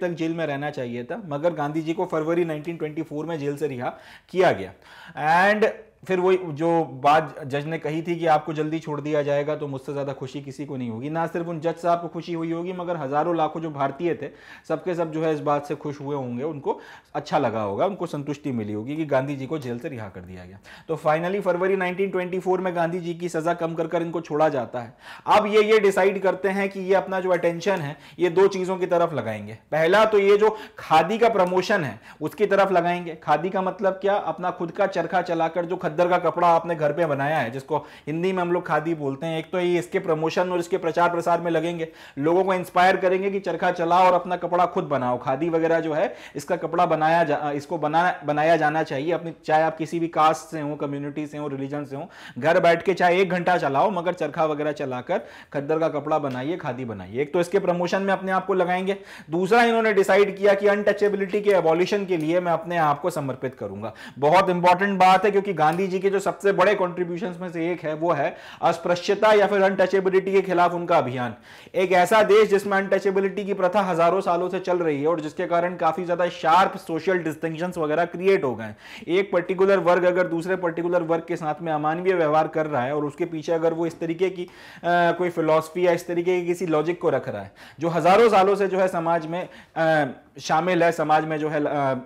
तक जेल में रहना चाहिए था मगर गांधी जी को फरवरी 1924 में जेल से रिहा किया गया एंड फिर वही जो बात जज ने कही थी कि आपको जल्दी छोड़ दिया जाएगा तो मुझसे ज़्यादा खुशी किसी को नहीं होगी ना सिर्फ उन जज साहब को खुशी हुई होगी मगर हज़ारों लाखों जो भारतीय थे सबके सब जो है इस बात से खुश हुए होंगे उनको अच्छा लगा होगा उनको संतुष्टि मिली होगी कि गांधी जी को जेल से रिहा कर दिया गया तो फाइनली फरवरी नाइनटीन में गांधी जी की सज़ा कम कर कर इनको छोड़ा जाता है अब ये ये डिसाइड करते हैं कि ये अपना जो अटेंशन है ये दो चीज़ों की तरफ लगाएंगे पहला तो ये जो खादी का प्रमोशन है उसकी तरफ लगाएंगे खादी का मतलब क्या अपना खुद का चरखा चलाकर जो खद्दर का कपड़ा आपने घर पे बनाया है जिसको हिंदी में हम लोग खादी बोलते हैं एक तो ये इसके प्रमोशन और इसके प्रचार प्रसार में लगेंगे लोगों को इंस्पायर करेंगे कि चरखा चलाओ और अपना कपड़ा खुद बनाओ खादी वगैरह जो है इसका कपड़ा बनाया जा इसको बना बनाया जाना चाहिए अपनी चाहे आप किसी भी कास्ट से हो कम्युनिटी से हो रिलीजन से हो घर बैठ के चाहे एक घंटा चलाओ मगर चरखा वगैरह चलाकर खद्दर का कपड़ा बनाइए खादी बनाइए एक तो इसके प्रमोशन में अपने आप को लगाएंगे दूसरा इन्होंने डिसाइड किया कि अनटचेबिलिटी के एबॉल्यूशन के लिए मैं अपने आप को समर्पित करूंगा बहुत इंपॉर्टेंट बात है क्योंकि गांधी गांधी जी के जो सबसे बड़े कॉन्ट्रीब्यूशन में से एक है वो है अस्पृश्यता या फिर अनटचेबिलिटी के खिलाफ उनका अभियान एक ऐसा देश जिसमें अनटचेबिलिटी की प्रथा हजारों सालों से चल रही है और जिसके कारण काफी ज्यादा शार्प सोशल डिस्टिंक्शन वगैरह क्रिएट हो गए एक पर्टिकुलर वर्ग अगर दूसरे पर्टिकुलर वर्ग के साथ में अमानवीय व्यवहार कर रहा है और उसके पीछे अगर वो इस तरीके की आ, कोई फिलोसफी या इस तरीके की किसी लॉजिक को रख रहा है जो हजारों सालों से जो है समाज में आ, शामिल है समाज में जो है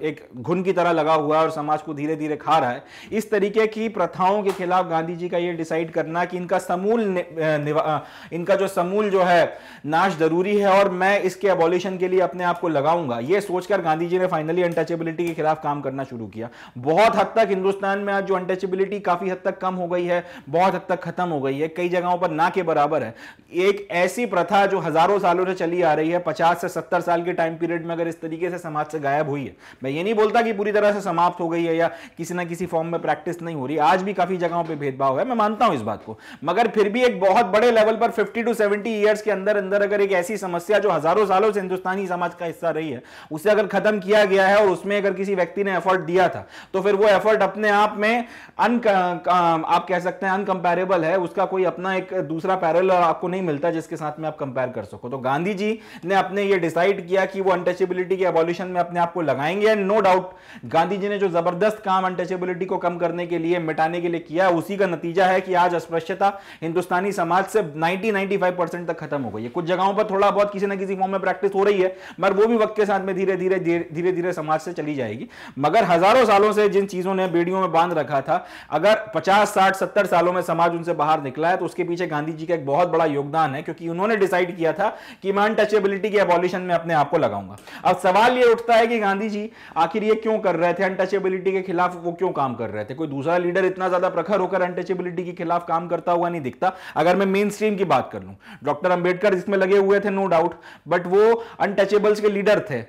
एक घुन की तरह लगा हुआ है और समाज को धीरे धीरे खा रहा है इस तरीके की प्रथाओं के खिलाफ गांधी जी का ये डिसाइड करना कि इनका समूल इनका जो समूल जो है नाश जरूरी है और मैं इसके अबॉलिशन के लिए अपने आप को लगाऊंगा ये सोचकर गांधी जी ने फाइनली अनटचेबिलिटी के खिलाफ काम करना शुरू किया बहुत हद तक हिंदुस्तान में आज जो अनटचेबिलिटी काफी हद तक कम हो गई है बहुत हद तक खत्म हो गई है कई जगहों पर ना के बराबर है एक ऐसी प्रथा जो हजारों सालों से चली आ रही है पचास से सत्तर साल के टाइम पीरियड में अगर इस तरीके से समाज से गायब हुई है मैं ये नहीं बोलता कि पूरी तरह से समाप्त हो गई है या किसी ना किसी फॉर्म में प्रैक्टिस नहीं हो रही आज भी काफी जगहों पर भेदभाव है मैं मानता हूं इस बात को मगर फिर भी एक बहुत बड़े लेवल पर फिफ्टी टू सेवेंटी ईयर्स के अंदर अंदर अगर एक ऐसी समस्या जो हजारों सालों से हिंदुस्तानी समाज का हिस्सा रही है उसे अगर खत्म किया गया है और उसमें अगर किसी व्यक्ति ने एफर्ट दिया था तो फिर वो एफर्ट अपने आप में अन uh, uh, आप कह सकते हैं अनकंपेरेबल है उसका कोई अपना एक दूसरा पैरल आपको नहीं मिलता जिसके साथ में आप कंपेयर कर सको तो गांधी जी ने अपने ये डिसाइड किया कि वो अनटचेबिलिटी अनटचेबिलिटी के एवोल्यूशन में अपने आप को लगाएंगे and no doubt Gandhi ji ने जो जबरदस्त काम अनटचेबिलिटी को कम करने के लिए मिटाने के लिए किया उसी का नतीजा है कि आज अस्पृश्यता हिंदुस्तानी समाज से नाइनटी 95 तक खत्म हो गई है कुछ जगहों पर थोड़ा बहुत किसी ना किसी फॉर्म में प्रैक्टिस हो रही है मगर वो भी वक्त के साथ में धीरे धीरे धीरे धीरे समाज से चली जाएगी मगर हजारों सालों से जिन चीजों ने बेड़ियों में बांध रखा था अगर पचास साठ सत्तर सालों में समाज उनसे बाहर निकला है तो उसके पीछे गांधी जी का एक बहुत बड़ा योगदान है क्योंकि उन्होंने डिसाइड किया था कि मैं अनटचेबिलिटी के एबॉल्यूशन में अपने आप को लगाऊंगा अब अब सवाल ये उठता है कि गांधी जी आखिर ये क्यों कर रहे थे अनटचेबिलिटी के खिलाफ वो क्यों काम कर रहे थे कोई दूसरा लीडर इतना ज्यादा प्रखर होकर अनटचेबिलिटी के खिलाफ काम करता हुआ नहीं दिखता अगर मैं मेन स्ट्रीम की बात कर लूं डॉक्टर अंबेडकर जिसमें लगे हुए थे नो डाउट बट वो अनटचेबल्स के लीडर थे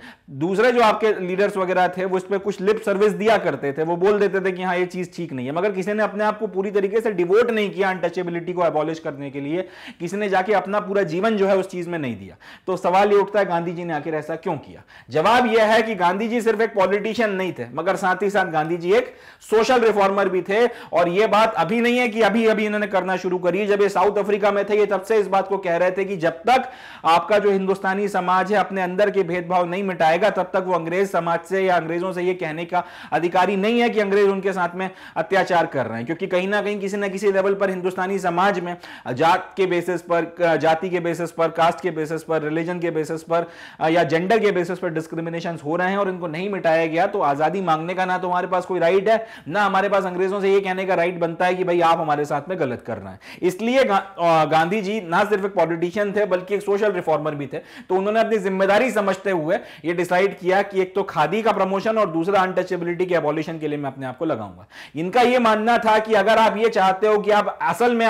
दूसरे जो आपके लीडर्स वगैरह थे वो इस पर कुछ लिप सर्विस दिया करते थे वो बोल देते थे कि हाँ ये चीज ठीक नहीं है मगर किसी ने अपने आप को पूरी तरीके से डिवोट नहीं किया अनटचेबिलिटी को एबॉलिश करने के लिए किसी ने जाके अपना पूरा जीवन जो है उस चीज में नहीं दिया तो सवाल ये उठता है गांधी जी ने आखिर ऐसा क्यों किया जवाब यह है कि गांधी जी सिर्फ एक पॉलिटिशियन नहीं थे मगर साथ ही साथ गांधी जी एक सोशल रिफॉर्मर भी थे और यह बात अभी नहीं है कि अभी अभी इन्होंने करना शुरू करी जब ये साउथ अफ्रीका में थे ये तब से इस बात को कह रहे थे कि जब तक आपका जो हिंदुस्तानी समाज है अपने अंदर के भेदभाव नहीं मिटाएगा तब तक वो अंग्रेज समाज से या अंग्रेजों से यह कहने का अधिकारी नहीं है कि अंग्रेज उनके साथ में अत्याचार कर रहे हैं क्योंकि कहीं ना कहीं किसी ना किसी लेवल पर हिंदुस्तानी समाज में जात के बेसिस पर जाति के बेसिस पर कास्ट के बेसिस पर रिलीजन के बेसिस पर या जेंडर के बेसिस पर पर डिस्क्रिमिनेशन हो रहे हैं और इनको नहीं मिटाया गया तो आजादी मांगने का ना तो हमारे पास कोई राइट है ना हमारे पास अंग्रेजों से ये कहने का राइट बनता है कि भाई आप हमारे साथ में गलत कर रहे हैं इसलिए गा, गांधी जी ना सिर्फ एक पॉलिटिशियन थे बल्कि एक सोशल रिफॉर्मर भी थे तो उन्होंने अपनी जिम्मेदारी समझते हुए ये डिसाइड किया कि एक तो खादी का प्रमोशन और दूसरा अनटचेबिलिटी के एबोल्यूशन के लिए मैं अपने आप को लगाऊंगा इनका यह मानना था कि अगर आप ये चाहते हो कि आप असल में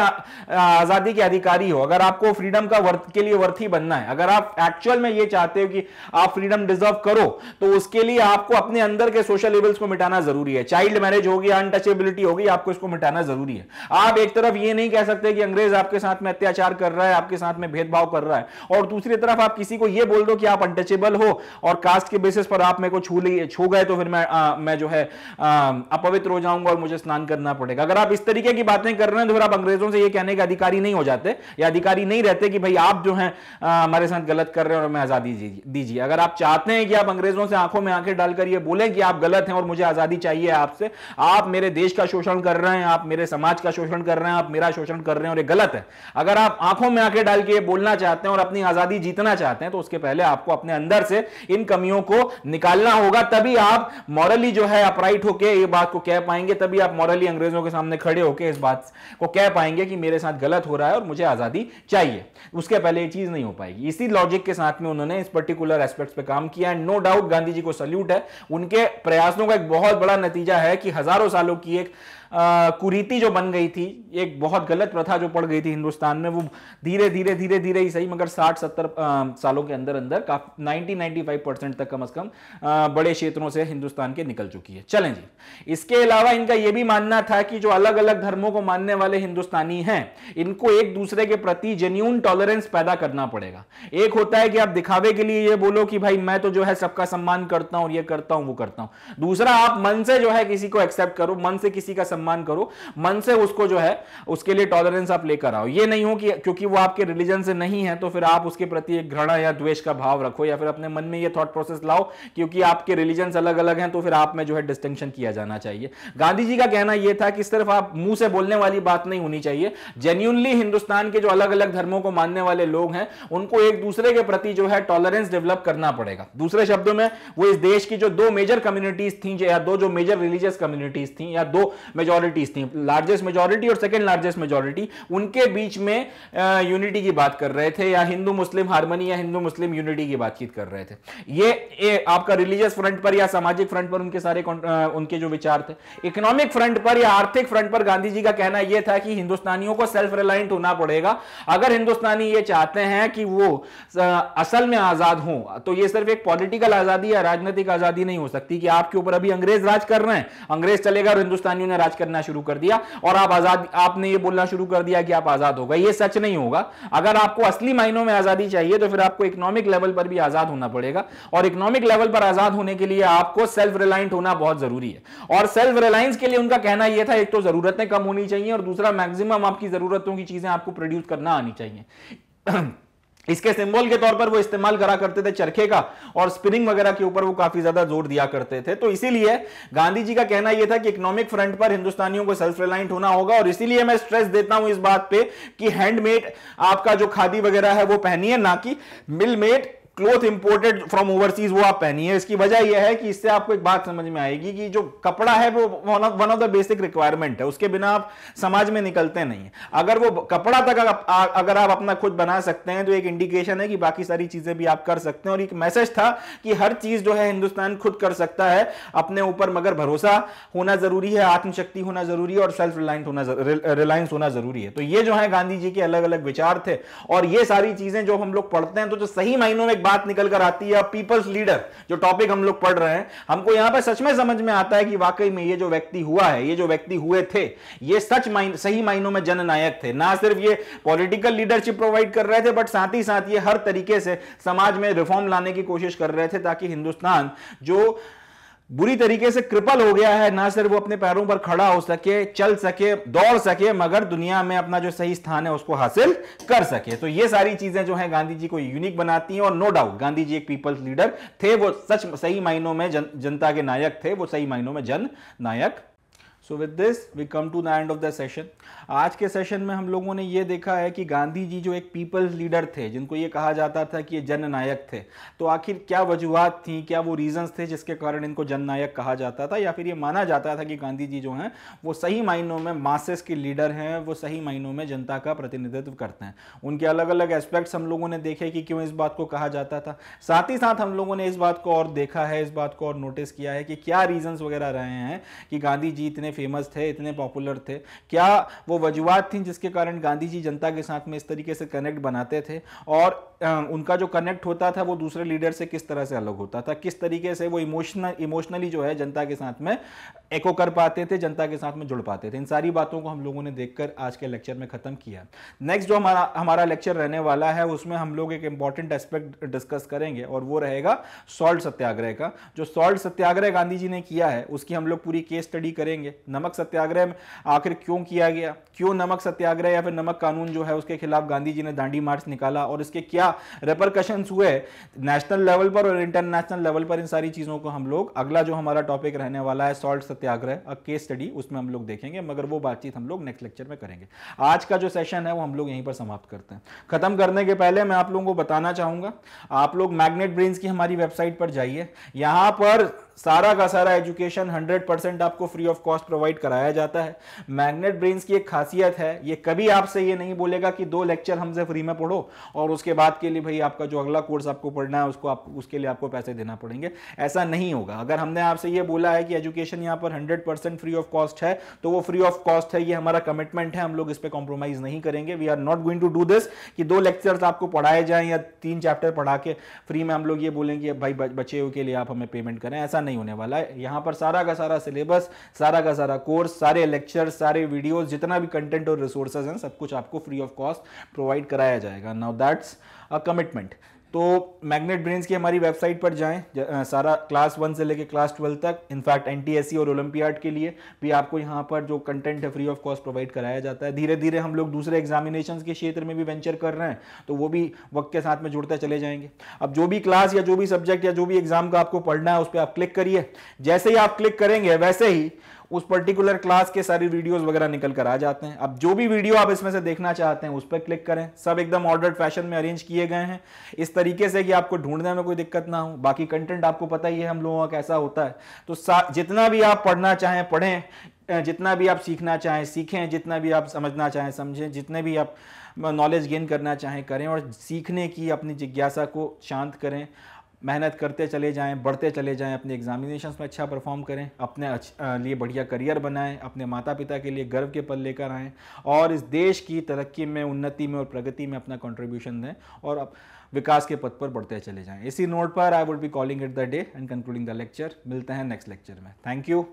आजादी के अधिकारी हो अगर आपको फ्रीडम का वर्थ के लिए वर्थी बनना है अगर आप एक्चुअल में ये चाहते हो कि आप फ्रीडम अनडिजर्व करो तो उसके लिए आपको अपने अंदर के सोशल लेवल्स को मिटाना जरूरी है चाइल्ड मैरिज होगी अनटचेबिलिटी होगी आपको इसको मिटाना जरूरी है आप एक तरफ ये नहीं कह सकते कि अंग्रेज आपके साथ में अत्याचार कर रहा है आपके साथ में भेदभाव कर रहा है और दूसरी तरफ आप किसी को यह बोल दो कि आप अनटचेबल हो और कास्ट के बेसिस पर आप मेरे को छू लिए छू गए तो फिर मैं आ, मैं जो है अपवित्र हो जाऊंगा और मुझे स्नान करना पड़ेगा अगर आप इस तरीके की बातें कर रहे हैं तो फिर आप अंग्रेजों से यह कहने के अधिकारी नहीं हो जाते या अधिकारी नहीं रहते कि भाई आप जो है हमारे साथ गलत कर रहे हैं और हमें आजादी दीजिए अगर आप चाह चाहते हैं कि आप अंग्रेजों से आंखों में आंखें डालकर ये बोले कि आप गलत हैं और मुझे आजादी चाहिए आपसे आप मेरे देश का शोषण कर रहे हैं आप मेरे समाज का शोषण कर रहे हैं आप मेरा शोषण कर रहे हैं और ये गलत है अगर आप आंखों में आंखें डाल के ये बोलना चाहते हैं और अपनी आजादी जीतना चाहते हैं तो उसके पहले आपको अपने अंदर से इन कमियों को निकालना होगा तभी आप मॉरली जो है अपराइट होकर ये बात को कह पाएंगे तभी आप मॉरली अंग्रेजों के सामने खड़े होकर इस बात को कह पाएंगे कि मेरे साथ गलत हो रहा है और मुझे आजादी चाहिए उसके पहले ये चीज नहीं हो पाएगी इसी लॉजिक के साथ में उन्होंने इस पर्टिकुलर एस्पेक्ट्स पे काम काम किया है नो डाउट गांधी जी को सल्यूट है उनके प्रयासों का एक बहुत बड़ा नतीजा है कि हजारों सालों की एक कुरीति जो बन गई थी एक बहुत गलत प्रथा जो पड़ गई थी हिंदुस्तान में वो धीरे धीरे धीरे धीरे ही सही मगर 60-70 सालों के अंदर अंदर काफी नाइनटी 95 परसेंट तक कम अज कम बड़े क्षेत्रों से हिंदुस्तान के निकल चुकी है चलें जी इसके अलावा इनका यह भी मानना था कि जो अलग अलग धर्मों को मानने वाले हिंदुस्तानी हैं इनको एक दूसरे के प्रति जेन्यून टॉलरेंस पैदा करना पड़ेगा एक होता है कि आप दिखावे के लिए ये बोलो कि भाई मैं तो जो है सबका सम्मान करता हूं ये करता हूं वो करता हूं दूसरा आप मन से जो है किसी को एक्सेप्ट करो मन से किसी का सम्मान करो मन से उसको जो है उसके लिए टॉलरेंस आप लेकर आओ ये नहीं हो कि क्योंकि वो आपके रिलीजन से नहीं है तो फिर आप उसके प्रति एक घृणा या द्वेष का भाव रखो या फिर अपने मन में ये थॉट प्रोसेस लाओ क्योंकि आपके रिलीजन अलग अलग हैं तो फिर आप में जो है डिस्टिंक्शन किया जाना चाहिए गांधी जी का कहना यह था कि सिर्फ आप मुंह से बोलने वाली बात नहीं होनी चाहिए जेन्यूनली हिंदुस्तान के जो अलग अलग धर्मों को मानने वाले लोग हैं उनको एक दूसरे के प्रति जो है टॉलरेंस डेवलप करना पड़ेगा दूसरे शब्दों में वो इस देश की जो दो मेजर कम्युनिटीज थी या दो जो मेजर रिलीजियस कम्युनिटीज थी या दो मेजोरिटीज थी लार्जेस्ट मेजोरिटी और सेकेंड लार्जेस्ट मेजोरिटी उनके बीच में यूनिटी uh, की बात कर रहे थे या हिंदू मुस्लिम हारमोनी या हिंदू मुस्लिम यूनिटी की बातचीत कर रहे थे ये ए, आपका रिलीजियस फ्रंट पर या सामाजिक फ्रंट पर उनके सारे आ, उनके जो विचार थे इकोनॉमिक फ्रंट पर या आर्थिक फ्रंट पर गांधी जी का कहना यह था कि हिंदुस्तानियों को सेल्फ रिलायंट होना पड़ेगा अगर हिंदुस्तानी ये चाहते हैं कि वो असल में आजाद हो तो ये सिर्फ एक पॉलिटिकल आजादी या राजनीतिक आजादी नहीं हो सकती कि आपके ऊपर अभी अंग्रेज राज कर रहे हैं अंग्रेज चलेगा और हिंदुस्तानियों ने राज करना शुरू कर दिया और आप आजाद आपने ये बोलना शुरू कर दिया कि आप आजाद हो गए ये सच नहीं होगा अगर आपको असली मायनों में आजादी चाहिए तो फिर आपको इकोनॉमिक लेवल पर भी आजाद होना पड़ेगा और इकोनॉमिक लेवल पर आजाद होने के लिए आपको सेल्फ रिलायंट होना बहुत जरूरी है और सेल्फ रिलायंस के लिए उनका कहना यह था एक तो जरूरतें कम होनी चाहिए और दूसरा मैक्सिमम आपकी जरूरतों की चीजें आपको प्रोड्यूस करना आनी चाहिए (clears throat) इसके सिंबल के तौर पर वो इस्तेमाल करा करते थे चरखे का और स्पिनिंग वगैरह के ऊपर वो काफी ज्यादा जोर दिया करते थे तो इसीलिए गांधी जी का कहना यह था कि इकोनॉमिक फ्रंट पर हिंदुस्तानियों को सेल्फ रिलायंट होना होगा और इसीलिए मैं स्ट्रेस देता हूं इस बात पे कि हैंडमेड आपका जो खादी वगैरह है वो पहनिए ना कि mill made cloth imported from overseas वो आप पहनिए इसकी वजह यह है कि इससे आपको एक बात समझ में आएगी कि जो कपड़ा है वो one of the basic requirement है उसके बिना आप समाज में निकलते नहीं अगर वो कपड़ा तक आप, अगर आप अपना खुद बना सकते हैं तो एक इंडिकेशन है कि बाकी सारी चीजें भी आप कर सकते हैं और एक मैसेज था कि हर चीज जो है हिंदुस्तान खुद कर सकता है अपने ऊपर मगर भरोसा होना जरूरी है आत्मशक्ति होना जरूरी है और सेल्फ रिलायंस होना रिलायंस होना जरूरी है तो ये जो है गांधी जी के अलग अलग विचार थे और ये सारी चीजें जो हम लोग पढ़ते हैं तो जो सही महीनों में बात निकल कर आती है पीपल्स लीडर जो टॉपिक हम लोग पढ़ रहे हैं हमको यहां पर सच में समझ में आता है कि वाकई में ये जो व्यक्ति हुआ है ये जो व्यक्ति हुए थे ये सच माइन सही मायनों में जननायक थे ना सिर्फ ये पॉलिटिकल लीडरशिप प्रोवाइड कर रहे थे बट साथ ही साथ ये हर तरीके से समाज में रिफॉर्म लाने की कोशिश कर रहे थे ताकि हिंदुस्तान जो बुरी तरीके से क्रिपल हो गया है ना सिर्फ वो अपने पैरों पर खड़ा हो सके चल सके दौड़ सके मगर दुनिया में अपना जो सही स्थान है उसको हासिल कर सके तो ये सारी चीजें जो है गांधी जी को यूनिक बनाती हैं और नो डाउट गांधी जी एक पीपल्स लीडर थे वो सच सही मायनों में जन, जनता के नायक थे वो सही मायनों में जन नायक so with this we come to the end of the session आज के सेशन में हम लोगों ने ये देखा है कि गांधी जी जो एक पीपल्स लीडर थे जिनको ये कहा जाता था कि ये जननायक थे तो आखिर क्या वजूहत थी क्या वो रीजंस थे जिसके कारण इनको जननायक कहा जाता था या फिर ये माना जाता था कि गांधी जी जो हैं वो सही मायनों में मासेस के लीडर हैं वो सही मायनों में जनता का प्रतिनिधित्व करते हैं उनके अलग अलग एस्पेक्ट्स हम लोगों ने देखे कि क्यों इस बात को कहा जाता था साथ ही साथ हम लोगों ने इस बात को और देखा है इस बात को और नोटिस किया है कि क्या रीजंस वगैरह रहे हैं कि गांधी जी इतने फेमस थे इतने पॉपुलर थे क्या वो वो वजूहत थी जिसके कारण गांधी जी जनता के साथ में इस तरीके से कनेक्ट बनाते थे और उनका जो कनेक्ट होता था वो दूसरे लीडर से किस तरह से अलग होता था किस तरीके से वो इमोशनल इमोशनली जो है जनता के साथ में एको कर पाते थे जनता के साथ में जुड़ पाते थे इन सारी बातों को हम लोगों ने देखकर आज के लेक्चर में खत्म किया नेक्स्ट जो हमारा हमारा लेक्चर रहने वाला है उसमें हम लोग एक इंपॉर्टेंट एस्पेक्ट डिस्कस करेंगे और वो रहेगा सॉल्ट सत्याग्रह का जो सॉल्ट सत्याग्रह गांधी जी ने किया है उसकी हम लोग पूरी केस स्टडी करेंगे नमक सत्याग्रह आखिर क्यों किया गया क्यों नमक सत्याग्रह या फिर नमक कानून जो है उसके खिलाफ गांधी जी ने दांडी मार्च निकाला और इसके क्या रेपरकशन हुए नेशनल लेवल पर और इंटरनेशनल लेवल पर इन सारी चीज़ों को हम लोग अगला जो हमारा टॉपिक रहने वाला है सॉल्ट सत्याग्रह केस स्टडी उसमें हम लोग देखेंगे मगर वो बातचीत हम लोग नेक्स्ट लेक्चर में करेंगे आज का जो सेशन है वो हम लोग यहीं पर समाप्त करते हैं खत्म करने के पहले मैं आप लोगों को बताना चाहूंगा आप लोग मैग्नेट ब्रेन की हमारी वेबसाइट पर जाइए यहां पर सारा का सारा एजुकेशन 100 परसेंट आपको फ्री ऑफ कॉस्ट प्रोवाइड कराया जाता है मैग्नेट ब्रेन्स की एक खासियत है ये कभी आपसे ये नहीं बोलेगा कि दो लेक्चर हमसे फ्री में पढ़ो और उसके बाद के लिए भाई आपका जो अगला कोर्स आपको पढ़ना है उसको आप उसके लिए आपको पैसे देना पड़ेंगे ऐसा नहीं होगा अगर हमने आपसे ये बोला है कि एजुकेशन यहाँ पर हंड्रेड फ्री ऑफ कॉस्ट है तो वो फ्री ऑफ कॉस्ट है ये हमारा कमिटमेंट है हम लोग इस पर कॉम्प्रोमाइज नहीं करेंगे we are not going to do this कि दो लेक्चर्स आपको पढ़ाए जाएँ या तीन चैप्टर पढ़ा के फ्री में हम लोग ये बोलेंगे भाई बच्चे के लिए आप हमें पेमेंट करें ऐसा नहीं होने वाला है यहाँ पर सारा का सारा सिलेबस सारा का सारा कोर्स सारे लेक्चर सारे वीडियोज जितना भी कंटेंट और रिसोर्सेज हैं सब कुछ आपको फ्री ऑफ कॉस्ट प्रोवाइड कराया जाएगा नाउ दैट्स अ कमिटमेंट तो मैग्नेट ब्रेन्स की हमारी वेबसाइट पर जाएं सारा क्लास वन से लेकर क्लास ट्वेल्व तक इनफैक्ट एन और ओलंपियाड के लिए भी आपको यहाँ पर जो कंटेंट है फ्री ऑफ कॉस्ट प्रोवाइड कराया जाता है धीरे धीरे हम लोग दूसरे एग्जामिनेशन के क्षेत्र में भी वेंचर कर रहे हैं तो वो भी वक्त के साथ में जुड़ते चले जाएंगे अब जो भी क्लास या जो भी सब्जेक्ट या जो भी एग्जाम का आपको पढ़ना है उस पर आप क्लिक करिए जैसे ही आप क्लिक करेंगे वैसे ही उस पर्टिकुलर क्लास के सारी वीडियोस वगैरह निकल कर आ जाते हैं अब जो भी वीडियो आप इसमें से देखना चाहते हैं उस पर क्लिक करें सब एकदम ऑर्डर्ड फैशन में अरेंज किए गए हैं इस तरीके से कि आपको ढूंढने में कोई दिक्कत ना हो बाकी कंटेंट आपको पता ही है हम लोगों का कैसा होता है तो जितना भी आप पढ़ना चाहें पढ़ें जितना भी आप सीखना चाहें सीखें जितना भी आप समझना चाहें समझें जितने भी आप नॉलेज गेन करना चाहें करें और सीखने की अपनी जिज्ञासा को शांत करें मेहनत करते चले जाएं बढ़ते चले जाएं अपने एग्जामिनेशन में अच्छा परफॉर्म करें अपने लिए बढ़िया करियर बनाएं अपने माता पिता के लिए गर्व के पल लेकर आएँ और इस देश की तरक्की में उन्नति में और प्रगति में अपना कॉन्ट्रीब्यूशन दें और विकास के पथ पर बढ़ते चले जाएँ इसी नोट पर I would be calling it the day and concluding the lecture मिलते हैं नेक्स्ट लेक्चर में थैंक यू